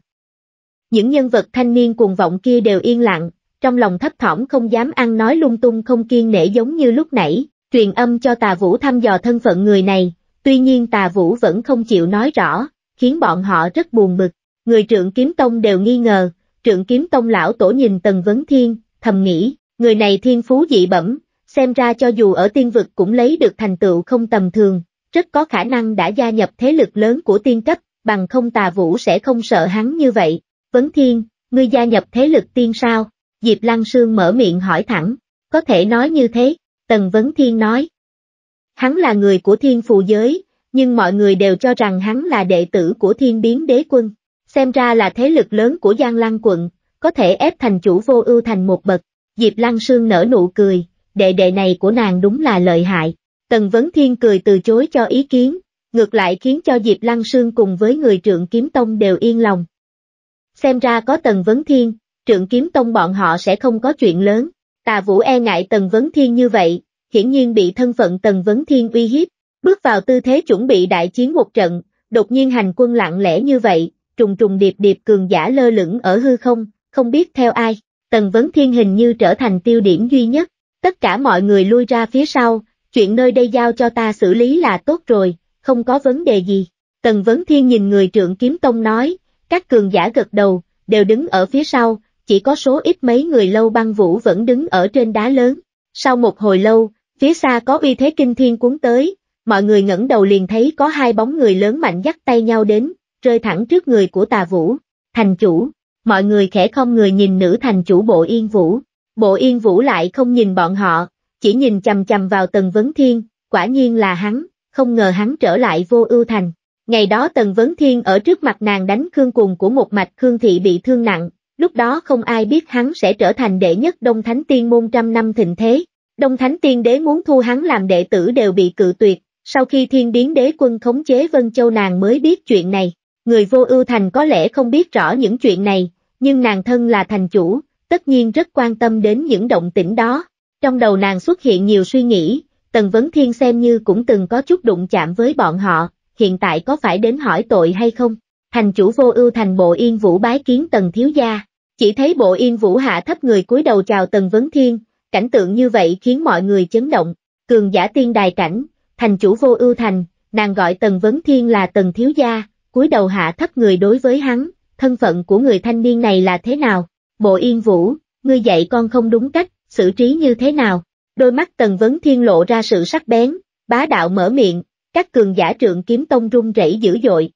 Những nhân vật thanh niên cuồng vọng kia đều yên lặng, trong lòng thấp thỏm không dám ăn nói lung tung không kiên nể giống như lúc nãy, truyền âm cho tà Vũ thăm dò thân phận người này, tuy nhiên tà Vũ vẫn không chịu nói rõ, khiến bọn họ rất buồn bực. Người trưởng kiếm tông đều nghi ngờ, trưởng kiếm tông lão tổ nhìn Tần Vấn Thiên, thầm nghĩ, người này thiên phú dị bẩm, xem ra cho dù ở tiên vực cũng lấy được thành tựu không tầm thường, rất có khả năng đã gia nhập thế lực lớn của tiên cấp, bằng không tà vũ sẽ không sợ hắn như vậy. Vấn Thiên, ngươi gia nhập thế lực tiên sao? Diệp Lăng Sương mở miệng hỏi thẳng, có thể nói như thế, Tần Vấn Thiên nói. Hắn là người của thiên phù giới, nhưng mọi người đều cho rằng hắn là đệ tử của thiên biến đế quân. Xem ra là thế lực lớn của Giang Lăng quận, có thể ép thành chủ vô ưu thành một bậc. Diệp Lăng Sương nở nụ cười, đệ đệ này của nàng đúng là lợi hại. Tần Vấn Thiên cười từ chối cho ý kiến, ngược lại khiến cho Diệp Lăng Sương cùng với người trưởng kiếm tông đều yên lòng. Xem ra có Tần Vấn Thiên, trưởng kiếm tông bọn họ sẽ không có chuyện lớn. Tà Vũ e ngại Tần Vấn Thiên như vậy, hiển nhiên bị thân phận Tần Vấn Thiên uy hiếp, bước vào tư thế chuẩn bị đại chiến một trận, đột nhiên hành quân lặng lẽ như vậy, trùng trùng điệp điệp cường giả lơ lửng ở hư không, không biết theo ai, Tần Vấn Thiên hình như trở thành tiêu điểm duy nhất, tất cả mọi người lui ra phía sau, chuyện nơi đây giao cho ta xử lý là tốt rồi, không có vấn đề gì. Tần Vấn Thiên nhìn người trưởng kiếm tông nói, các cường giả gật đầu, đều đứng ở phía sau, chỉ có số ít mấy người lâu băng vũ vẫn đứng ở trên đá lớn. Sau một hồi lâu, phía xa có uy thế kinh thiên cuốn tới, mọi người ngẩng đầu liền thấy có hai bóng người lớn mạnh dắt tay nhau đến, rơi thẳng trước người của tà vũ, thành chủ, mọi người khẽ không người nhìn nữ thành chủ bộ yên vũ, bộ yên vũ lại không nhìn bọn họ, chỉ nhìn chầm chầm vào tần vấn thiên, quả nhiên là hắn, không ngờ hắn trở lại vô ưu thành. Ngày đó Tần Vấn Thiên ở trước mặt nàng đánh Khương Cùng của một mạch Khương Thị bị thương nặng, lúc đó không ai biết hắn sẽ trở thành đệ nhất Đông Thánh Tiên môn trăm năm thịnh thế. Đông Thánh Tiên đế muốn thu hắn làm đệ tử đều bị cự tuyệt, sau khi thiên biến đế quân khống chế Vân Châu nàng mới biết chuyện này, người vô ưu thành có lẽ không biết rõ những chuyện này, nhưng nàng thân là thành chủ, tất nhiên rất quan tâm đến những động tĩnh đó. Trong đầu nàng xuất hiện nhiều suy nghĩ, Tần Vấn Thiên xem như cũng từng có chút đụng chạm với bọn họ, hiện tại có phải đến hỏi tội hay không? Thành chủ vô ưu thành bộ yên vũ bái kiến Tần Thiếu Gia, chỉ thấy bộ yên vũ hạ thấp người cúi đầu chào Tần Vấn Thiên, cảnh tượng như vậy khiến mọi người chấn động, cường giả tiên đài cảnh, thành chủ vô ưu thành, nàng gọi Tần Vấn Thiên là Tần Thiếu Gia, cúi đầu hạ thấp người đối với hắn, thân phận của người thanh niên này là thế nào? Bộ yên vũ, ngươi dạy con không đúng cách, xử trí như thế nào? Đôi mắt Tần Vấn Thiên lộ ra sự sắc bén, bá đạo mở miệng, các cường giả trượng kiếm tông rung rẩy dữ dội.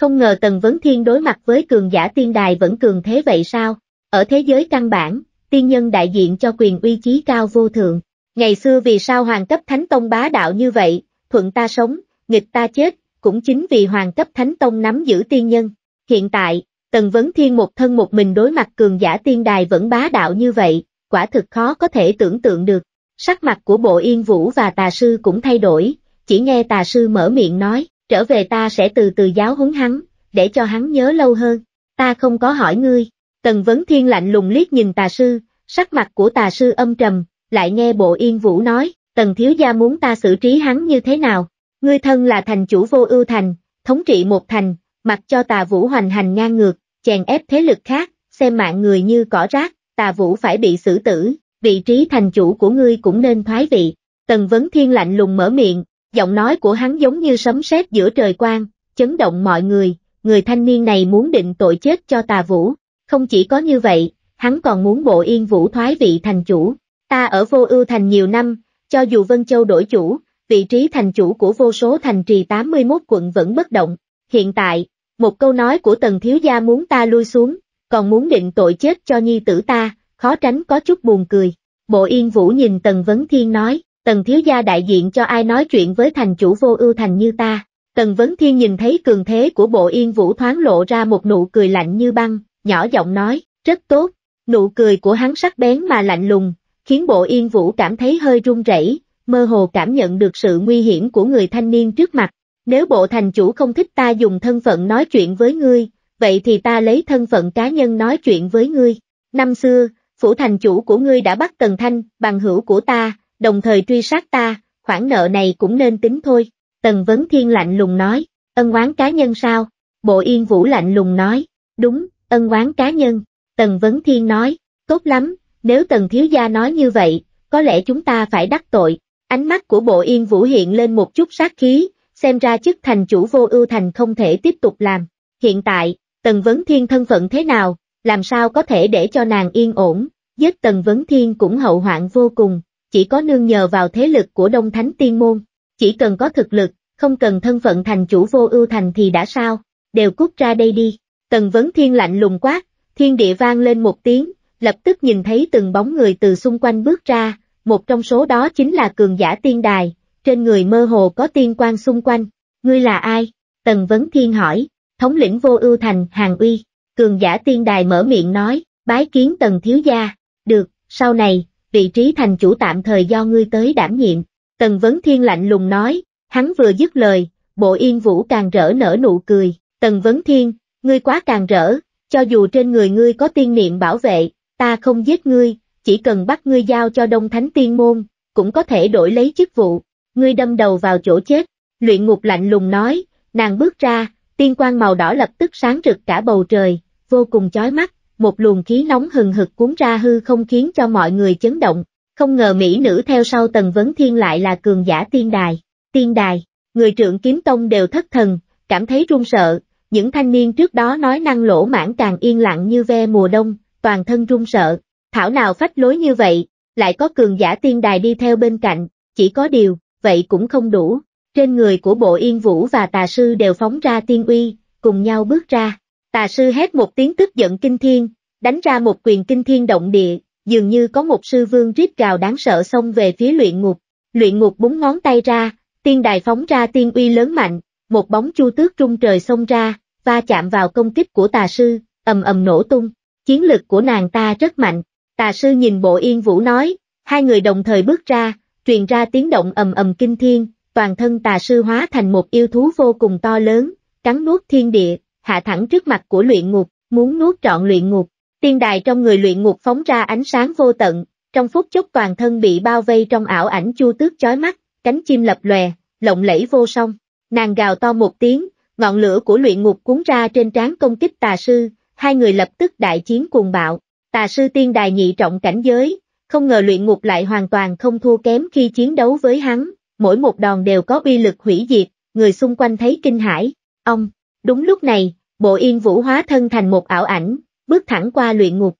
Không ngờ Tần Vấn Thiên đối mặt với cường giả tiên đài vẫn cường thế vậy sao? Ở thế giới căn bản, tiên nhân đại diện cho quyền uy chí cao vô thượng, Ngày xưa vì sao hoàng cấp thánh tông bá đạo như vậy, thuận ta sống, nghịch ta chết, cũng chính vì hoàng cấp thánh tông nắm giữ tiên nhân. Hiện tại, Tần Vấn Thiên một thân một mình đối mặt cường giả tiên đài vẫn bá đạo như vậy, quả thực khó có thể tưởng tượng được. Sắc mặt của bộ yên vũ và tà sư cũng thay đổi, chỉ nghe tà sư mở miệng nói, trở về ta sẽ từ từ giáo huấn hắn, để cho hắn nhớ lâu hơn. Ta không có hỏi ngươi. Tần Vấn Thiên lạnh lùng liếc nhìn tà sư, sắc mặt của tà sư âm trầm, lại nghe bộ yên vũ nói, tần thiếu gia muốn ta xử trí hắn như thế nào, ngươi thân là thành chủ vô ưu thành, thống trị một thành, mặc cho tà vũ hoành hành ngang ngược, chèn ép thế lực khác, xem mạng người như cỏ rác, tà vũ phải bị xử tử, vị trí thành chủ của ngươi cũng nên thoái vị. Tần Vấn Thiên lạnh lùng mở miệng, giọng nói của hắn giống như sấm sét giữa trời quang, chấn động mọi người, người thanh niên này muốn định tội chết cho tà vũ. Không chỉ có như vậy, hắn còn muốn bộ yên vũ thoái vị thành chủ. Ta ở vô ưu thành nhiều năm, cho dù Vân Châu đổi chủ, vị trí thành chủ của vô số thành trì 81 quận vẫn bất động. Hiện tại, một câu nói của tần thiếu gia muốn ta lui xuống, còn muốn định tội chết cho nhi tử ta, khó tránh có chút buồn cười. Bộ Yên Vũ nhìn Tần Vấn Thiên nói, Tần Thiếu Gia đại diện cho ai nói chuyện với thành chủ vô ưu thành như ta. Tần Vấn Thiên nhìn thấy cường thế của Bộ Yên Vũ thoáng lộ ra một nụ cười lạnh như băng, nhỏ giọng nói, rất tốt. Nụ cười của hắn sắc bén mà lạnh lùng, khiến bộ yên vũ cảm thấy hơi run rẩy, mơ hồ cảm nhận được sự nguy hiểm của người thanh niên trước mặt. Nếu bộ thành chủ không thích ta dùng thân phận nói chuyện với ngươi, vậy thì ta lấy thân phận cá nhân nói chuyện với ngươi. Năm xưa, phủ thành chủ của ngươi đã bắt Tần Thanh, bằng hữu của ta, đồng thời truy sát ta, khoản nợ này cũng nên tính thôi. Tần Vấn Thiên lạnh lùng nói, ân oán cá nhân sao? Bộ Yên Vũ lạnh lùng nói, đúng, ân oán cá nhân. Tần Vấn Thiên nói, tốt lắm, nếu tần thiếu gia nói như vậy, có lẽ chúng ta phải đắc tội. Ánh mắt của bộ yên vũ hiện lên một chút sát khí, xem ra chức thành chủ vô ưu thành không thể tiếp tục làm. Hiện tại, tần vấn thiên thân phận thế nào, làm sao có thể để cho nàng yên ổn, giết tần vấn thiên cũng hậu hoạn vô cùng, chỉ có nương nhờ vào thế lực của Đông Thánh Tiên Môn, chỉ cần có thực lực, không cần thân phận thành chủ vô ưu thành thì đã sao, đều cút ra đây đi. Tần vấn thiên lạnh lùng quát, thiên địa vang lên một tiếng, lập tức nhìn thấy từng bóng người từ xung quanh bước ra, một trong số đó chính là cường giả tiên đài, trên người mơ hồ có tiên quan xung quanh. Ngươi là ai? Tần Vấn Thiên hỏi, thống lĩnh vô ưu thành, hàng uy. Cường giả tiên đài mở miệng nói, bái kiến tần thiếu gia, được, sau này, vị trí thành chủ tạm thời do ngươi tới đảm nhiệm. Tần Vấn Thiên lạnh lùng nói, hắn vừa dứt lời, bộ yên vũ càng rỡ nở nụ cười. Tần Vấn Thiên, ngươi quá càng rỡ, cho dù trên người ngươi có tiên niệm bảo vệ, ta không giết ngươi, chỉ cần bắt ngươi giao cho Đông Thánh Tiên Môn, cũng có thể đổi lấy chức vụ, ngươi đâm đầu vào chỗ chết, luyện ngục lạnh lùng nói, nàng bước ra, tiên quang màu đỏ lập tức sáng rực cả bầu trời, vô cùng chói mắt, một luồng khí nóng hừng hực cuốn ra hư không khiến cho mọi người chấn động, không ngờ Mỹ nữ theo sau tần vấn thiên lại là cường giả tiên đài, tiên đài, người trưởng kiếm tông đều thất thần, cảm thấy run sợ, những thanh niên trước đó nói năng lỗ mãn càng yên lặng như ve mùa đông, toàn thân run sợ, thảo nào phách lối như vậy, lại có cường giả tiên đài đi theo bên cạnh, chỉ có điều, vậy cũng không đủ. Trên người của bộ yên vũ và tà sư đều phóng ra tiên uy, cùng nhau bước ra. Tà sư hét một tiếng tức giận kinh thiên, đánh ra một quyền kinh thiên động địa, dường như có một sư vương rít gào đáng sợ xông về phía luyện ngục. Luyện ngục búng ngón tay ra, tiên đài phóng ra tiên uy lớn mạnh, một bóng chu tước trung trời xông ra, va chạm vào công kích của tà sư, ầm ầm nổ tung, Chiến lực của nàng ta rất mạnh. Tà sư nhìn bộ yên vũ nói, hai người đồng thời bước ra, truyền ra tiếng động ầm ầm kinh thiên, toàn thân tà sư hóa thành một yêu thú vô cùng to lớn, cắn nuốt thiên địa, hạ thẳng trước mặt của luyện ngục, muốn nuốt trọn luyện ngục. Tiên đài trong người luyện ngục phóng ra ánh sáng vô tận, trong phút chốc toàn thân bị bao vây trong ảo ảnh chu tước chói mắt, cánh chim lập lòe, lộng lẫy vô song. Nàng gào to một tiếng, ngọn lửa của luyện ngục cuốn ra trên trán công kích tà sư, hai người lập tức đại chiến cuồng bạo, tà sư tiên đài nhị trọng cảnh giới, không ngờ luyện ngục lại hoàn toàn không thua kém khi chiến đấu với hắn, mỗi một đòn đều có uy lực hủy diệt, người xung quanh thấy kinh hãi. Ông, đúng lúc này, bộ yên vũ hóa thân thành một ảo ảnh, bước thẳng qua luyện ngục.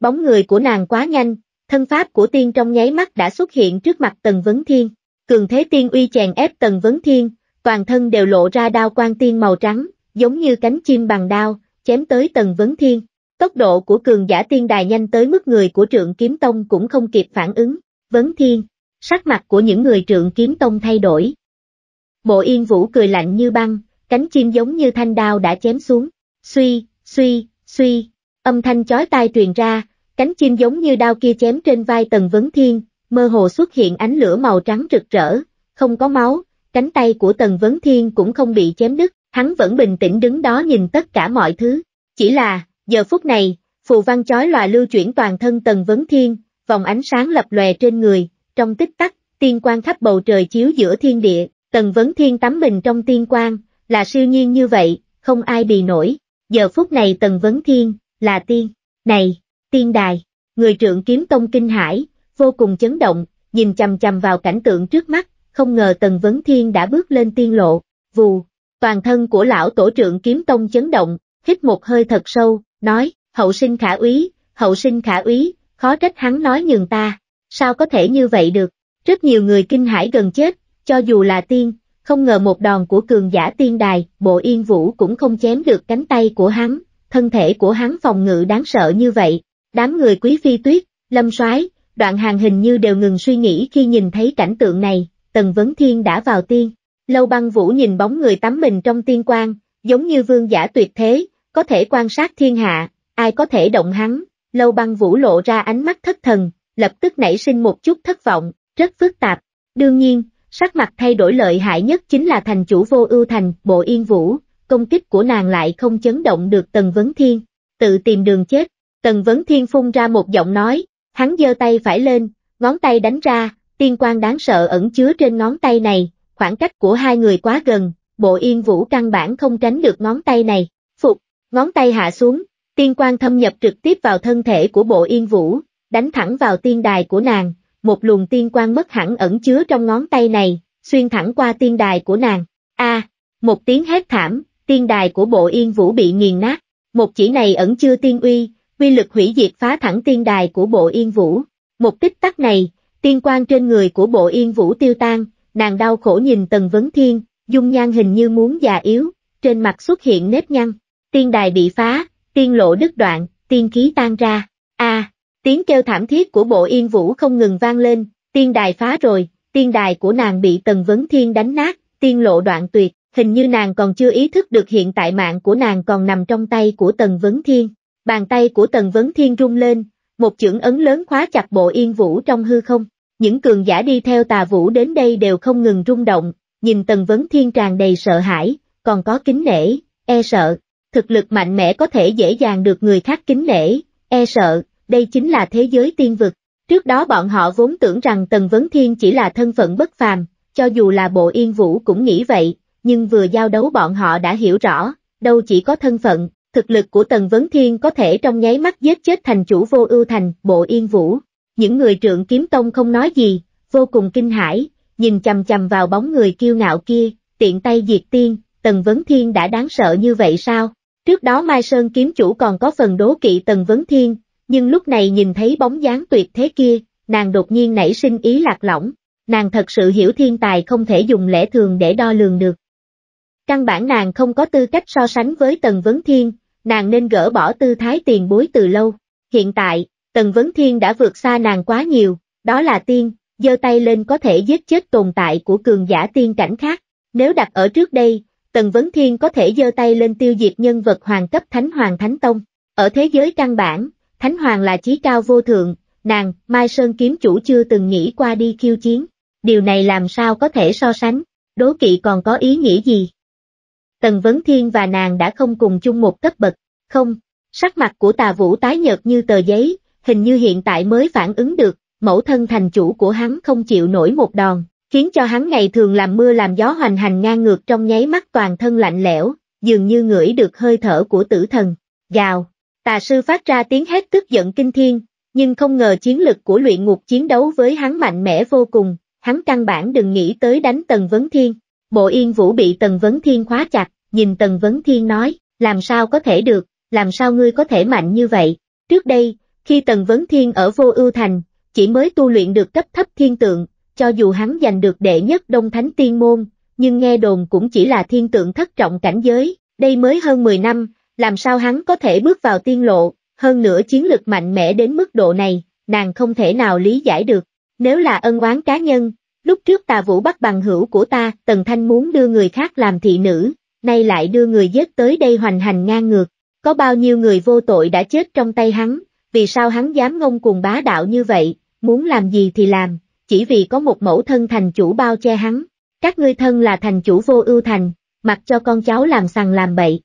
Bóng người của nàng quá nhanh, thân pháp của tiên trong nháy mắt đã xuất hiện trước mặt Tần Vấn Thiên, cường thế tiên uy chèn ép Tần Vấn Thiên, toàn thân đều lộ ra đao quang tiên màu trắng, giống như cánh chim bằng đao, chém tới tầng Vấn Thiên. Tốc độ của cường giả tiên đài nhanh tới mức người của trượng kiếm tông cũng không kịp phản ứng. Vấn Thiên, sắc mặt của những người trượng kiếm tông thay đổi. Bộ yên vũ cười lạnh như băng, cánh chim giống như thanh đao đã chém xuống. Suy, suy, suy, âm thanh chói tai truyền ra, cánh chim giống như đao kia chém trên vai tầng Vấn Thiên, mơ hồ xuất hiện ánh lửa màu trắng rực rỡ, không có máu, cánh tay của tầng Vấn Thiên cũng không bị chém đứt, Hắn vẫn bình tĩnh đứng đó nhìn tất cả mọi thứ. Chỉ là, giờ phút này, phù văn chói lòa lưu chuyển toàn thân Tần Vấn Thiên, vòng ánh sáng lập lòe trên người, trong tích tắc, tiên quang khắp bầu trời chiếu giữa thiên địa, Tần Vấn Thiên tắm mình trong tiên quang, là siêu nhiên như vậy, không ai bị nổi. Giờ phút này Tần Vấn Thiên, là tiên, này, tiên đài, người trưởng kiếm tông kinh hải, vô cùng chấn động, nhìn chầm chầm vào cảnh tượng trước mắt, không ngờ Tần Vấn Thiên đã bước lên tiên lộ, vù, Toàn thân của lão tổ trưởng kiếm tông chấn động, hít một hơi thật sâu, nói, hậu sinh khả úy, hậu sinh khả úy, khó trách hắn nói nhường ta, sao có thể như vậy được, rất nhiều người kinh hãi gần chết, cho dù là tiên, không ngờ một đòn của cường giả tiên đài, bộ yên vũ cũng không chém được cánh tay của hắn, thân thể của hắn phòng ngự đáng sợ như vậy, đám người quý phi tuyết, lâm soái đoạn hàng hình như đều ngừng suy nghĩ khi nhìn thấy cảnh tượng này, tần vấn thiên đã vào tiên, Lâu băng vũ nhìn bóng người tắm mình trong tiên quang, giống như vương giả tuyệt thế, có thể quan sát thiên hạ, ai có thể động hắn, lâu băng vũ lộ ra ánh mắt thất thần, lập tức nảy sinh một chút thất vọng, rất phức tạp. Đương nhiên, sắc mặt thay đổi lợi hại nhất chính là thành chủ vô ưu thành, bộ yên vũ, công kích của nàng lại không chấn động được Tần Vấn Thiên, tự tìm đường chết. Tần Vấn Thiên phun ra một giọng nói, hắn giơ tay phải lên, ngón tay đánh ra, tiên quang đáng sợ ẩn chứa trên ngón tay này, khoảng cách của hai người quá gần, bộ yên vũ căn bản không tránh được ngón tay này, phục, ngón tay hạ xuống, tiên quan thâm nhập trực tiếp vào thân thể của bộ yên vũ, đánh thẳng vào tiên đài của nàng, một luồng tiên quan mất hẳn ẩn chứa trong ngón tay này, xuyên thẳng qua tiên đài của nàng, a một tiếng hét thảm, tiên đài của bộ yên vũ bị nghiền nát, một chỉ này ẩn chưa tiên uy, uy lực hủy diệt phá thẳng tiên đài của bộ yên vũ, một tích tắc này, tiên quan trên người của bộ yên vũ tiêu tan, nàng đau khổ nhìn Tần Vấn Thiên, dung nhan hình như muốn già yếu, trên mặt xuất hiện nếp nhăn, tiên đài bị phá, tiên lộ đứt đoạn, tiên khí tan ra, a tiếng kêu thảm thiết của bộ yên vũ không ngừng vang lên, tiên đài phá rồi, tiên đài của nàng bị Tần Vấn Thiên đánh nát, tiên lộ đoạn tuyệt, hình như nàng còn chưa ý thức được hiện tại mạng của nàng còn nằm trong tay của Tần Vấn Thiên, bàn tay của Tần Vấn Thiên rung lên, một chưởng ấn lớn khóa chặt bộ yên vũ trong hư không. Những cường giả đi theo tà vũ đến đây đều không ngừng rung động, nhìn Tần Vấn Thiên tràn đầy sợ hãi, còn có kính nể, e sợ. Thực lực mạnh mẽ có thể dễ dàng được người khác kính nể, e sợ, đây chính là thế giới tiên vực. Trước đó bọn họ vốn tưởng rằng Tần Vấn Thiên chỉ là thân phận bất phàm, cho dù là bộ yên vũ cũng nghĩ vậy, nhưng vừa giao đấu bọn họ đã hiểu rõ, đâu chỉ có thân phận, thực lực của Tần Vấn Thiên có thể trong nháy mắt giết chết thành chủ vô ưu thành, bộ yên vũ, những người trượng kiếm tông không nói gì, vô cùng kinh hãi, nhìn chầm chầm vào bóng người kiêu ngạo kia, tiện tay diệt tiên, Tần Vấn Thiên đã đáng sợ như vậy sao? Trước đó Mai Sơn kiếm chủ còn có phần đố kỵ Tần Vấn Thiên, nhưng lúc này nhìn thấy bóng dáng tuyệt thế kia, nàng đột nhiên nảy sinh ý lạc lõng, nàng thật sự hiểu thiên tài không thể dùng lẽ thường để đo lường được. Căn bản nàng không có tư cách so sánh với Tần Vấn Thiên, nàng nên gỡ bỏ tư thái tiền bối từ lâu. Hiện tại, Tần Vấn Thiên đã vượt xa nàng quá nhiều, đó là tiên, giơ tay lên có thể giết chết tồn tại của cường giả tiên cảnh khác. Nếu đặt ở trước đây, Tần Vấn Thiên có thể giơ tay lên tiêu diệt nhân vật hoàng cấp Thánh Hoàng Thánh Tông. Ở thế giới căn bản, Thánh Hoàng là chí cao vô thượng, nàng, Mai Sơn kiếm chủ chưa từng nghĩ qua đi khiêu chiến. Điều này làm sao có thể so sánh, đố kỵ còn có ý nghĩa gì? Tần Vấn Thiên và nàng đã không cùng chung một cấp bậc, không, sắc mặt của tà vũ tái nhợt như tờ giấy, hình như hiện tại mới phản ứng được, mẫu thân thành chủ của hắn không chịu nổi một đòn, khiến cho hắn ngày thường làm mưa làm gió hoành hành ngang ngược trong nháy mắt toàn thân lạnh lẽo, dường như ngửi được hơi thở của tử thần, gào. Tà sư phát ra tiếng hét tức giận kinh thiên, nhưng không ngờ chiến lực của luyện ngục chiến đấu với hắn mạnh mẽ vô cùng, hắn căn bản đừng nghĩ tới đánh Tần Vấn Thiên. Bộ yên vũ bị Tần Vấn Thiên khóa chặt, nhìn Tần Vấn Thiên nói, làm sao có thể được, làm sao ngươi có thể mạnh như vậy, trước đây, khi Tần Vấn Thiên ở Vô Ưu Thành, chỉ mới tu luyện được cấp thấp thiên tượng, cho dù hắn giành được đệ nhất Đông Thánh Tiên Môn, nhưng nghe đồn cũng chỉ là thiên tượng thất trọng cảnh giới, đây mới hơn 10 năm, làm sao hắn có thể bước vào tiên lộ, hơn nữa chiến lực mạnh mẽ đến mức độ này, nàng không thể nào lý giải được. Nếu là ân oán cá nhân, lúc trước tà vũ bắt bằng hữu của ta, Tần Thanh muốn đưa người khác làm thị nữ, nay lại đưa người giết tới đây hoành hành ngang ngược, có bao nhiêu người vô tội đã chết trong tay hắn, vì sao hắn dám ngông cuồng bá đạo như vậy, muốn làm gì thì làm, chỉ vì có một mẫu thân thành chủ bao che hắn. Các ngươi thân là thành chủ vô ưu thành, mặc cho con cháu làm sằng làm bậy.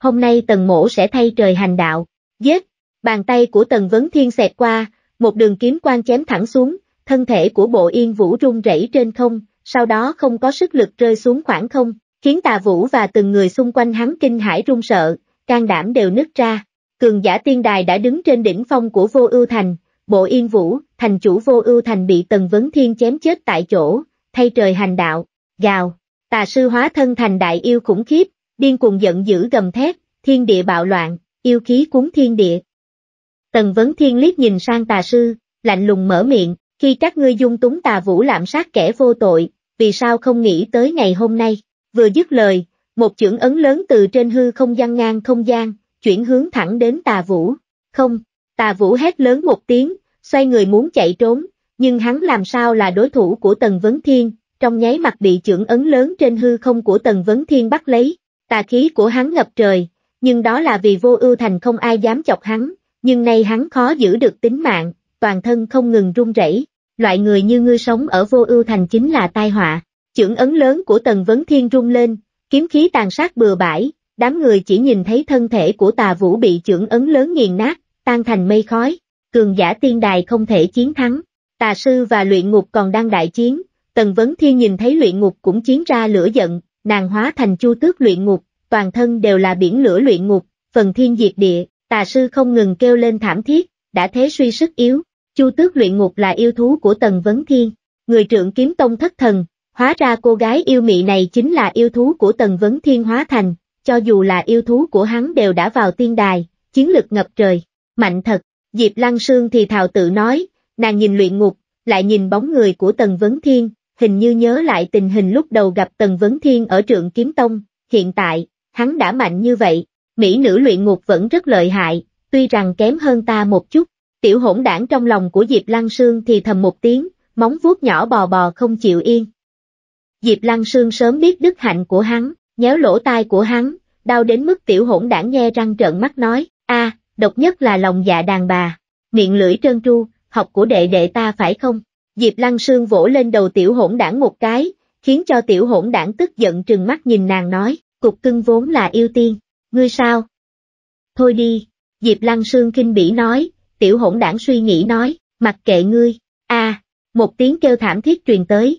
Hôm nay tần mổ sẽ thay trời hành đạo, giết, bàn tay của tần vấn thiên xẹt qua, một đường kiếm quan chém thẳng xuống, thân thể của bộ yên vũ rung rẩy trên không, sau đó không có sức lực rơi xuống khoảng không, khiến tà vũ và từng người xung quanh hắn kinh hãi run sợ, can đảm đều nứt ra. Cường giả tiên đài đã đứng trên đỉnh phong của vô ưu thành, bộ yên vũ, thành chủ vô ưu thành bị Tần Vấn Thiên chém chết tại chỗ, thay trời hành đạo, gào, tà sư hóa thân thành đại yêu khủng khiếp, điên cuồng giận dữ gầm thét, thiên địa bạo loạn, yêu khí cuốn thiên địa. Tần Vấn Thiên liếc nhìn sang tà sư, lạnh lùng mở miệng, khi các ngươi dung túng tà vũ lạm sát kẻ vô tội, vì sao không nghĩ tới ngày hôm nay, vừa dứt lời, một chưởng ấn lớn từ trên hư không gian ngang không gian, chuyển hướng thẳng đến tà vũ. Không, tà vũ hét lớn một tiếng, xoay người muốn chạy trốn, nhưng hắn làm sao là đối thủ của Tần Vấn Thiên, trong nháy mặt bị chưởng ấn lớn trên hư không của Tần Vấn Thiên bắt lấy, tà khí của hắn ngập trời, nhưng đó là vì vô ưu thành không ai dám chọc hắn, nhưng nay hắn khó giữ được tính mạng, toàn thân không ngừng run rẩy. loại người như ngươi sống ở vô ưu thành chính là tai họa, chưởng ấn lớn của Tần Vấn Thiên rung lên, kiếm khí tàn sát bừa bãi, đám người chỉ nhìn thấy thân thể của tà vũ bị chưởng ấn lớn nghiền nát, tan thành mây khói, cường giả tiên đài không thể chiến thắng, tà sư và luyện ngục còn đang đại chiến, tần vấn thiên nhìn thấy luyện ngục cũng chiến ra lửa giận, nàng hóa thành chu tước luyện ngục, toàn thân đều là biển lửa luyện ngục, phần thiên diệt địa, tà sư không ngừng kêu lên thảm thiết, đã thế suy sức yếu, chu tước luyện ngục là yêu thú của tần vấn thiên, người trưởng kiếm tông thất thần, hóa ra cô gái yêu mị này chính là yêu thú của tần vấn thiên hóa thành, cho dù là yêu thú của hắn đều đã vào tiên đài, chiến lực ngập trời, mạnh thật, Diệp Lăng Sương thì thào tự nói, nàng nhìn luyện ngục, lại nhìn bóng người của Tần Vấn Thiên, hình như nhớ lại tình hình lúc đầu gặp Tần Vấn Thiên ở trượng Kiếm Tông, hiện tại, hắn đã mạnh như vậy, mỹ nữ luyện ngục vẫn rất lợi hại, tuy rằng kém hơn ta một chút, tiểu hỗn đảng trong lòng của Diệp Lăng Sương thì thầm một tiếng, móng vuốt nhỏ bò bò không chịu yên. Diệp Lăng Sương sớm biết đức hạnh của hắn, nhéo lỗ tai của hắn, đau đến mức tiểu hỗn đảng nghe răng trợn mắt nói, a, độc nhất là lòng dạ đàn bà, miệng lưỡi trơn tru, học của đệ đệ ta phải không? Diệp Lăng Sương vỗ lên đầu tiểu hỗn đảng một cái, khiến cho tiểu hỗn đảng tức giận trừng mắt nhìn nàng nói, cục cưng vốn là yêu tiên, ngươi sao? Thôi đi, Diệp Lăng Sương kinh bỉ nói, tiểu hỗn đảng suy nghĩ nói, mặc kệ ngươi, a, một tiếng kêu thảm thiết truyền tới,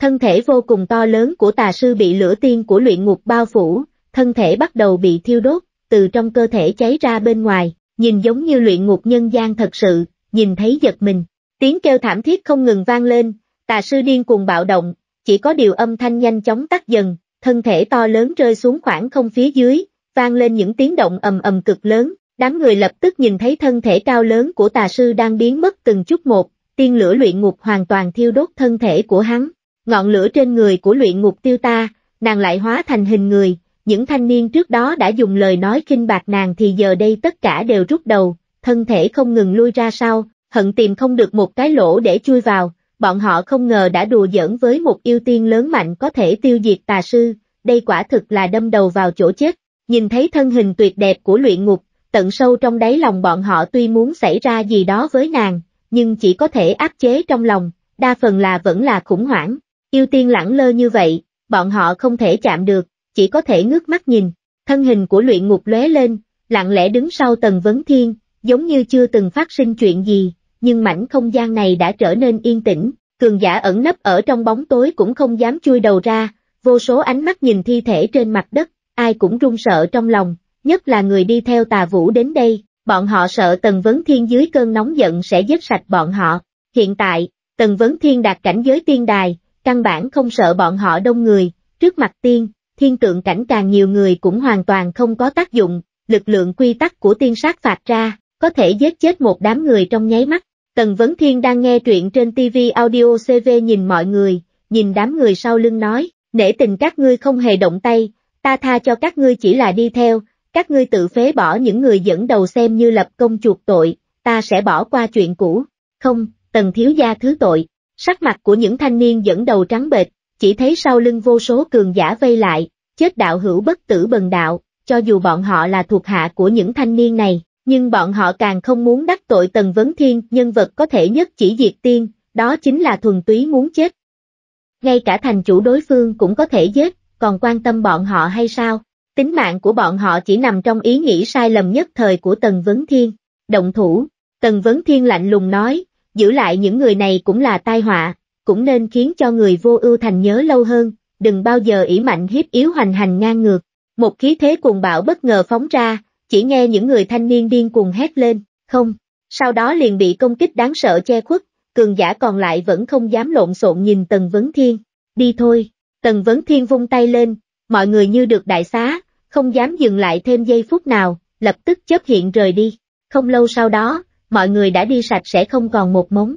Thân thể vô cùng to lớn của tà sư bị lửa tiên của luyện ngục bao phủ, thân thể bắt đầu bị thiêu đốt, từ trong cơ thể cháy ra bên ngoài, nhìn giống như luyện ngục nhân gian thật sự, nhìn thấy giật mình. Tiếng kêu thảm thiết không ngừng vang lên, tà sư điên cuồng bạo động, chỉ có điều âm thanh nhanh chóng tắt dần, thân thể to lớn rơi xuống khoảng không phía dưới, vang lên những tiếng động ầm ầm cực lớn, đám người lập tức nhìn thấy thân thể cao lớn của tà sư đang biến mất từng chút một, tiên lửa luyện ngục hoàn toàn thiêu đốt thân thể của hắn, ngọn lửa trên người của luyện ngục tiêu ta, nàng lại hóa thành hình người, những thanh niên trước đó đã dùng lời nói kinh bạc nàng thì giờ đây tất cả đều rút đầu, thân thể không ngừng lui ra sau, hận tìm không được một cái lỗ để chui vào, bọn họ không ngờ đã đùa giỡn với một yêu tiên lớn mạnh có thể tiêu diệt tà sư, đây quả thực là đâm đầu vào chỗ chết, nhìn thấy thân hình tuyệt đẹp của luyện ngục, tận sâu trong đáy lòng bọn họ tuy muốn xảy ra gì đó với nàng, nhưng chỉ có thể áp chế trong lòng, đa phần là vẫn là khủng hoảng, Yêu tiên lãng lơ như vậy, bọn họ không thể chạm được, chỉ có thể ngước mắt nhìn, thân hình của luyện ngục lóe lên, lặng lẽ đứng sau tầng vấn thiên, giống như chưa từng phát sinh chuyện gì, nhưng mảnh không gian này đã trở nên yên tĩnh, cường giả ẩn nấp ở trong bóng tối cũng không dám chui đầu ra, vô số ánh mắt nhìn thi thể trên mặt đất, ai cũng run sợ trong lòng, nhất là người đi theo tà vũ đến đây, bọn họ sợ tần vấn thiên dưới cơn nóng giận sẽ giết sạch bọn họ. Hiện tại, tần vấn thiên đạt cảnh giới tiên đài, căn bản không sợ bọn họ đông người, trước mặt tiên, thiên tượng cảnh càng nhiều người cũng hoàn toàn không có tác dụng, lực lượng quy tắc của tiên sát phạt ra, có thể giết chết một đám người trong nháy mắt. Tần Vấn Thiên đang nghe truyện trên TV Audio CV nhìn mọi người, nhìn đám người sau lưng nói, nể tình các ngươi không hề động tay, ta tha cho các ngươi chỉ là đi theo, các ngươi tự phế bỏ những người dẫn đầu xem như lập công chuộc tội, ta sẽ bỏ qua chuyện cũ. Không, Tần Thiếu Gia thứ tội, Sắc mặt của những thanh niên dẫn đầu trắng bệch, chỉ thấy sau lưng vô số cường giả vây lại, chết đạo hữu bất tử bần đạo, cho dù bọn họ là thuộc hạ của những thanh niên này, nhưng bọn họ càng không muốn đắc tội Tần Vấn Thiên, nhân vật có thể nhất chỉ diệt tiên, đó chính là thuần túy muốn chết. Ngay cả thành chủ đối phương cũng có thể giết, còn quan tâm bọn họ hay sao? Tính mạng của bọn họ chỉ nằm trong ý nghĩ sai lầm nhất thời của Tần Vấn Thiên. Động thủ, Tần Vấn Thiên lạnh lùng nói, giữ lại những người này cũng là tai họa, cũng nên khiến cho người vô ưu thành nhớ lâu hơn, đừng bao giờ ỷ mạnh hiếp yếu hoành hành ngang ngược. Một khí thế cuồng bạo bất ngờ phóng ra, chỉ nghe những người thanh niên điên cuồng hét lên, không, sau đó liền bị công kích đáng sợ che khuất, cường giả còn lại vẫn không dám lộn xộn nhìn Tần Vấn Thiên, đi thôi, Tần Vấn Thiên vung tay lên, mọi người như được đại xá, không dám dừng lại thêm giây phút nào, lập tức chấp hiện rời đi, không lâu sau đó, mọi người đã đi sạch sẽ không còn một mống.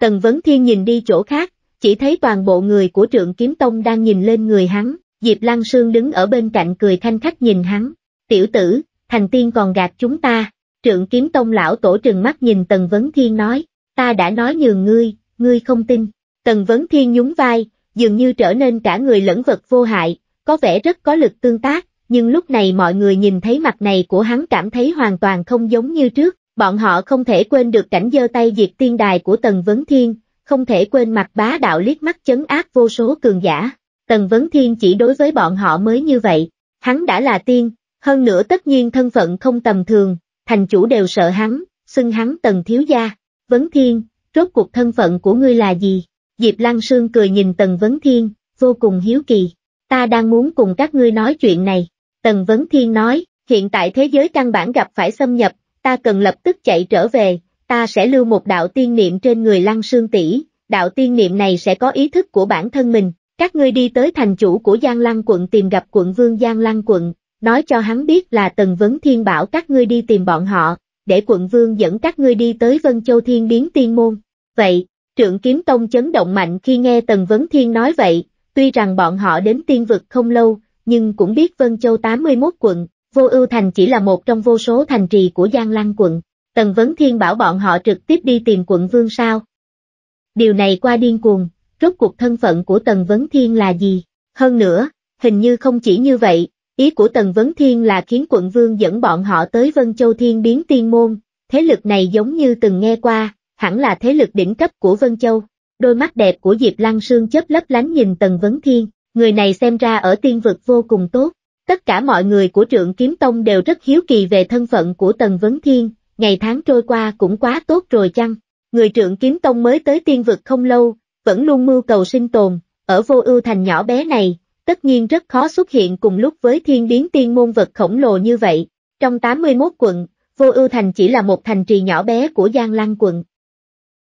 Tần Vấn Thiên nhìn đi chỗ khác, chỉ thấy toàn bộ người của trượng kiếm tông đang nhìn lên người hắn, Diệp Lăng Sương đứng ở bên cạnh cười thanh khách nhìn hắn, tiểu tử, thành tiên còn gạt chúng ta, trượng kiếm tông lão tổ trừng mắt nhìn Tần Vấn Thiên nói, ta đã nói nhường ngươi, ngươi không tin, Tần Vấn Thiên nhún vai, dường như trở nên cả người lẫn vật vô hại, có vẻ rất có lực tương tác, nhưng lúc này mọi người nhìn thấy mặt này của hắn cảm thấy hoàn toàn không giống như trước, bọn họ không thể quên được cảnh giơ tay diệt tiên đài của Tần Vấn Thiên, không thể quên mặt bá đạo liếc mắt chấn áp vô số cường giả. Tần Vấn Thiên chỉ đối với bọn họ mới như vậy, hắn đã là tiên, hơn nữa tất nhiên thân phận không tầm thường, thành chủ đều sợ hắn, xưng hắn Tần Thiếu Gia. Vấn Thiên, rốt cuộc thân phận của ngươi là gì? Diệp Lăng Sương cười nhìn Tần Vấn Thiên, vô cùng hiếu kỳ. Ta đang muốn cùng các ngươi nói chuyện này. Tần Vấn Thiên nói, hiện tại thế giới căn bản gặp phải xâm nhập, ta cần lập tức chạy trở về, ta sẽ lưu một đạo tiên niệm trên người lăng sương tỷ, đạo tiên niệm này sẽ có ý thức của bản thân mình, các ngươi đi tới thành chủ của Giang Lăng quận tìm gặp quận vương Giang Lăng quận, nói cho hắn biết là Tần Vấn Thiên bảo các ngươi đi tìm bọn họ, để quận vương dẫn các ngươi đi tới Vân Châu Thiên biến tiên môn. Vậy, trượng kiếm tông chấn động mạnh khi nghe Tần Vấn Thiên nói vậy, tuy rằng bọn họ đến tiên vực không lâu, nhưng cũng biết Vân Châu 81 quận, Vô ưu thành chỉ là một trong vô số thành trì của Giang Lăng quận, Tần Vấn Thiên bảo bọn họ trực tiếp đi tìm quận vương sao. Điều này qua điên cuồng, rốt cuộc thân phận của Tần Vấn Thiên là gì? Hơn nữa, hình như không chỉ như vậy, ý của Tần Vấn Thiên là khiến quận vương dẫn bọn họ tới Vân Châu Thiên biến tiên môn, thế lực này giống như từng nghe qua, hẳn là thế lực đỉnh cấp của Vân Châu. Đôi mắt đẹp của Diệp Lăng Sương chớp lấp lánh nhìn Tần Vấn Thiên, người này xem ra ở tiên vực vô cùng tốt, Tất cả mọi người của trượng kiếm tông đều rất hiếu kỳ về thân phận của Tần Vấn Thiên, ngày tháng trôi qua cũng quá tốt rồi chăng? Người trượng kiếm tông mới tới tiên vực không lâu, vẫn luôn mưu cầu sinh tồn, ở vô ưu thành nhỏ bé này, tất nhiên rất khó xuất hiện cùng lúc với thiên biến tiên môn vật khổng lồ như vậy. Trong 81 quận, vô ưu thành chỉ là một thành trì nhỏ bé của Giang lan quận.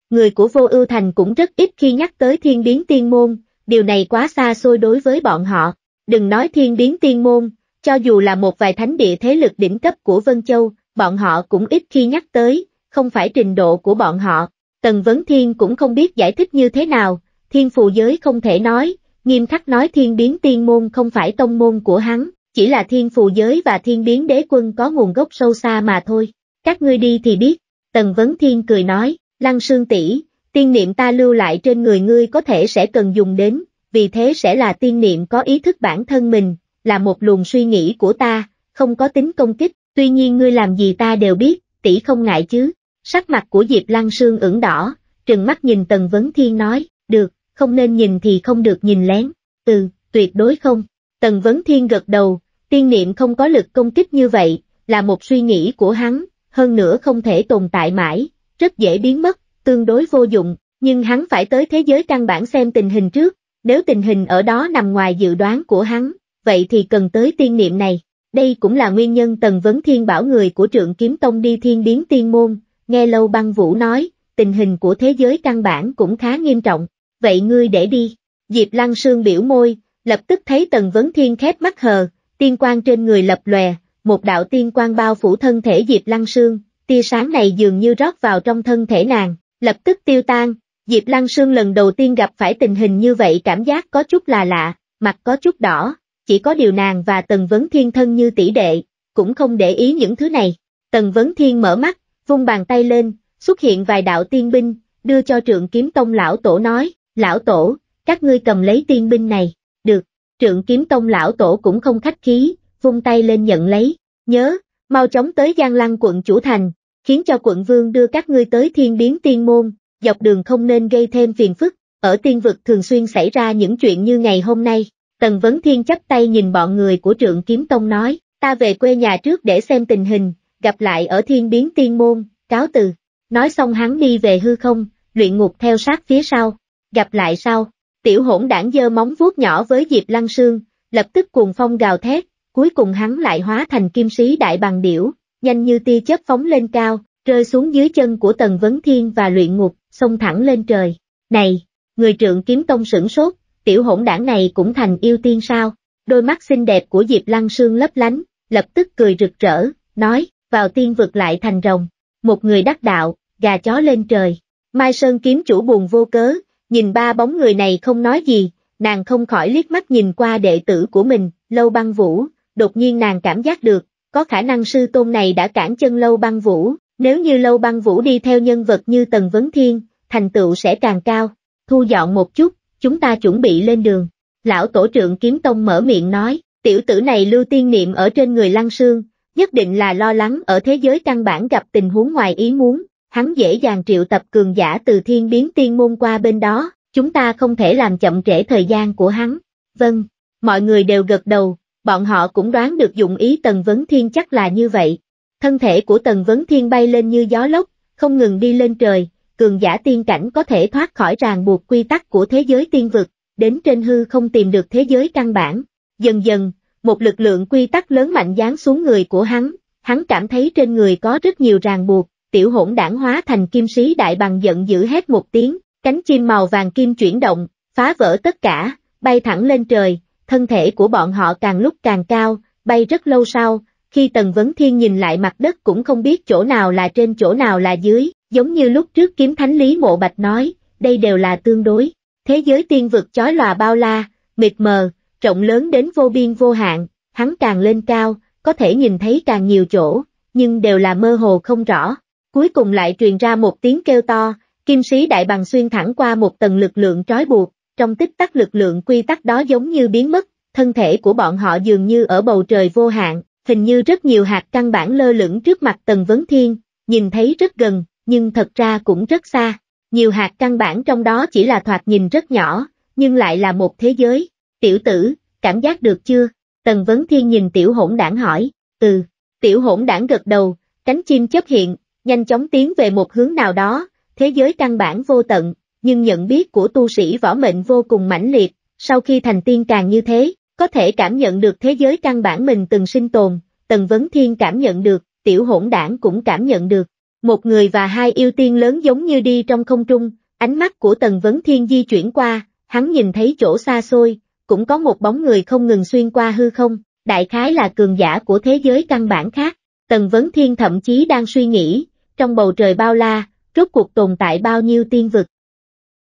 Người của vô ưu thành cũng rất ít khi nhắc tới thiên biến tiên môn, điều này quá xa xôi đối với bọn họ. Đừng nói thiên biến tiên môn, cho dù là một vài thánh địa thế lực đỉnh cấp của Vân Châu, bọn họ cũng ít khi nhắc tới, không phải trình độ của bọn họ. Tần Vấn Thiên cũng không biết giải thích như thế nào, thiên phù giới không thể nói, nghiêm khắc nói thiên biến tiên môn không phải tông môn của hắn, chỉ là thiên phù giới và thiên biến đế quân có nguồn gốc sâu xa mà thôi. Các ngươi đi thì biết, Tần Vấn Thiên cười nói, Lăng Sương tỷ, tiên niệm ta lưu lại trên người ngươi có thể sẽ cần dùng đến, vì thế sẽ là tiên niệm có ý thức bản thân mình, là một luồng suy nghĩ của ta, không có tính công kích, tuy nhiên ngươi làm gì ta đều biết, tỷ không ngại chứ. Sắc mặt của Diệp Lăng Sương ửng đỏ, trừng mắt nhìn Tần Vấn Thiên nói, được, không nên nhìn thì không được nhìn lén, từ, tuyệt đối không. Tần Vấn Thiên gật đầu, tiên niệm không có lực công kích như vậy, là một suy nghĩ của hắn, hơn nữa không thể tồn tại mãi, rất dễ biến mất, tương đối vô dụng, nhưng hắn phải tới thế giới căn bản xem tình hình trước, nếu tình hình ở đó nằm ngoài dự đoán của hắn, vậy thì cần tới tiên niệm này. Đây cũng là nguyên nhân Tần Vấn Thiên bảo người của trượng kiếm tông đi thiên biến tiên môn, nghe Lâu Băng Vũ nói, tình hình của thế giới căn bản cũng khá nghiêm trọng, vậy ngươi để đi. Diệp Lăng Sương biểu môi, lập tức thấy Tần Vấn Thiên khép mắt hờ, tiên quan trên người lập lòe, một đạo tiên quan bao phủ thân thể Diệp Lăng Sương, tia sáng này dường như rót vào trong thân thể nàng, lập tức tiêu tan, Diệp Lăng Sương lần đầu tiên gặp phải tình hình như vậy cảm giác có chút là lạ, mặt có chút đỏ, chỉ có điều nàng và Tần Vấn Thiên thân như tỷ đệ, cũng không để ý những thứ này. Tần Vấn Thiên mở mắt, vung bàn tay lên, xuất hiện vài đạo tiên binh, đưa cho trượng kiếm tông lão tổ nói, lão tổ, các ngươi cầm lấy tiên binh này, được, trượng kiếm tông lão tổ cũng không khách khí, vung tay lên nhận lấy, nhớ, mau chóng tới Giang Lăng quận chủ thành, khiến cho quận vương đưa các ngươi tới thiên biến tiên môn, dọc đường không nên gây thêm phiền phức, ở tiên vực thường xuyên xảy ra những chuyện như ngày hôm nay. Tần Vấn Thiên chắp tay nhìn bọn người của trượng kiếm tông nói, ta về quê nhà trước để xem tình hình, gặp lại ở thiên biến tiên môn, cáo từ. Nói xong hắn đi về hư không, luyện ngục theo sát phía sau, gặp lại sau. Tiểu hỗn đảng dơ móng vuốt nhỏ với Diệp Lăng Sương, lập tức cuồng phong gào thét, cuối cùng hắn lại hóa thành kim sĩ đại bằng điểu, nhanh như tia chớp phóng lên cao, rơi xuống dưới chân của Tần Vấn Thiên và luyện ngục, xông thẳng lên trời. Này, người trượng kiếm tông sửng sốt, tiểu hỗn đảng này cũng thành yêu tiên sao? Đôi mắt xinh đẹp của Diệp Lăng Sương lấp lánh, lập tức cười rực rỡ, nói, vào tiên vực lại thành rồng. Một người đắc đạo, gà chó lên trời. Mai Sơn kiếm chủ buồn vô cớ, nhìn ba bóng người này không nói gì, nàng không khỏi liếc mắt nhìn qua đệ tử của mình, Lâu Băng Vũ, đột nhiên nàng cảm giác được, có khả năng sư tôn này đã cản chân Lâu Băng Vũ, nếu như Lâu Băng Vũ đi theo nhân vật như Tần Vấn Thiên, thành tựu sẽ càng cao. Thu dọn một chút, chúng ta chuẩn bị lên đường. Lão Tổ trưởng Kiếm Tông mở miệng nói, tiểu tử này lưu tiên niệm ở trên người Lăng Sương, nhất định là lo lắng ở thế giới căn bản gặp tình huống ngoài ý muốn, hắn dễ dàng triệu tập cường giả từ thiên biến tiên môn qua bên đó, chúng ta không thể làm chậm trễ thời gian của hắn. Vâng, mọi người đều gật đầu, bọn họ cũng đoán được dụng ý Tần Vấn Thiên chắc là như vậy. Thân thể của Tần Vấn Thiên bay lên như gió lốc, không ngừng đi lên trời, cường giả tiên cảnh có thể thoát khỏi ràng buộc quy tắc của thế giới tiên vực, đến trên hư không tìm được thế giới căn bản. Dần dần, một lực lượng quy tắc lớn mạnh giáng xuống người của hắn, hắn cảm thấy trên người có rất nhiều ràng buộc, tiểu hỗn đảng hóa thành kim sĩ đại bằng giận dữ hét một tiếng, cánh chim màu vàng kim chuyển động, phá vỡ tất cả, bay thẳng lên trời, thân thể của bọn họ càng lúc càng cao, bay rất lâu sau, khi Tần Vấn Thiên nhìn lại mặt đất cũng không biết chỗ nào là trên chỗ nào là dưới, giống như lúc trước kiếm thánh Lý Mộ Bạch nói, đây đều là tương đối. Thế giới tiên vực chói lòa bao la, mịt mờ, rộng lớn đến vô biên vô hạn, hắn càng lên cao, có thể nhìn thấy càng nhiều chỗ, nhưng đều là mơ hồ không rõ. Cuối cùng lại truyền ra một tiếng kêu to, kim sĩ đại bằng xuyên thẳng qua một tầng lực lượng trói buộc, trong tích tắc lực lượng quy tắc đó giống như biến mất, thân thể của bọn họ dường như ở bầu trời vô hạn, hình như rất nhiều hạt căn bản lơ lửng trước mặt Tần Vấn Thiên, nhìn thấy rất gần, nhưng thật ra cũng rất xa. Nhiều hạt căn bản trong đó chỉ là thoạt nhìn rất nhỏ, nhưng lại là một thế giới. Tiểu tử, cảm giác được chưa? Tần Vấn Thiên nhìn tiểu hỗn đảng hỏi, ừ, tiểu hỗn đảng gật đầu, cánh chim chấp hiện, nhanh chóng tiến về một hướng nào đó, thế giới căn bản vô tận, nhưng nhận biết của tu sĩ võ mệnh vô cùng mãnh liệt, sau khi thành tiên càng như thế, có thể cảm nhận được thế giới căn bản mình từng sinh tồn, Tần Vấn Thiên cảm nhận được, tiểu hỗn đảng cũng cảm nhận được. Một người và hai yêu tiên lớn giống như đi trong không trung, ánh mắt của Tần Vấn Thiên di chuyển qua, hắn nhìn thấy chỗ xa xôi, cũng có một bóng người không ngừng xuyên qua hư không, đại khái là cường giả của thế giới căn bản khác. Tần Vấn Thiên thậm chí đang suy nghĩ, trong bầu trời bao la, rốt cuộc tồn tại bao nhiêu tiên vực.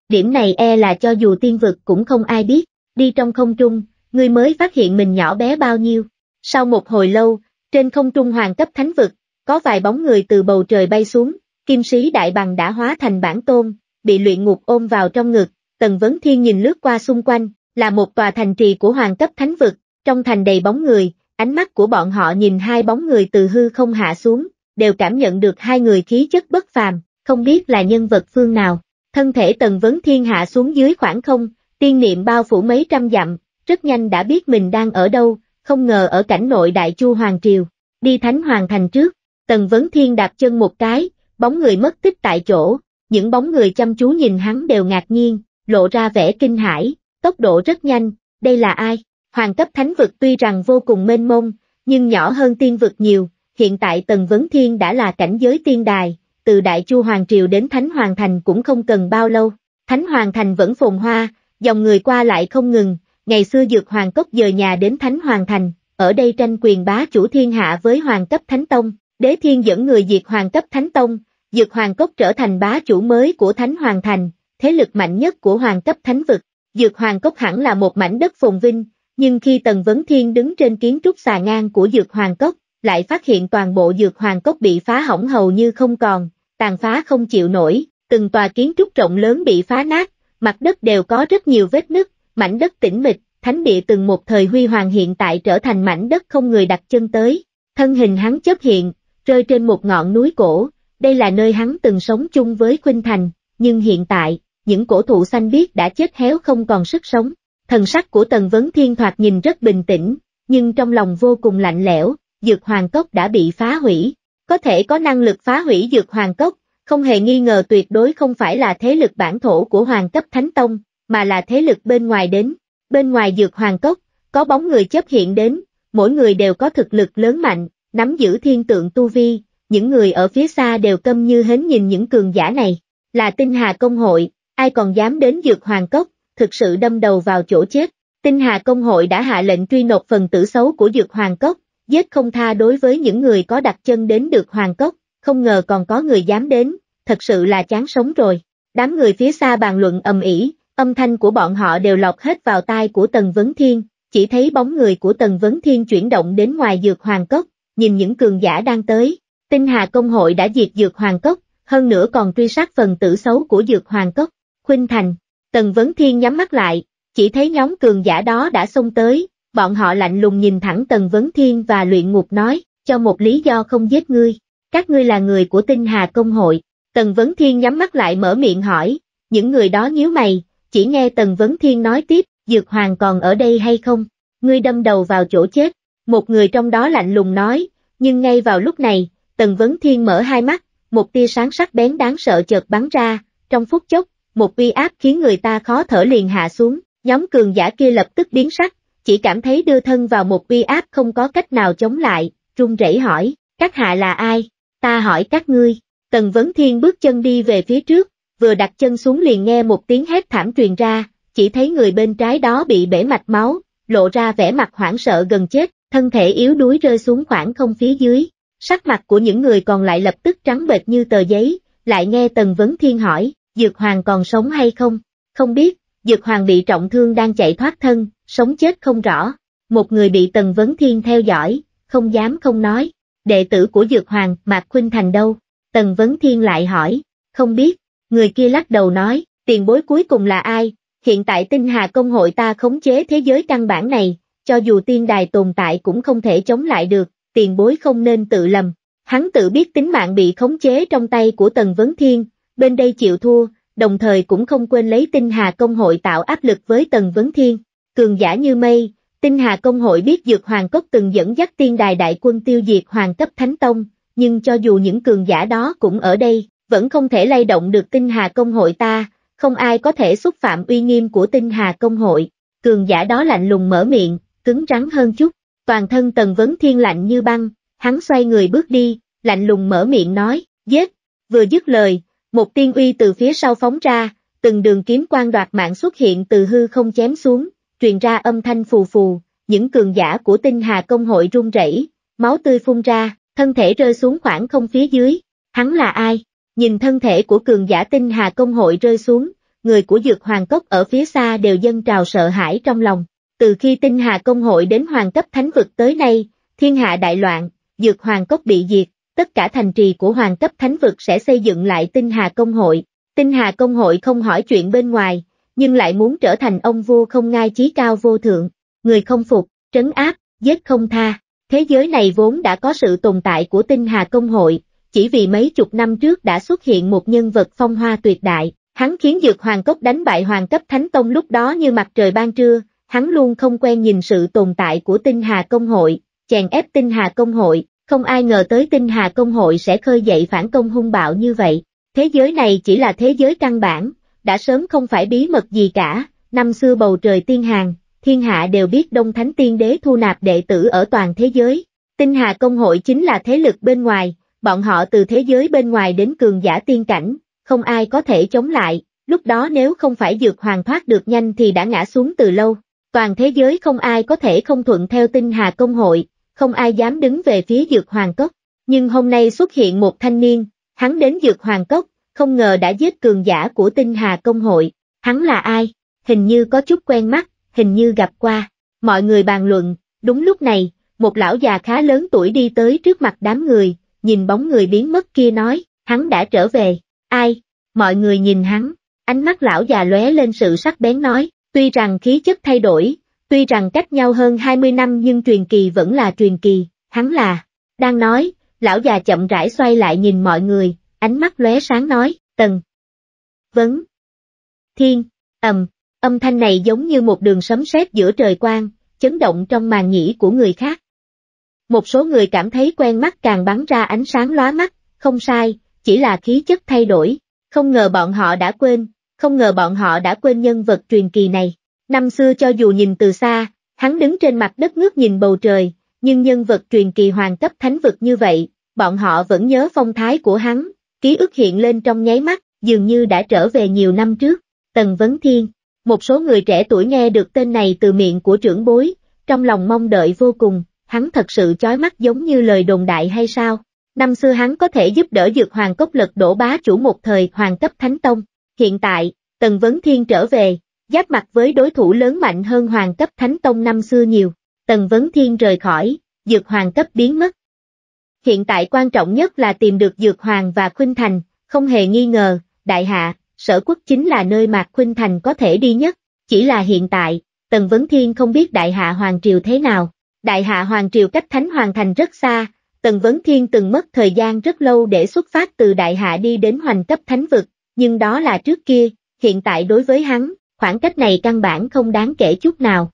Điểm này e là cho dù tiên vực cũng không ai biết, đi trong không trung, ngươi mới phát hiện mình nhỏ bé bao nhiêu. Sau một hồi lâu, trên không trung hoàng cấp thánh vực, có vài bóng người từ bầu trời bay xuống, kim sĩ đại bằng đã hóa thành bản tôn, bị luyện ngục ôm vào trong ngực, tần vấn thiên nhìn lướt qua xung quanh, là một tòa thành trì của hoàng cấp thánh vực, trong thành đầy bóng người, ánh mắt của bọn họ nhìn hai bóng người từ hư không hạ xuống, đều cảm nhận được hai người khí chất bất phàm, không biết là nhân vật phương nào. Thân thể tần vấn thiên hạ xuống dưới khoảng không, tiên niệm bao phủ mấy trăm dặm, rất nhanh đã biết mình đang ở đâu, không ngờ ở cảnh nội Đại Chu Hoàng Triều, đi Thánh Hoàng Thành trước, Tần Vấn Thiên đạp chân một cái, bóng người mất tích tại chỗ, những bóng người chăm chú nhìn hắn đều ngạc nhiên, lộ ra vẻ kinh hãi, tốc độ rất nhanh, đây là ai? Hoàng cấp thánh vực tuy rằng vô cùng mênh mông, nhưng nhỏ hơn tiên vực nhiều, hiện tại Tần Vấn Thiên đã là cảnh giới tiên đài, từ Đại Chu Hoàng Triều đến Thánh Hoàng Thành cũng không cần bao lâu, Thánh Hoàng Thành vẫn phồn hoa, dòng người qua lại không ngừng, ngày xưa Dược Hoàng Cốc dời nhà đến Thánh Hoàng Thành, ở đây tranh quyền bá chủ thiên hạ với Hoàng cấp Thánh Tông, Đế Thiên dẫn người diệt Hoàng cấp Thánh Tông, Dược Hoàng Cốc trở thành bá chủ mới của Thánh Hoàng Thành, thế lực mạnh nhất của Hoàng cấp Thánh Vực. Dược Hoàng Cốc hẳn là một mảnh đất phồn vinh, nhưng khi Tần Vấn Thiên đứng trên kiến trúc xà ngang của Dược Hoàng Cốc, lại phát hiện toàn bộ Dược Hoàng Cốc bị phá hỏng hầu như không còn, tàn phá không chịu nổi, từng tòa kiến trúc rộng lớn bị phá nát, mặt đất đều có rất nhiều vết nứt, mảnh đất tĩnh mịch, thánh địa từng một thời huy hoàng hiện tại trở thành mảnh đất không người đặt chân tới, thân hình hắn chớp hiện, rơi trên một ngọn núi cổ, đây là nơi hắn từng sống chung với Khuynh Thành, nhưng hiện tại, những cổ thụ xanh biếc đã chết héo không còn sức sống. Thần sắc của Tần Vấn Thiên thoạt nhìn rất bình tĩnh, nhưng trong lòng vô cùng lạnh lẽo, dược hoàng cốc đã bị phá hủy. Có thể có năng lực phá hủy dược hoàng cốc, không hề nghi ngờ tuyệt đối không phải là thế lực bản thổ của hoàng cấp Thánh Tông, mà là thế lực bên ngoài đến. Bên ngoài dược hoàng cốc, có bóng người chấp hiện đến, mỗi người đều có thực lực lớn mạnh, nắm giữ thiên tượng tu vi, những người ở phía xa đều câm như hến nhìn những cường giả này. Là tinh hà công hội, ai còn dám đến dược hoàng cốc, thực sự đâm đầu vào chỗ chết. Tinh hà công hội đã hạ lệnh truy nộp phần tử xấu của dược hoàng cốc, giết không tha đối với những người có đặt chân đến được hoàng cốc, không ngờ còn có người dám đến, thật sự là chán sống rồi. Đám người phía xa bàn luận ầm ĩ, âm thanh của bọn họ đều lọc hết vào tai của Tần Vấn Thiên, chỉ thấy bóng người của Tần Vấn Thiên chuyển động đến ngoài dược hoàng cốc, nhìn những cường giả đang tới. Tinh Hà Công hội đã diệt dược hoàng cốc, hơn nữa còn truy sát phần tử xấu của dược hoàng cốc, Khuynh Thành. Tần Vấn Thiên nhắm mắt lại, chỉ thấy nhóm cường giả đó đã xông tới, bọn họ lạnh lùng nhìn thẳng Tần Vấn Thiên và luyện ngục nói, cho một lý do không giết ngươi, các ngươi là người của Tinh Hà Công hội. Tần Vấn Thiên nhắm mắt lại mở miệng hỏi, những người đó nhíu mày, chỉ nghe Tần Vấn Thiên nói tiếp, Dược Hoàng còn ở đây hay không? Ngươi đâm đầu vào chỗ chết. Một người trong đó lạnh lùng nói, nhưng ngay vào lúc này, Tần Vấn Thiên mở hai mắt, một tia sáng sắc bén đáng sợ chợt bắn ra, trong phút chốc, một uy áp khiến người ta khó thở liền hạ xuống, nhóm cường giả kia lập tức biến sắc, chỉ cảm thấy đưa thân vào một uy áp không có cách nào chống lại, run rẩy hỏi, các hạ là ai? Ta hỏi các ngươi. Tần Vấn Thiên bước chân đi về phía trước, vừa đặt chân xuống liền nghe một tiếng hét thảm truyền ra, chỉ thấy người bên trái đó bị bể mạch máu, lộ ra vẻ mặt hoảng sợ gần chết, thân thể yếu đuối rơi xuống khoảng không phía dưới. Sắc mặt của những người còn lại lập tức trắng bệch như tờ giấy, lại nghe Tần Vấn Thiên hỏi, Dược Hoàng còn sống hay không? Không biết, Dược Hoàng bị trọng thương đang chạy thoát thân, sống chết không rõ. Một người bị Tần Vấn Thiên theo dõi, không dám không nói. Đệ tử của Dược Hoàng, Mạc Khuynh Thành đâu? Tần Vấn Thiên lại hỏi, không biết, Người kia lắc đầu nói, tiền bối cuối cùng là ai, hiện tại tinh hà công hội ta khống chế thế giới căn bản này, cho dù tiên đài tồn tại cũng không thể chống lại được, tiền bối không nên tự lầm. Hắn tự biết tính mạng bị khống chế trong tay của Tần Vấn Thiên, bên đây chịu thua, đồng thời cũng không quên lấy tinh hà công hội tạo áp lực với Tần Vấn Thiên. Cường giả như mây, tinh hà công hội biết Dược Hoàng Cốc từng dẫn dắt tiên đài đại quân tiêu diệt Hoàng cấp Thánh Tông, nhưng cho dù những cường giả đó cũng ở đây, vẫn không thể lay động được tinh hà công hội ta, không ai có thể xúc phạm uy nghiêm của tinh hà công hội. Cường giả đó lạnh lùng mở miệng, cứng rắn hơn chút, toàn thân tần vấn thiên lạnh như băng, hắn xoay người bước đi, lạnh lùng mở miệng nói, giết, vừa dứt lời, một tiên uy từ phía sau phóng ra, từng đường kiếm quan đoạt mạng xuất hiện từ hư không chém xuống, truyền ra âm thanh phù phù, những cường giả của tinh hà công hội run rẩy, máu tươi phun ra, thân thể rơi xuống khoảng không phía dưới, hắn là ai? Nhìn thân thể của cường giả tinh hà công hội rơi xuống, người của dược hoàng cốc ở phía xa đều dân trào sợ hãi trong lòng. Từ khi tinh hà công hội đến hoàng cấp thánh vực tới nay, thiên hạ đại loạn, dược hoàng cốc bị diệt, tất cả thành trì của hoàng cấp thánh vực sẽ xây dựng lại tinh hà công hội. Tinh hà công hội không hỏi chuyện bên ngoài, nhưng lại muốn trở thành ông vua không ngai chí cao vô thượng, người không phục, trấn áp, giết không tha. Thế giới này vốn đã có sự tồn tại của tinh hà công hội, chỉ vì mấy chục năm trước đã xuất hiện một nhân vật phong hoa tuyệt đại, hắn khiến Dược Hoàng Cốc đánh bại Hoàng cấp Thánh Tông lúc đó như mặt trời ban trưa, hắn luôn không quen nhìn sự tồn tại của Tinh Hà Công Hội, chèn ép Tinh Hà Công Hội, không ai ngờ tới Tinh Hà Công Hội sẽ khơi dậy phản công hung bạo như vậy. Thế giới này chỉ là thế giới căn bản, đã sớm không phải bí mật gì cả, năm xưa bầu trời tiên hàng, thiên hạ đều biết Đông Thánh Tiên Đế thu nạp đệ tử ở toàn thế giới. Tinh Hà Công Hội chính là thế lực bên ngoài, bọn họ từ thế giới bên ngoài đến cường giả tiên cảnh, không ai có thể chống lại, lúc đó nếu không phải dược hoàng thoát được nhanh thì đã ngã xuống từ lâu. Toàn thế giới không ai có thể không thuận theo tinh hà công hội, không ai dám đứng về phía dược hoàng cốc. Nhưng hôm nay xuất hiện một thanh niên, hắn đến dược hoàng cốc, không ngờ đã giết cường giả của tinh hà công hội. Hắn là ai? Hình như có chút quen mắt, hình như gặp qua. Mọi người bàn luận, đúng lúc này, một lão già khá lớn tuổi đi tới trước mặt đám người, nhìn bóng người biến mất kia nói, hắn đã trở về, ai, mọi người nhìn hắn, ánh mắt lão già lóe lên sự sắc bén nói, tuy rằng khí chất thay đổi, tuy rằng cách nhau hơn 20 năm nhưng truyền kỳ vẫn là truyền kỳ, hắn là, đang nói, lão già chậm rãi xoay lại nhìn mọi người, ánh mắt lóe sáng nói, tần, vấn, vâng. thiên, ầm, âm thanh này giống như một đường sấm sét giữa trời quang, chấn động trong màn nhĩ của người khác. Một số người cảm thấy quen mắt càng bắn ra ánh sáng lóa mắt, không sai, chỉ là khí chất thay đổi, không ngờ bọn họ đã quên, không ngờ bọn họ đã quên nhân vật truyền kỳ này. Năm xưa cho dù nhìn từ xa, hắn đứng trên mặt đất ngước nhìn bầu trời, nhưng nhân vật truyền kỳ hoàng cấp thánh vực như vậy, bọn họ vẫn nhớ phong thái của hắn, ký ức hiện lên trong nháy mắt, dường như đã trở về nhiều năm trước. Tần Vấn Thiên, một số người trẻ tuổi nghe được tên này từ miệng của trưởng bối, trong lòng mong đợi vô cùng, hắn thật sự chói mắt giống như lời đồn đại hay sao? Năm xưa hắn có thể giúp đỡ dược hoàng cốc lực đổ bá chủ một thời hoàng cấp thánh tông. Hiện tại, Tần Vấn Thiên trở về, giáp mặt với đối thủ lớn mạnh hơn hoàng cấp thánh tông năm xưa nhiều. Tần Vấn Thiên rời khỏi, dược hoàng cấp biến mất. Hiện tại quan trọng nhất là tìm được dược hoàng và Khuynh Thành, không hề nghi ngờ, đại hạ, sở quốc chính là nơi mà Khuynh Thành có thể đi nhất. Chỉ là hiện tại, Tần Vấn Thiên không biết đại hạ hoàng triều thế nào, Đại hạ Hoàng Triều cách Thánh Hoàng Thành rất xa, Tần Vấn Thiên từng mất thời gian rất lâu để xuất phát từ Đại hạ đi đến hoành cấp Thánh Vực, nhưng đó là trước kia, hiện tại đối với hắn, khoảng cách này căn bản không đáng kể chút nào.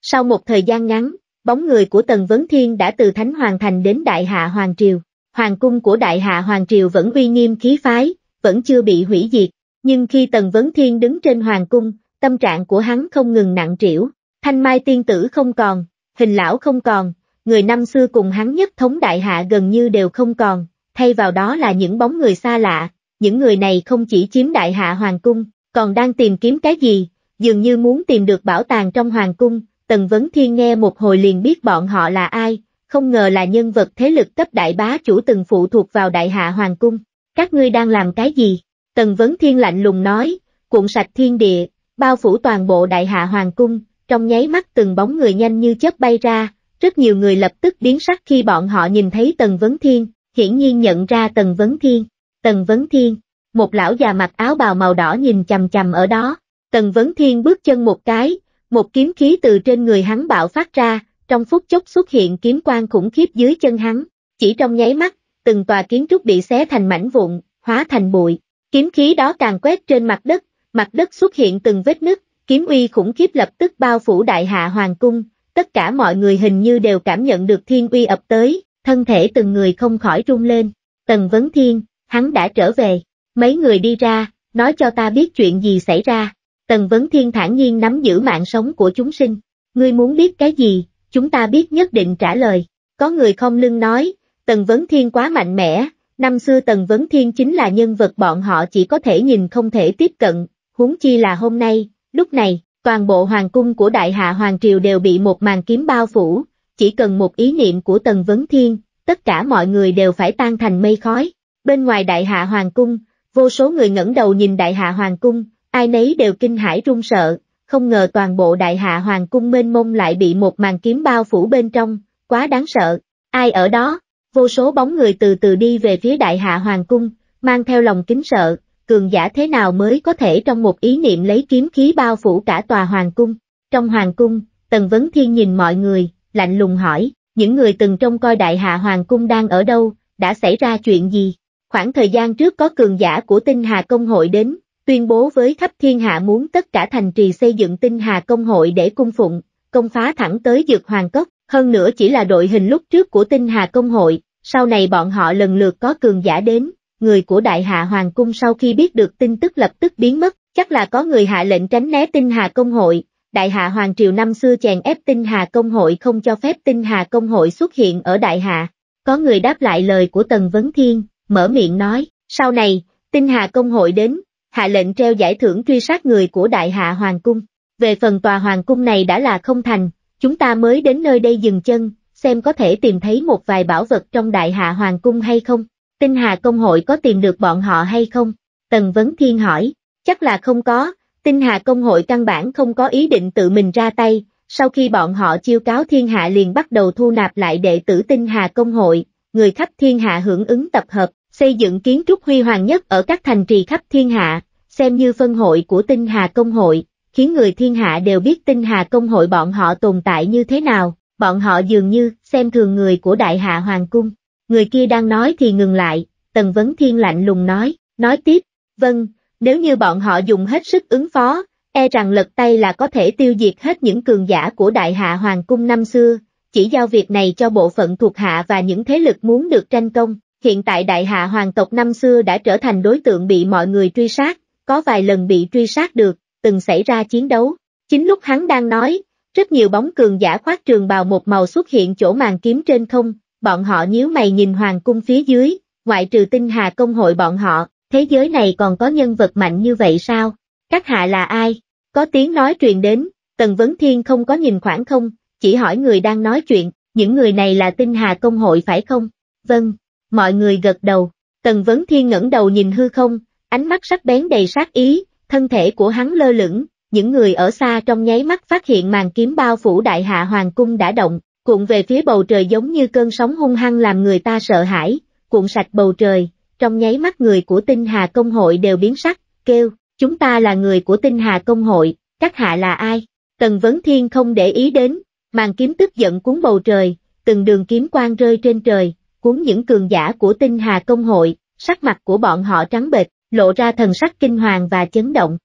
Sau một thời gian ngắn, bóng người của Tần Vấn Thiên đã từ Thánh Hoàng Thành đến Đại Hạ Hoàng Triều. Hoàng cung của Đại Hạ Hoàng Triều vẫn uy nghiêm khí phái, vẫn chưa bị hủy diệt, nhưng khi Tần Vấn Thiên đứng trên Hoàng cung, tâm trạng của hắn không ngừng nặng trĩu. Thanh Mai tiên tử không còn, hình lão không còn, người năm xưa cùng hắn nhất thống đại hạ gần như đều không còn, thay vào đó là những bóng người xa lạ, những người này không chỉ chiếm đại hạ hoàng cung, còn đang tìm kiếm cái gì, dường như muốn tìm được bảo tàng trong hoàng cung, Tần Vấn Thiên nghe một hồi liền biết bọn họ là ai, không ngờ là nhân vật thế lực cấp đại bá chủ từng phụ thuộc vào đại hạ hoàng cung, các ngươi đang làm cái gì? Tần Vấn Thiên lạnh lùng nói, cuộn sạch thiên địa, bao phủ toàn bộ đại hạ hoàng cung, trong nháy mắt từng bóng người nhanh như chớp bay ra, rất nhiều người lập tức biến sắc khi bọn họ nhìn thấy Tần Vấn Thiên, hiển nhiên nhận ra Tần Vấn Thiên. Tần Vấn Thiên, một lão già mặc áo bào màu đỏ nhìn chằm chằm ở đó, Tần Vấn Thiên bước chân một cái, một kiếm khí từ trên người hắn bạo phát ra, trong phút chốc xuất hiện kiếm quang khủng khiếp dưới chân hắn, chỉ trong nháy mắt, từng tòa kiến trúc bị xé thành mảnh vụn, hóa thành bụi, kiếm khí đó càng quét trên mặt đất, mặt đất xuất hiện từng vết nứt, kiếm uy khủng khiếp lập tức bao phủ đại hạ hoàng cung, tất cả mọi người hình như đều cảm nhận được thiên uy ập tới, thân thể từng người không khỏi rung lên. Tần Vấn Thiên, hắn đã trở về, mấy người đi ra, nói cho ta biết chuyện gì xảy ra. Tần Vấn Thiên thản nhiên nắm giữ mạng sống của chúng sinh, ngươi muốn biết cái gì, chúng ta biết nhất định trả lời. Có người không lưng nói, Tần Vấn Thiên quá mạnh mẽ, năm xưa Tần Vấn Thiên chính là nhân vật bọn họ chỉ có thể nhìn không thể tiếp cận, huống chi là hôm nay, Lúc này, toàn bộ hoàng cung của đại hạ hoàng triều đều bị một màn kiếm bao phủ, chỉ cần một ý niệm của Tần Vấn Thiên, tất cả mọi người đều phải tan thành mây khói. Bên ngoài đại hạ hoàng cung, vô số người ngẩng đầu nhìn đại hạ hoàng cung, ai nấy đều kinh hãi run sợ, không ngờ toàn bộ đại hạ hoàng cung mênh mông lại bị một màn kiếm bao phủ bên trong, quá đáng sợ. Ai ở đó? Vô số bóng người từ từ đi về phía đại hạ hoàng cung, mang theo lòng kính sợ, cường giả thế nào mới có thể trong một ý niệm lấy kiếm khí bao phủ cả tòa hoàng cung. Trong hoàng cung, Tần Vấn Thiên nhìn mọi người, lạnh lùng hỏi, những người từng trông coi đại hạ hoàng cung đang ở đâu, đã xảy ra chuyện gì? Khoảng thời gian trước có cường giả của tinh hà công hội đến, tuyên bố với khắp thiên hạ muốn tất cả thành trì xây dựng tinh hà công hội để cung phụng, công phá thẳng tới dược hoàng cốc, hơn nữa chỉ là đội hình lúc trước của tinh hà công hội, sau này bọn họ lần lượt có cường giả đến, người của đại hạ hoàng cung sau khi biết được tin tức lập tức biến mất, chắc là có người hạ lệnh tránh né tinh hà công hội, đại hạ hoàng triều năm xưa chèn ép tinh hà công hội không cho phép tinh hà công hội xuất hiện ở đại hạ. Có người đáp lại lời của Tần Vấn Thiên, mở miệng nói, sau này, tinh hà công hội đến, hạ lệnh treo giải thưởng truy sát người của đại hạ hoàng cung. Về phần tòa hoàng cung này đã là không thành, chúng ta mới đến nơi đây dừng chân, xem có thể tìm thấy một vài bảo vật trong đại hạ hoàng cung hay không tinh hà công hội có tìm được bọn họ hay không? Tần Vấn Thiên hỏi, chắc là không có, tinh hà công hội căn bản không có ý định tự mình ra tay, sau khi bọn họ chiêu cáo thiên hạ liền bắt đầu thu nạp lại đệ tử tinh hà công hội, người khắp thiên hạ hưởng ứng tập hợp, xây dựng kiến trúc huy hoàng nhất ở các thành trì khắp thiên hạ, xem như phân hội của tinh hà công hội, khiến người thiên hạ đều biết tinh hà công hội bọn họ tồn tại như thế nào, bọn họ dường như xem thường người của đại hạ hoàng cung. Người kia đang nói thì ngừng lại, Tần Vấn Thiên lạnh lùng nói, nói tiếp, vâng, nếu như bọn họ dùng hết sức ứng phó, e rằng lật tay là có thể tiêu diệt hết những cường giả của Đại Hạ Hoàng Cung năm xưa, chỉ giao việc này cho bộ phận thuộc hạ và những thế lực muốn được tranh công. Hiện tại Đại Hạ Hoàng tộc năm xưa đã trở thành đối tượng bị mọi người truy sát, có vài lần bị truy sát được, từng xảy ra chiến đấu. Chính lúc hắn đang nói, rất nhiều bóng cường giả khoác trường bào một màu xuất hiện chỗ màn kiếm trên không, bọn họ nhíu mày nhìn hoàng cung phía dưới, ngoại trừ tinh hà công hội bọn họ, thế giới này còn có nhân vật mạnh như vậy sao? Các hạ là ai? Có tiếng nói truyền đến, Tần Vấn Thiên không có nhìn khoảng không, chỉ hỏi người đang nói chuyện, những người này là tinh hà công hội phải không? Vâng, mọi người gật đầu, Tần Vấn Thiên ngẩng đầu nhìn hư không, ánh mắt sắc bén đầy sát ý, thân thể của hắn lơ lửng, những người ở xa trong nháy mắt phát hiện màn kiếm bao phủ đại hạ hoàng cung đã động, cuộn về phía bầu trời giống như cơn sóng hung hăng làm người ta sợ hãi, cuộn sạch bầu trời, trong nháy mắt người của tinh hà công hội đều biến sắc, kêu, chúng ta là người của tinh hà công hội, các hạ là ai? Tần Vấn Thiên không để ý đến, màn kiếm tức giận cuốn bầu trời, từng đường kiếm quang rơi trên trời, cuốn những cường giả của tinh hà công hội, sắc mặt của bọn họ trắng bệch, lộ ra thần sắc kinh hoàng và chấn động.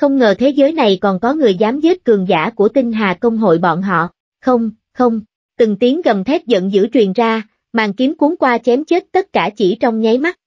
Không ngờ thế giới này còn có người dám giết cường giả của tinh hà công hội bọn họ, không, không, từng tiếng gầm thét giận dữ truyền ra, màn kiếm cuốn qua chém chết tất cả chỉ trong nháy mắt.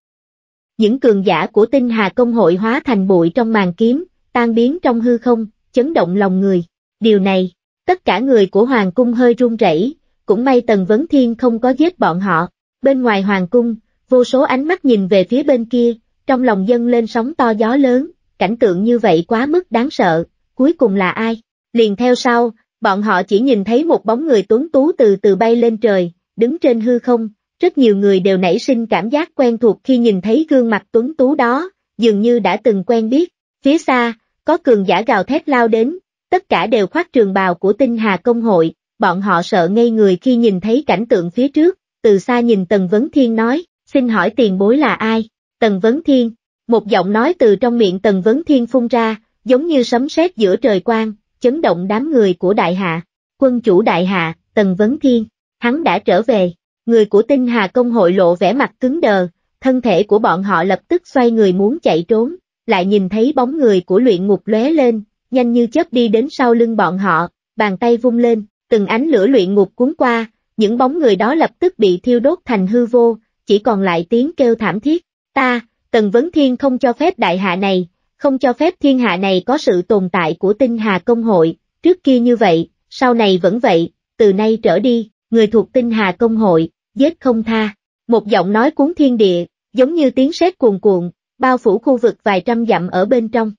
Những cường giả của tinh hà công hội hóa thành bụi trong màn kiếm, tan biến trong hư không, chấn động lòng người. Điều này, tất cả người của Hoàng cung hơi run rẩy, cũng may Tần Vấn Thiên không có giết bọn họ. Bên ngoài Hoàng cung, vô số ánh mắt nhìn về phía bên kia, trong lòng dân lên sóng to gió lớn, cảnh tượng như vậy quá mức đáng sợ, cuối cùng là ai? Liền theo sau, bọn họ chỉ nhìn thấy một bóng người tuấn tú từ từ bay lên trời, đứng trên hư không, rất nhiều người đều nảy sinh cảm giác quen thuộc khi nhìn thấy gương mặt tuấn tú đó, dường như đã từng quen biết, phía xa, có cường giả gào thét lao đến, tất cả đều khoác trường bào của tinh hà công hội, bọn họ sợ ngây người khi nhìn thấy cảnh tượng phía trước, từ xa nhìn Tần Vấn Thiên nói, xin hỏi tiền bối là ai, Tần Vấn Thiên, một giọng nói từ trong miệng Tần Vấn Thiên phun ra, giống như sấm sét giữa trời quang, chấn động đám người của Đại Hạ, quân chủ Đại Hạ, Tần Vấn Thiên, hắn đã trở về, người của tinh Hà Công hội lộ vẻ mặt cứng đờ, thân thể của bọn họ lập tức xoay người muốn chạy trốn, lại nhìn thấy bóng người của luyện ngục lóe lên, nhanh như chớp đi đến sau lưng bọn họ, bàn tay vung lên, từng ánh lửa luyện ngục cuốn qua, những bóng người đó lập tức bị thiêu đốt thành hư vô, chỉ còn lại tiếng kêu thảm thiết, ta, Tần Vấn Thiên không cho phép đại hạ này, không cho phép thiên hạ này có sự tồn tại của tinh hà công hội, trước kia như vậy, sau này vẫn vậy, từ nay trở đi, người thuộc tinh hà công hội, giết không tha. Một giọng nói cuốn thiên địa, giống như tiếng sét cuồn cuộn, bao phủ khu vực vài trăm dặm ở bên trong.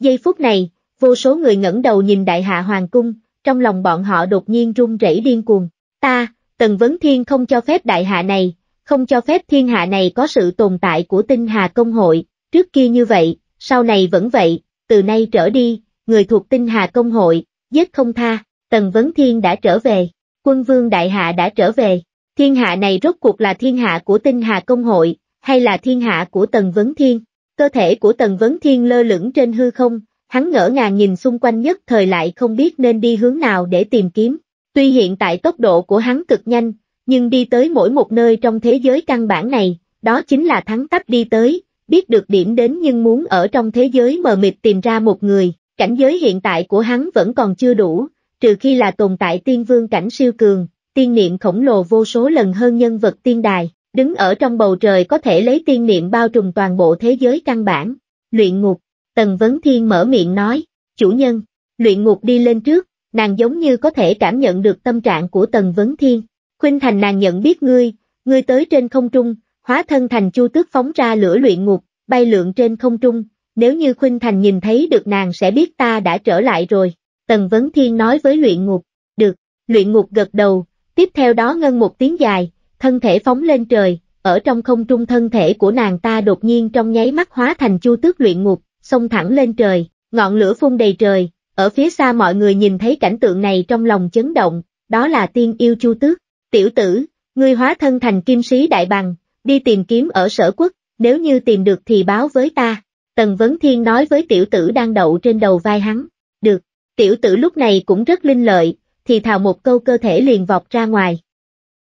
Giây phút này, vô số người ngẩng đầu nhìn đại hạ hoàng cung, trong lòng bọn họ đột nhiên run rẩy điên cuồng. Ta, Tần Vấn Thiên không cho phép đại hạ này, không cho phép thiên hạ này có sự tồn tại của tinh hà công hội, trước kia như vậy, sau này vẫn vậy, từ nay trở đi, người thuộc tinh hà công hội, giết không tha, Tần Vấn Thiên đã trở về, quân vương đại hạ đã trở về, thiên hạ này rốt cuộc là thiên hạ của tinh hà công hội, hay là thiên hạ của Tần Vấn Thiên, cơ thể của Tần Vấn Thiên lơ lửng trên hư không, hắn ngỡ ngàng nhìn xung quanh nhất thời lại không biết nên đi hướng nào để tìm kiếm, tuy hiện tại tốc độ của hắn cực nhanh, nhưng đi tới mỗi một nơi trong thế giới căn bản này, đó chính là thắng tắp đi tới, biết được điểm đến nhưng muốn ở trong thế giới mờ mịt tìm ra một người, cảnh giới hiện tại của hắn vẫn còn chưa đủ, trừ khi là tồn tại tiên vương cảnh siêu cường, tiên niệm khổng lồ vô số lần hơn nhân vật tiên đài, đứng ở trong bầu trời có thể lấy tiên niệm bao trùm toàn bộ thế giới căn bản. Luyện ngục, Tần Vấn Thiên mở miệng nói, chủ nhân, luyện ngục đi lên trước, nàng giống như có thể cảm nhận được tâm trạng của Tần Vấn Thiên. Khuynh Thành nàng nhận biết ngươi, ngươi tới trên không trung, hóa thân thành chu tước phóng ra lửa luyện ngục, bay lượn trên không trung, nếu như Khuynh Thành nhìn thấy được nàng sẽ biết ta đã trở lại rồi. Tần Vấn Thiên nói với luyện ngục, được, luyện ngục gật đầu, tiếp theo đó ngân một tiếng dài, thân thể phóng lên trời, ở trong không trung thân thể của nàng ta đột nhiên trong nháy mắt hóa thành chu tước luyện ngục, xông thẳng lên trời, ngọn lửa phun đầy trời, ở phía xa mọi người nhìn thấy cảnh tượng này trong lòng chấn động, đó là tiên yêu chu tước, tiểu tử, ngươi hóa thân thành kim sĩ đại bằng, đi tìm kiếm ở sở quốc, nếu như tìm được thì báo với ta. Tần Vấn Thiên nói với tiểu tử đang đậu trên đầu vai hắn. Được, tiểu tử lúc này cũng rất linh lợi, thì thào một câu cơ thể liền vọt ra ngoài.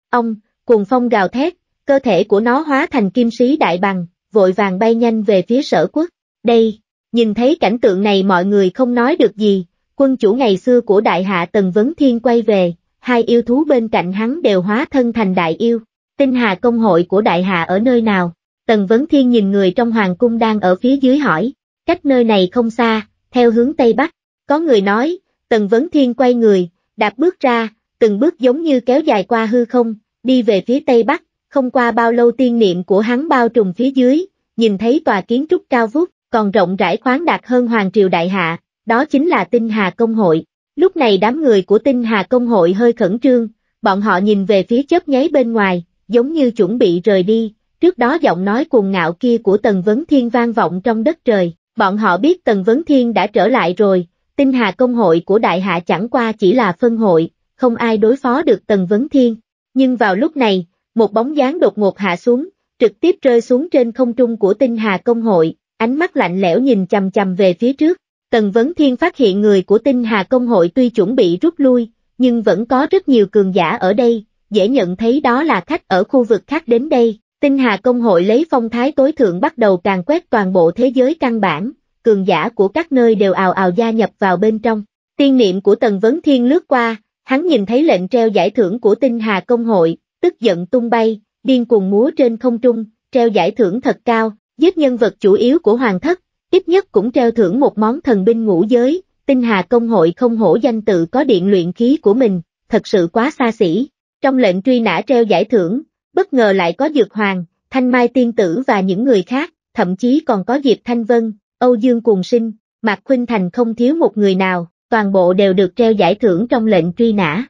Ông, cuồng phong gào thét, cơ thể của nó hóa thành kim sĩ đại bằng, vội vàng bay nhanh về phía sở quốc. Đây, nhìn thấy cảnh tượng này mọi người không nói được gì, quân chủ ngày xưa của đại hạ Tần Vấn Thiên quay về, hai yêu thú bên cạnh hắn đều hóa thân thành đại yêu tinh hà công hội của đại hạ ở nơi nào? Tần Vấn Thiên nhìn người trong hoàng cung đang ở phía dưới hỏi, cách nơi này không xa, theo hướng Tây Bắc, có người nói, Tần Vấn Thiên quay người, đạp bước ra, từng bước giống như kéo dài qua hư không, đi về phía Tây Bắc, không qua bao lâu tiên niệm của hắn bao trùm phía dưới, nhìn thấy tòa kiến trúc cao vút, còn rộng rãi khoáng đạt hơn Hoàng Triều Đại Hạ, đó chính là Tinh Hà Công Hội. Lúc này đám người của Tinh Hà Công Hội hơi khẩn trương, bọn họ nhìn về phía chớp nháy bên ngoài, giống như chuẩn bị rời đi, trước đó giọng nói cuồng ngạo kia của Tần Vấn Thiên vang vọng trong đất trời, bọn họ biết Tần Vấn Thiên đã trở lại rồi, tinh hà công hội của Đại Hạ chẳng qua chỉ là phân hội, không ai đối phó được Tần Vấn Thiên, nhưng vào lúc này, một bóng dáng đột ngột hạ xuống, trực tiếp rơi xuống trên không trung của tinh hà công hội, ánh mắt lạnh lẽo nhìn chầm chầm về phía trước. Tần Vấn Thiên phát hiện người của tinh hà công hội tuy chuẩn bị rút lui, nhưng vẫn có rất nhiều cường giả ở đây, dễ nhận thấy đó là khách ở khu vực khác đến đây. Tinh Hà Công hội lấy phong thái tối thượng bắt đầu càng quét toàn bộ thế giới căn bản, cường giả của các nơi đều ào ào gia nhập vào bên trong. Tiên niệm của Tần Vấn Thiên lướt qua, hắn nhìn thấy lệnh treo giải thưởng của Tinh Hà Công hội, tức giận tung bay, điên cuồng múa trên không trung, treo giải thưởng thật cao, giết nhân vật chủ yếu của Hoàng Thất, ít nhất cũng treo thưởng một món thần binh ngũ giới, Tinh Hà Công hội không hổ danh tự có điện luyện khí của mình, thật sự quá xa xỉ. Trong lệnh truy nã treo giải thưởng, bất ngờ lại có Dược Hoàng, Thanh Mai Tiên Tử và những người khác, thậm chí còn có Diệp Thanh Vân, Âu Dương Cuồng Sinh, Mạc Khuynh Thành không thiếu một người nào, toàn bộ đều được treo giải thưởng trong lệnh truy nã.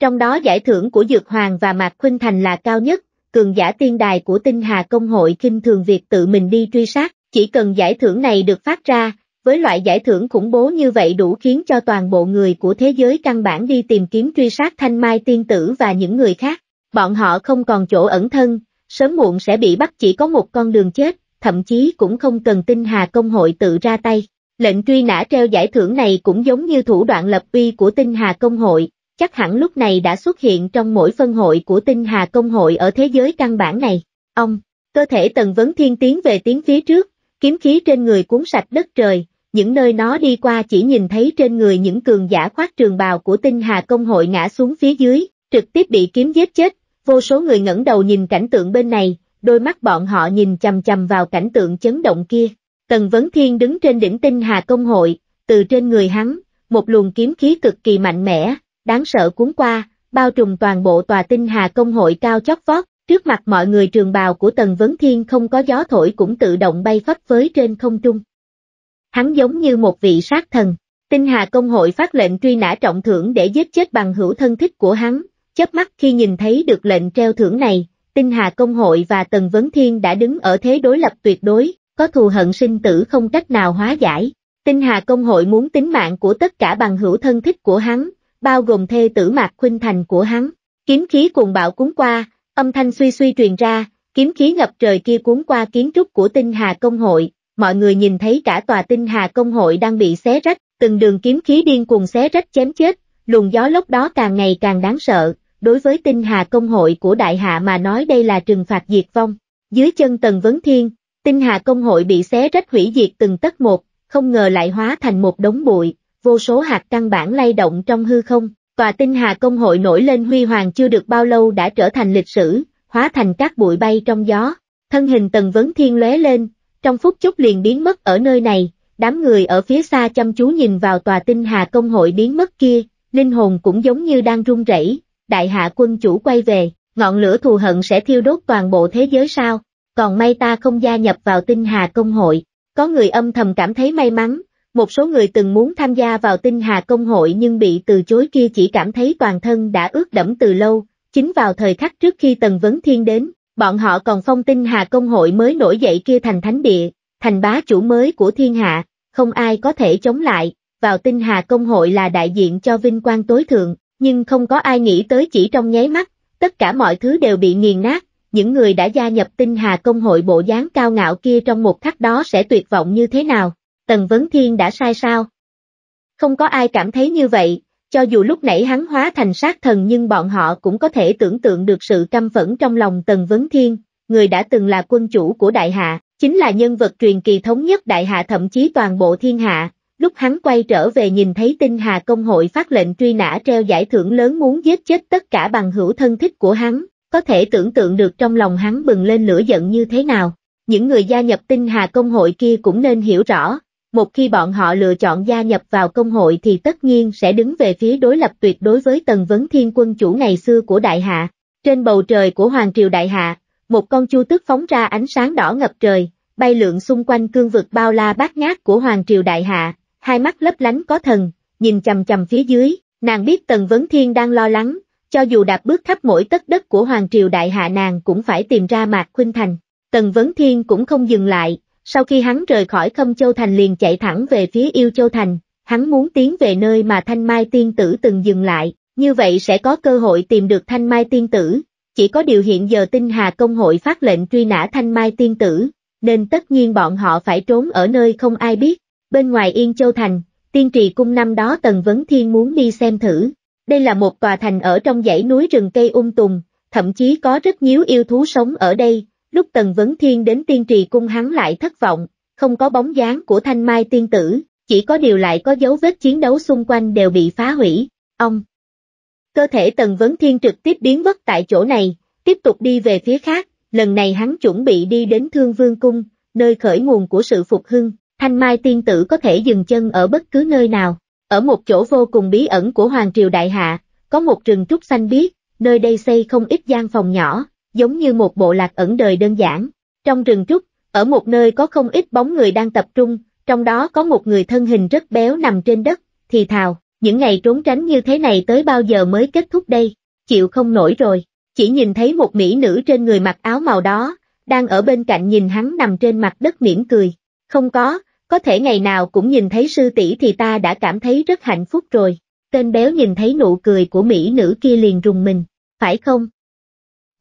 Trong đó giải thưởng của Dược Hoàng và Mạc Khuynh Thành là cao nhất, cường giả tiên đài của tinh hà công hội kinh thường việc tự mình đi truy sát, chỉ cần giải thưởng này được phát ra, với loại giải thưởng khủng bố như vậy đủ khiến cho toàn bộ người của thế giới căn bản đi tìm kiếm truy sát thanh mai tiên tử và những người khác. Bọn họ không còn chỗ ẩn thân, sớm muộn sẽ bị bắt chỉ có một con đường chết, thậm chí cũng không cần tinh hà công hội tự ra tay. Lệnh truy nã treo giải thưởng này cũng giống như thủ đoạn lập uy của tinh hà công hội, chắc hẳn lúc này đã xuất hiện trong mỗi phân hội của tinh hà công hội ở thế giới căn bản này. Ông, cơ thể tần vấn thiên tiến về tiếng phía trước, kiếm khí trên người cuốn sạch đất trời, những nơi nó đi qua chỉ nhìn thấy trên người những cường giả khoác trường bào của tinh hà công hội ngã xuống phía dưới, trực tiếp bị kiếm giết chết, vô số người ngẩng đầu nhìn cảnh tượng bên này, đôi mắt bọn họ nhìn chầm chầm vào cảnh tượng chấn động kia. Tần Vấn Thiên đứng trên đỉnh tinh hà công hội, từ trên người hắn, một luồng kiếm khí cực kỳ mạnh mẽ, đáng sợ cuốn qua, bao trùm toàn bộ tòa tinh hà công hội cao chót vót, trước mặt mọi người trường bào của Tần Vấn Thiên không có gió thổi cũng tự động bay phấp phới trên không trung hắn giống như một vị sát thần. Tinh Hà Công hội phát lệnh truy nã trọng thưởng để giết chết bằng hữu thân thích của hắn, chớp mắt khi nhìn thấy được lệnh treo thưởng này, Tinh Hà Công hội và Tần Vấn Thiên đã đứng ở thế đối lập tuyệt đối, có thù hận sinh tử không cách nào hóa giải. Tinh Hà Công hội muốn tính mạng của tất cả bằng hữu thân thích của hắn, bao gồm thê tử Mạc Khuynh Thành của hắn. Kiếm khí cuồng bạo cuốn qua, âm thanh suy suy truyền ra, kiếm khí ngập trời kia cuốn qua kiến trúc của Tinh Hà Công hội, mọi người nhìn thấy cả tòa tinh hà công hội đang bị xé rách, từng đường kiếm khí điên cuồng xé rách chém chết, luồng gió lốc đó càng ngày càng đáng sợ, đối với tinh hà công hội của đại hạ mà nói đây là trừng phạt diệt vong. Dưới chân tần vấn thiên, tinh hà công hội bị xé rách hủy diệt từng tất một, không ngờ lại hóa thành một đống bụi, vô số hạt căn bản lay động trong hư không. Tòa tinh hà công hội nổi lên huy hoàng chưa được bao lâu đã trở thành lịch sử, hóa thành các bụi bay trong gió. Thân hình tần vấn thiên lóe lên, trong phút chốc liền biến mất ở nơi này, đám người ở phía xa chăm chú nhìn vào tòa tinh hà công hội biến mất kia, linh hồn cũng giống như đang run rẩy. đại hạ quân chủ quay về, ngọn lửa thù hận sẽ thiêu đốt toàn bộ thế giới sao, còn may ta không gia nhập vào tinh hà công hội, có người âm thầm cảm thấy may mắn, một số người từng muốn tham gia vào tinh hà công hội nhưng bị từ chối kia chỉ cảm thấy toàn thân đã ướt đẫm từ lâu, chính vào thời khắc trước khi Tần Vấn Thiên đến, Bọn họ còn phong tinh Hà Công hội mới nổi dậy kia thành thánh địa, thành bá chủ mới của thiên hạ, không ai có thể chống lại, vào tinh Hà Công hội là đại diện cho vinh quang tối thượng, nhưng không có ai nghĩ tới chỉ trong nháy mắt, tất cả mọi thứ đều bị nghiền nát, những người đã gia nhập tinh Hà Công hội bộ dáng cao ngạo kia trong một khắc đó sẽ tuyệt vọng như thế nào, Tần Vấn Thiên đã sai sao? Không có ai cảm thấy như vậy, cho dù lúc nãy hắn hóa thành sát thần nhưng bọn họ cũng có thể tưởng tượng được sự căm phẫn trong lòng Tần Vấn Thiên, người đã từng là quân chủ của Đại Hạ, chính là nhân vật truyền kỳ thống nhất Đại Hạ thậm chí toàn bộ thiên hạ. Lúc hắn quay trở về nhìn thấy tinh hà công hội phát lệnh truy nã treo giải thưởng lớn muốn giết chết tất cả bằng hữu thân thích của hắn, có thể tưởng tượng được trong lòng hắn bừng lên lửa giận như thế nào. Những người gia nhập tinh hà công hội kia cũng nên hiểu rõ, một khi bọn họ lựa chọn gia nhập vào công hội thì tất nhiên sẽ đứng về phía đối lập tuyệt đối với Tần Vấn Thiên quân chủ ngày xưa của Đại Hạ. Trên bầu trời của Hoàng Triều Đại Hạ, một con chu tước phóng ra ánh sáng đỏ ngập trời, bay lượn xung quanh cương vực bao la bát ngát của Hoàng Triều Đại Hạ, hai mắt lấp lánh có thần, nhìn chầm chầm phía dưới, nàng biết Tần Vấn Thiên đang lo lắng, cho dù đạp bước khắp mỗi tất đất của Hoàng Triều Đại Hạ nàng cũng phải tìm ra Mạc Khuynh Thành. Tần Vấn Thiên cũng không dừng lại, sau khi hắn rời khỏi Khâm Châu Thành liền chạy thẳng về phía Yêu Châu Thành, hắn muốn tiến về nơi mà Thanh Mai Tiên Tử từng dừng lại, như vậy sẽ có cơ hội tìm được Thanh Mai Tiên Tử, chỉ có điều hiện giờ Tinh Hà Công Hội phát lệnh truy nã Thanh Mai Tiên Tử, nên tất nhiên bọn họ phải trốn ở nơi không ai biết, bên ngoài Yên Châu Thành, tiên trì cung năm đó Tần Vấn Thiên muốn đi xem thử, đây là một tòa thành ở trong dãy núi rừng cây um tùng, thậm chí có rất nhiều yêu thú sống ở đây, Lúc Tần Vấn Thiên đến tiên trì cung hắn lại thất vọng, không có bóng dáng của thanh mai tiên tử, chỉ có điều lại có dấu vết chiến đấu xung quanh đều bị phá hủy, ông. Cơ thể Tần Vấn Thiên trực tiếp biến mất tại chỗ này, tiếp tục đi về phía khác, lần này hắn chuẩn bị đi đến Thương Vương Cung, nơi khởi nguồn của sự phục hưng, thanh mai tiên tử có thể dừng chân ở bất cứ nơi nào. Ở một chỗ vô cùng bí ẩn của Hoàng Triều Đại Hạ, có một rừng trúc xanh biếc, nơi đây xây không ít gian phòng nhỏ, giống như một bộ lạc ẩn đời đơn giản. Trong rừng trúc, ở một nơi có không ít bóng người đang tập trung, trong đó có một người thân hình rất béo nằm trên đất, thì thào, những ngày trốn tránh như thế này tới bao giờ mới kết thúc đây, chịu không nổi rồi. Chỉ nhìn thấy một mỹ nữ trên người mặc áo màu đó, đang ở bên cạnh nhìn hắn nằm trên mặt đất mỉm cười. Không có, có thể ngày nào cũng nhìn thấy sư tỷ thì ta đã cảm thấy rất hạnh phúc rồi. Tên béo nhìn thấy nụ cười của mỹ nữ kia liền rùng mình, phải không?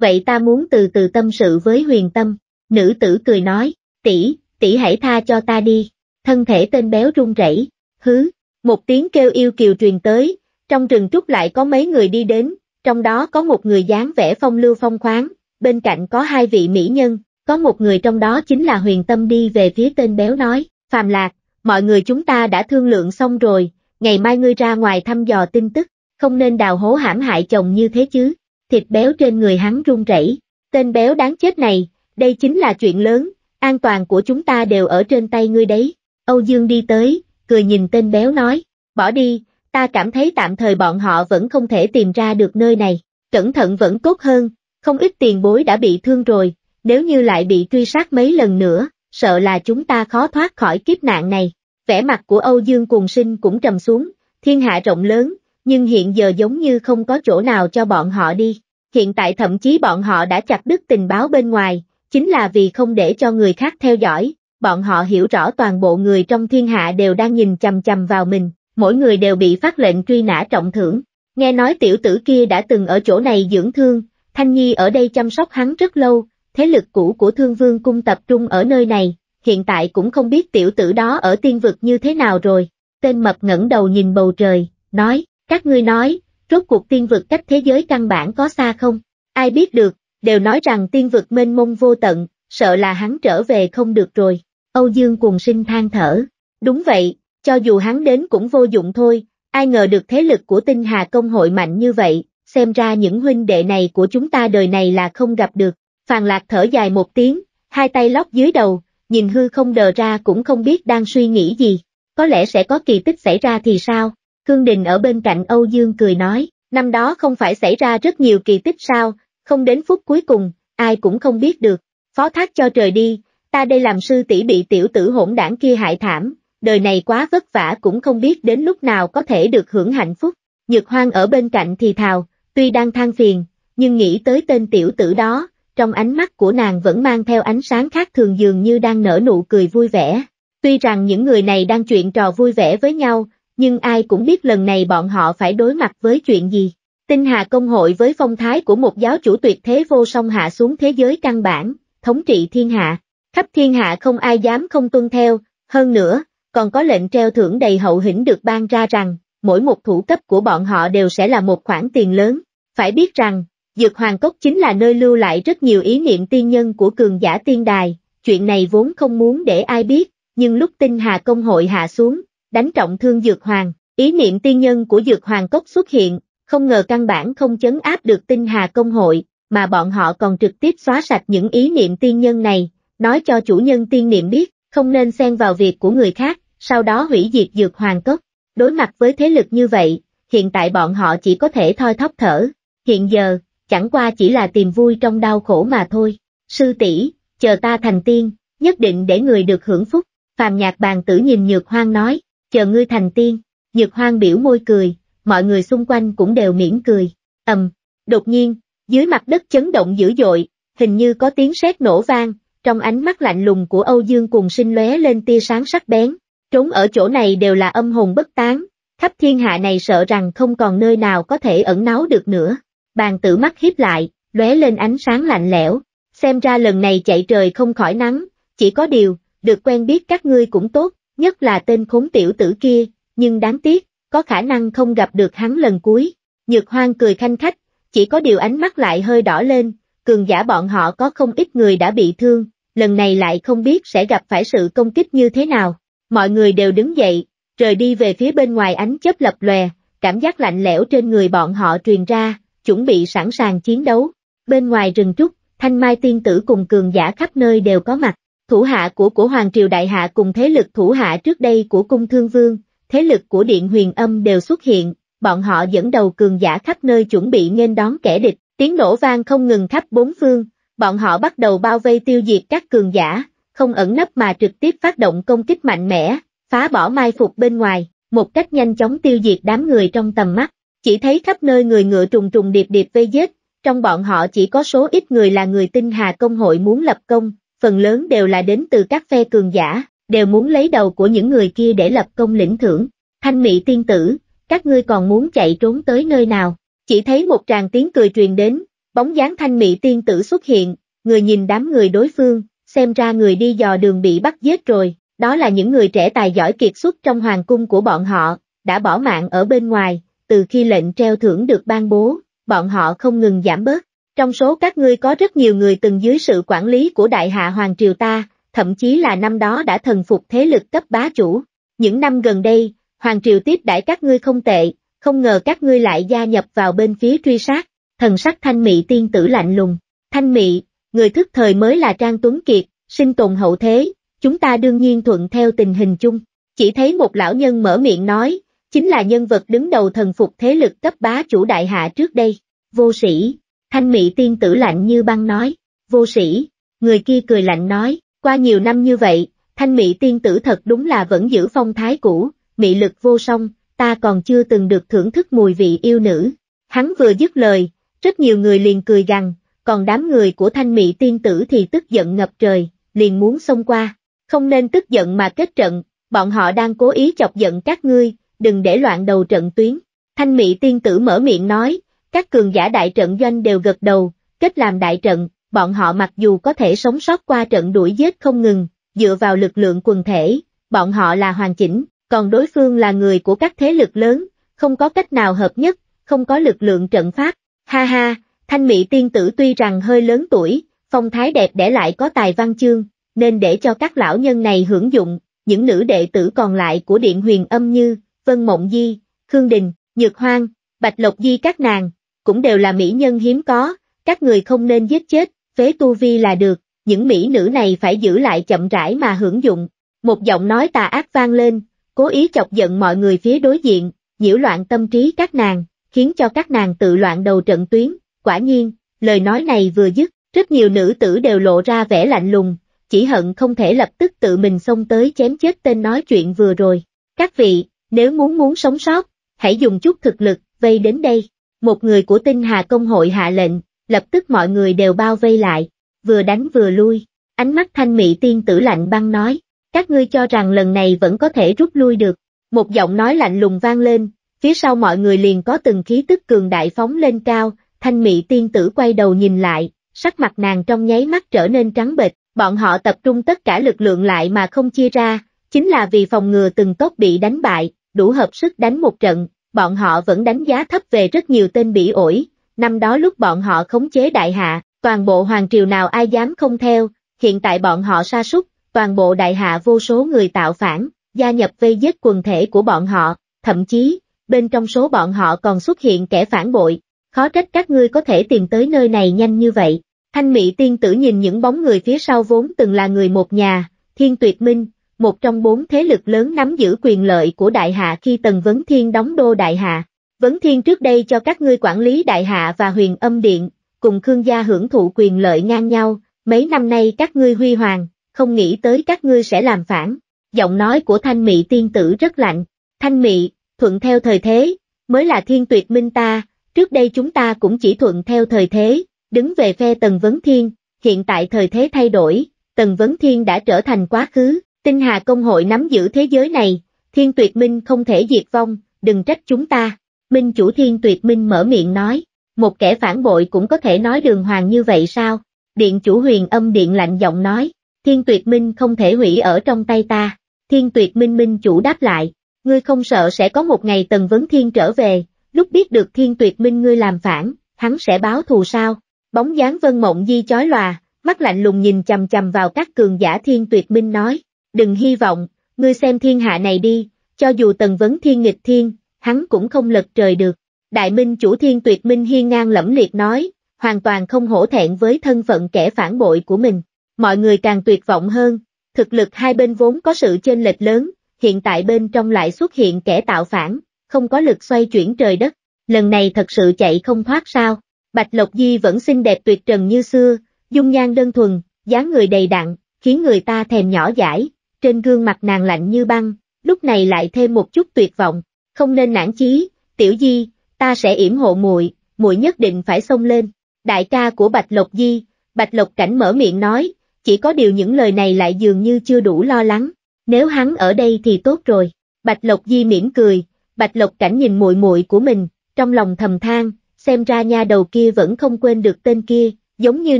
vậy ta muốn từ từ tâm sự với huyền tâm, nữ tử cười nói, tỷ, tỷ hãy tha cho ta đi, thân thể tên béo run rẩy, hứ, một tiếng kêu yêu kiều truyền tới, trong rừng trúc lại có mấy người đi đến, trong đó có một người dáng vẻ phong lưu phong khoáng, bên cạnh có hai vị mỹ nhân, có một người trong đó chính là huyền tâm đi về phía tên béo nói, phàm lạc, mọi người chúng ta đã thương lượng xong rồi, ngày mai ngươi ra ngoài thăm dò tin tức, không nên đào hố hãm hại chồng như thế chứ thịt béo trên người hắn run rẩy. Tên béo đáng chết này, đây chính là chuyện lớn, an toàn của chúng ta đều ở trên tay ngươi đấy. Âu Dương đi tới, cười nhìn tên béo nói, bỏ đi, ta cảm thấy tạm thời bọn họ vẫn không thể tìm ra được nơi này. Cẩn thận vẫn tốt hơn, không ít tiền bối đã bị thương rồi, nếu như lại bị truy sát mấy lần nữa, sợ là chúng ta khó thoát khỏi kiếp nạn này. Vẻ mặt của Âu Dương Cuồng Sinh cũng trầm xuống, thiên hạ rộng lớn, nhưng hiện giờ giống như không có chỗ nào cho bọn họ đi. Hiện tại thậm chí bọn họ đã chặt đứt tình báo bên ngoài, chính là vì không để cho người khác theo dõi, bọn họ hiểu rõ toàn bộ người trong thiên hạ đều đang nhìn chầm chầm vào mình, mỗi người đều bị phát lệnh truy nã trọng thưởng. Nghe nói tiểu tử kia đã từng ở chỗ này dưỡng thương, Thanh Nhi ở đây chăm sóc hắn rất lâu, thế lực cũ của thương vương cung tập trung ở nơi này, hiện tại cũng không biết tiểu tử đó ở tiên vực như thế nào rồi. Tên mập ngẩng đầu nhìn bầu trời, nói, các ngươi nói, rốt cuộc tiên vực cách thế giới căn bản có xa không? Ai biết được, đều nói rằng tiên vực mênh mông vô tận, sợ là hắn trở về không được rồi. Âu Dương cùng sinh than thở. Đúng vậy, cho dù hắn đến cũng vô dụng thôi, ai ngờ được thế lực của tinh hà công hội mạnh như vậy, xem ra những huynh đệ này của chúng ta đời này là không gặp được. Phàn lạc thở dài một tiếng, hai tay lóc dưới đầu, nhìn hư không đờ ra cũng không biết đang suy nghĩ gì, có lẽ sẽ có kỳ tích xảy ra thì sao. Khương Đình ở bên cạnh Âu Dương cười nói, năm đó không phải xảy ra rất nhiều kỳ tích sao, không đến phút cuối cùng, ai cũng không biết được, phó thác cho trời đi, ta đây làm sư tỷ bị tiểu tử hỗn đảng kia hại thảm, đời này quá vất vả cũng không biết đến lúc nào có thể được hưởng hạnh phúc, nhược hoang ở bên cạnh thì thào, tuy đang than phiền, nhưng nghĩ tới tên tiểu tử đó, trong ánh mắt của nàng vẫn mang theo ánh sáng khác thường dường như đang nở nụ cười vui vẻ. Tuy rằng những người này đang chuyện trò vui vẻ với nhau, nhưng ai cũng biết lần này bọn họ phải đối mặt với chuyện gì. Tinh Hà Công hội với phong thái của một giáo chủ tuyệt thế vô song hạ xuống thế giới căn bản, thống trị thiên hạ, khắp thiên hạ không ai dám không tuân theo, hơn nữa, còn có lệnh treo thưởng đầy hậu hĩnh được ban ra rằng, mỗi một thủ cấp của bọn họ đều sẽ là một khoản tiền lớn. Phải biết rằng, Dược Hoàng Cốc chính là nơi lưu lại rất nhiều ý niệm tiên nhân của cường giả tiên đài, chuyện này vốn không muốn để ai biết, nhưng lúc tinh Hà Công hội hạ xuống, đánh trọng thương Dược Hoàng, ý niệm tiên nhân của Dược Hoàng Cốc xuất hiện, không ngờ căn bản không chấn áp được tinh hà công hội, mà bọn họ còn trực tiếp xóa sạch những ý niệm tiên nhân này, nói cho chủ nhân tiên niệm biết, không nên xen vào việc của người khác, sau đó hủy diệt Dược Hoàng Cốc. Đối mặt với thế lực như vậy, hiện tại bọn họ chỉ có thể thoi thóp thở, hiện giờ, chẳng qua chỉ là tìm vui trong đau khổ mà thôi. Sư tỷ, chờ ta thành tiên, nhất định để người được hưởng phúc, phàm nhạc bàn tử nhìn nhược hoang nói chờ ngươi thành tiên, nhược hoang biểu môi cười, mọi người xung quanh cũng đều mỉm cười, ầm, đột nhiên, dưới mặt đất chấn động dữ dội, hình như có tiếng sét nổ vang, trong ánh mắt lạnh lùng của Âu Dương cùng sinh lóe lên tia sáng sắc bén, trốn ở chỗ này đều là âm hồn bất tán, khắp thiên hạ này sợ rằng không còn nơi nào có thể ẩn náu được nữa, bàn tử mắt hiếp lại, lóe lên ánh sáng lạnh lẽo, xem ra lần này chạy trời không khỏi nắng, chỉ có điều, được quen biết các ngươi cũng tốt, nhất là tên khốn tiểu tử kia, nhưng đáng tiếc, có khả năng không gặp được hắn lần cuối. Nhược hoang cười khanh khách, chỉ có điều ánh mắt lại hơi đỏ lên, cường giả bọn họ có không ít người đã bị thương, lần này lại không biết sẽ gặp phải sự công kích như thế nào. Mọi người đều đứng dậy, rời đi về phía bên ngoài ánh chớp lập lòe, cảm giác lạnh lẽo trên người bọn họ truyền ra, chuẩn bị sẵn sàng chiến đấu. Bên ngoài rừng trúc, thanh mai tiên tử cùng cường giả khắp nơi đều có mặt thủ hạ của của Hoàng Triều Đại Hạ cùng thế lực thủ hạ trước đây của Cung Thương Vương, thế lực của Điện Huyền Âm đều xuất hiện, bọn họ dẫn đầu cường giả khắp nơi chuẩn bị nghênh đón kẻ địch, tiếng nổ vang không ngừng khắp bốn phương, bọn họ bắt đầu bao vây tiêu diệt các cường giả, không ẩn nấp mà trực tiếp phát động công kích mạnh mẽ, phá bỏ mai phục bên ngoài, một cách nhanh chóng tiêu diệt đám người trong tầm mắt, chỉ thấy khắp nơi người ngựa trùng trùng điệp điệp vây giết, trong bọn họ chỉ có số ít người là người tinh hà công hội muốn lập công, phần lớn đều là đến từ các phe cường giả, đều muốn lấy đầu của những người kia để lập công lĩnh thưởng. Thanh mị tiên tử, các ngươi còn muốn chạy trốn tới nơi nào? Chỉ thấy một tràng tiếng cười truyền đến, bóng dáng thanh mị tiên tử xuất hiện, người nhìn đám người đối phương, xem ra người đi dò đường bị bắt giết rồi, đó là những người trẻ tài giỏi kiệt xuất trong hoàng cung của bọn họ, đã bỏ mạng ở bên ngoài, từ khi lệnh treo thưởng được ban bố, bọn họ không ngừng giảm bớt trong số các ngươi có rất nhiều người từng dưới sự quản lý của Đại Hạ Hoàng Triều ta, thậm chí là năm đó đã thần phục thế lực cấp bá chủ. Những năm gần đây, Hoàng Triều tiếp đãi các ngươi không tệ, không ngờ các ngươi lại gia nhập vào bên phía truy sát, thần sắc thanh mị tiên tử lạnh lùng. Thanh mị, người thức thời mới là Trang Tuấn Kiệt, sinh tồn hậu thế, chúng ta đương nhiên thuận theo tình hình chung. Chỉ thấy một lão nhân mở miệng nói, chính là nhân vật đứng đầu thần phục thế lực cấp bá chủ đại hạ trước đây. Vô sĩ, Thanh Mỹ tiên tử lạnh như băng nói, vô sĩ, người kia cười lạnh nói, qua nhiều năm như vậy, Thanh Mỹ tiên tử thật đúng là vẫn giữ phong thái cũ, mị lực vô song, ta còn chưa từng được thưởng thức mùi vị yêu nữ. Hắn vừa dứt lời, rất nhiều người liền cười gằn, còn đám người của Thanh Mỹ tiên tử thì tức giận ngập trời, liền muốn xông qua, không nên tức giận mà kết trận, bọn họ đang cố ý chọc giận các ngươi, đừng để loạn đầu trận tuyến. Thanh Mỹ tiên tử mở miệng nói, các cường giả đại trận doanh đều gật đầu, kết làm đại trận, bọn họ mặc dù có thể sống sót qua trận đuổi giết không ngừng, dựa vào lực lượng quần thể, bọn họ là hoàn chỉnh, còn đối phương là người của các thế lực lớn, không có cách nào hợp nhất, không có lực lượng trận pháp. Ha ha, thanh mỹ tiên tử tuy rằng hơi lớn tuổi, phong thái đẹp để lại có tài văn chương, nên để cho các lão nhân này hưởng dụng, những nữ đệ tử còn lại của điện huyền âm như, Vân Mộng Di, Khương Đình, Nhược Hoang, Bạch Lộc Di các nàng, cũng đều là mỹ nhân hiếm có, các người không nên giết chết, phế tu vi là được, những mỹ nữ này phải giữ lại chậm rãi mà hưởng dụng. Một giọng nói tà ác vang lên, cố ý chọc giận mọi người phía đối diện, nhiễu loạn tâm trí các nàng, khiến cho các nàng tự loạn đầu trận tuyến. Quả nhiên, lời nói này vừa dứt, rất nhiều nữ tử đều lộ ra vẻ lạnh lùng, chỉ hận không thể lập tức tự mình xông tới chém chết tên nói chuyện vừa rồi. Các vị, nếu muốn muốn sống sót, hãy dùng chút thực lực, vây đến đây. Một người của tinh hà công hội hạ lệnh, lập tức mọi người đều bao vây lại, vừa đánh vừa lui, ánh mắt thanh mỹ tiên tử lạnh băng nói, các ngươi cho rằng lần này vẫn có thể rút lui được, một giọng nói lạnh lùng vang lên, phía sau mọi người liền có từng khí tức cường đại phóng lên cao, thanh mỹ tiên tử quay đầu nhìn lại, sắc mặt nàng trong nháy mắt trở nên trắng bệch, bọn họ tập trung tất cả lực lượng lại mà không chia ra, chính là vì phòng ngừa từng tốt bị đánh bại, đủ hợp sức đánh một trận, bọn họ vẫn đánh giá thấp về rất nhiều tên bị ổi, năm đó lúc bọn họ khống chế đại hạ, toàn bộ hoàng triều nào ai dám không theo, hiện tại bọn họ sa sút, toàn bộ đại hạ vô số người tạo phản, gia nhập vây giết quần thể của bọn họ, thậm chí, bên trong số bọn họ còn xuất hiện kẻ phản bội, khó trách các ngươi có thể tìm tới nơi này nhanh như vậy. Thanh Mỹ tiên tử nhìn những bóng người phía sau vốn từng là người một nhà, Thiên Tuyệt Minh, một trong bốn thế lực lớn nắm giữ quyền lợi của Đại Hạ khi Tần Vấn Thiên đóng đô Đại Hạ. Vấn Thiên trước đây cho các ngươi quản lý Đại Hạ và huyền âm điện, cùng Khương gia hưởng thụ quyền lợi ngang nhau, mấy năm nay các ngươi huy hoàng, không nghĩ tới các ngươi sẽ làm phản. Giọng nói của Thanh Mị tiên tử rất lạnh, Thanh Mị, thuận theo thời thế, mới là thiên tuyệt minh ta, trước đây chúng ta cũng chỉ thuận theo thời thế, đứng về phe Tần Vấn Thiên, hiện tại thời thế thay đổi, Tần Vấn Thiên đã trở thành quá khứ, Tinh Hà Công hội nắm giữ thế giới này, Thiên Tuyệt Minh không thể diệt vong, đừng trách chúng ta. Minh chủ Thiên Tuyệt Minh mở miệng nói, một kẻ phản bội cũng có thể nói đường hoàng như vậy sao? Điện chủ huyền âm điện lạnh giọng nói, Thiên Tuyệt Minh không thể hủy ở trong tay ta. Thiên Tuyệt Minh Minh chủ đáp lại, ngươi không sợ sẽ có một ngày Tần Vấn Thiên trở về, lúc biết được Thiên Tuyệt Minh ngươi làm phản, hắn sẽ báo thù sao? Bóng dáng Vân Mộng Di chói lòa, mắt lạnh lùng nhìn chầm chầm vào các cường giả Thiên Tuyệt Minh nói, đừng hy vọng, ngươi xem thiên hạ này đi, cho dù tần vấn thiên nghịch thiên, hắn cũng không lật trời được. Đại minh chủ thiên tuyệt minh hiên ngang lẫm liệt nói, hoàn toàn không hổ thẹn với thân phận kẻ phản bội của mình. Mọi người càng tuyệt vọng hơn, thực lực hai bên vốn có sự chênh lệch lớn, hiện tại bên trong lại xuất hiện kẻ tạo phản, không có lực xoay chuyển trời đất, lần này thật sự chạy không thoát sao. Bạch Lộc Di vẫn xinh đẹp tuyệt trần như xưa, dung nhan đơn thuần, dáng người đầy đặn, khiến người ta thèm nhỏ dãi, trên gương mặt nàng lạnh như băng, lúc này lại thêm một chút tuyệt vọng, không nên nản chí, tiểu di, ta sẽ yểm hộ muội, muội nhất định phải xông lên. Đại ca của Bạch Lộc Di, Bạch Lộc Cảnh mở miệng nói, chỉ có điều những lời này lại dường như chưa đủ lo lắng, nếu hắn ở đây thì tốt rồi. Bạch Lộc Di mỉm cười, Bạch Lộc Cảnh nhìn muội muội của mình, trong lòng thầm than, xem ra nha đầu kia vẫn không quên được tên kia, giống như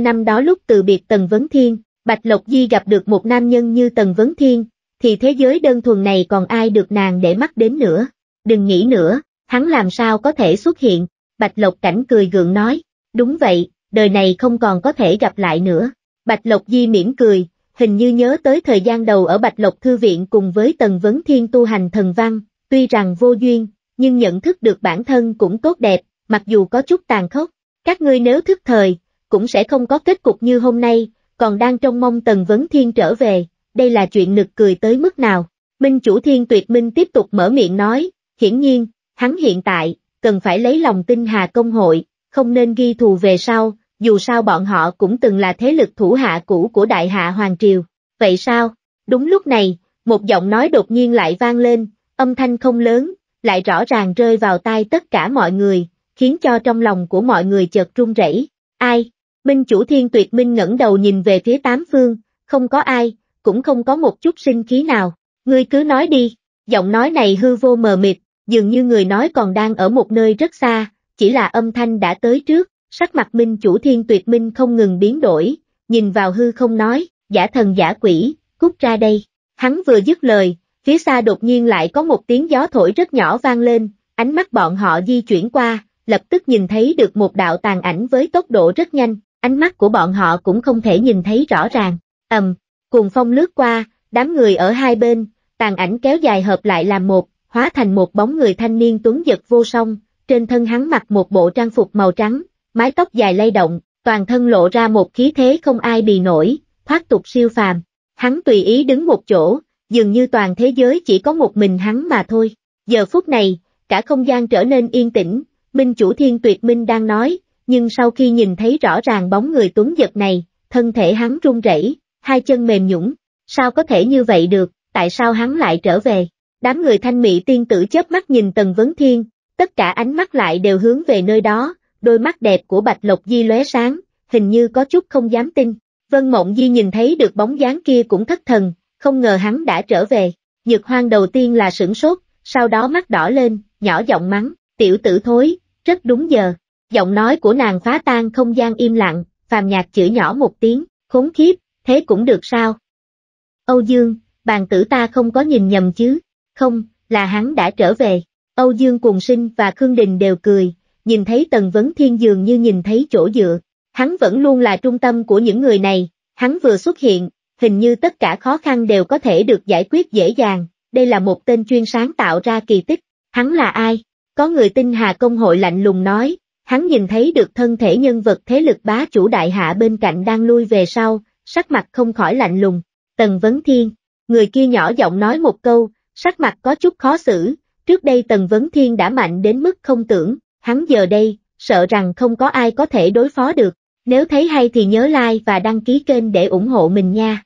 năm đó lúc từ biệt Tần Vấn Thiên, Bạch Lộc Di gặp được một nam nhân như Tần Vấn Thiên, thì thế giới đơn thuần này còn ai được nàng để mắt đến nữa. Đừng nghĩ nữa, hắn làm sao có thể xuất hiện, Bạch Lộc Cảnh cười gượng nói, đúng vậy, đời này không còn có thể gặp lại nữa. Bạch Lộc Di mỉm cười, hình như nhớ tới thời gian đầu ở Bạch Lộc Thư Viện cùng với Tần Vấn Thiên tu hành thần văn, tuy rằng vô duyên, nhưng nhận thức được bản thân cũng tốt đẹp, mặc dù có chút tàn khốc. Các ngươi nếu thức thời, cũng sẽ không có kết cục như hôm nay, còn đang trong mong Tần Vấn Thiên trở về, đây là chuyện nực cười tới mức nào. Minh chủ Thiên Tuyệt Minh tiếp tục mở miệng nói, hiển nhiên, hắn hiện tại, cần phải lấy lòng tinh hà công hội, không nên ghi thù về sau, dù sao bọn họ cũng từng là thế lực thủ hạ cũ của Đại Hạ Hoàng Triều. Vậy sao? Đúng lúc này, một giọng nói đột nhiên lại vang lên, âm thanh không lớn, lại rõ ràng rơi vào tai tất cả mọi người, khiến cho trong lòng của mọi người chợt run rẩy. Ai? Minh chủ thiên tuyệt minh ngẩng đầu nhìn về phía tám phương, không có ai, cũng không có một chút sinh khí nào. Ngươi cứ nói đi, giọng nói này hư vô mờ mịt, dường như người nói còn đang ở một nơi rất xa, chỉ là âm thanh đã tới trước, sắc mặt minh chủ thiên tuyệt minh không ngừng biến đổi, nhìn vào hư không nói, giả thần giả quỷ, cút ra đây. Hắn vừa dứt lời, phía xa đột nhiên lại có một tiếng gió thổi rất nhỏ vang lên, ánh mắt bọn họ di chuyển qua, lập tức nhìn thấy được một đạo tàn ảnh với tốc độ rất nhanh, ánh mắt của bọn họ cũng không thể nhìn thấy rõ ràng. ầm, cuồng phong lướt qua, đám người ở hai bên, tàn ảnh kéo dài hợp lại làm một, hóa thành một bóng người thanh niên tuấn giật vô song, trên thân hắn mặc một bộ trang phục màu trắng, mái tóc dài lay động, toàn thân lộ ra một khí thế không ai bì nổi, thoát tục siêu phàm. Hắn tùy ý đứng một chỗ, dường như toàn thế giới chỉ có một mình hắn mà thôi. Giờ phút này, cả không gian trở nên yên tĩnh, Minh Chủ Thiên Tuyệt Minh đang nói, nhưng sau khi nhìn thấy rõ ràng bóng người tuấn giật này, thân thể hắn run rẩy, hai chân mềm nhũng, sao có thể như vậy được, tại sao hắn lại trở về? Đám người thanh mỹ tiên tử chớp mắt nhìn Tần Vấn Thiên, tất cả ánh mắt lại đều hướng về nơi đó, đôi mắt đẹp của Bạch Lộc Di lóe sáng, hình như có chút không dám tin. Vân Mộng Di nhìn thấy được bóng dáng kia cũng thất thần, không ngờ hắn đã trở về. Nhược hoang đầu tiên là sửng sốt, sau đó mắt đỏ lên, nhỏ giọng mắng, tiểu tử thối, rất đúng giờ. Giọng nói của nàng phá tan không gian im lặng, phàm nhạc chửi nhỏ một tiếng, khốn khiếp, thế cũng được sao? Âu Dương, bàn tử ta không có nhìn nhầm chứ, không, là hắn đã trở về. Âu Dương Cùng Sinh và Khương Đình đều cười, nhìn thấy Tần Vấn Thiên dường như nhìn thấy chỗ dựa. Hắn vẫn luôn là trung tâm của những người này, hắn vừa xuất hiện, hình như tất cả khó khăn đều có thể được giải quyết dễ dàng, đây là một tên chuyên sáng tạo ra kỳ tích. Hắn là ai? Có người tin Hà Công Hội lạnh lùng nói, Hắn nhìn thấy được thân thể nhân vật thế lực bá chủ đại hạ bên cạnh đang lui về sau, sắc mặt không khỏi lạnh lùng. Tần Vấn Thiên, người kia nhỏ giọng nói một câu, sắc mặt có chút khó xử, trước đây Tần Vấn Thiên đã mạnh đến mức không tưởng, hắn giờ đây, sợ rằng không có ai có thể đối phó được. Nếu thấy hay thì nhớ like và đăng ký kênh để ủng hộ mình nha.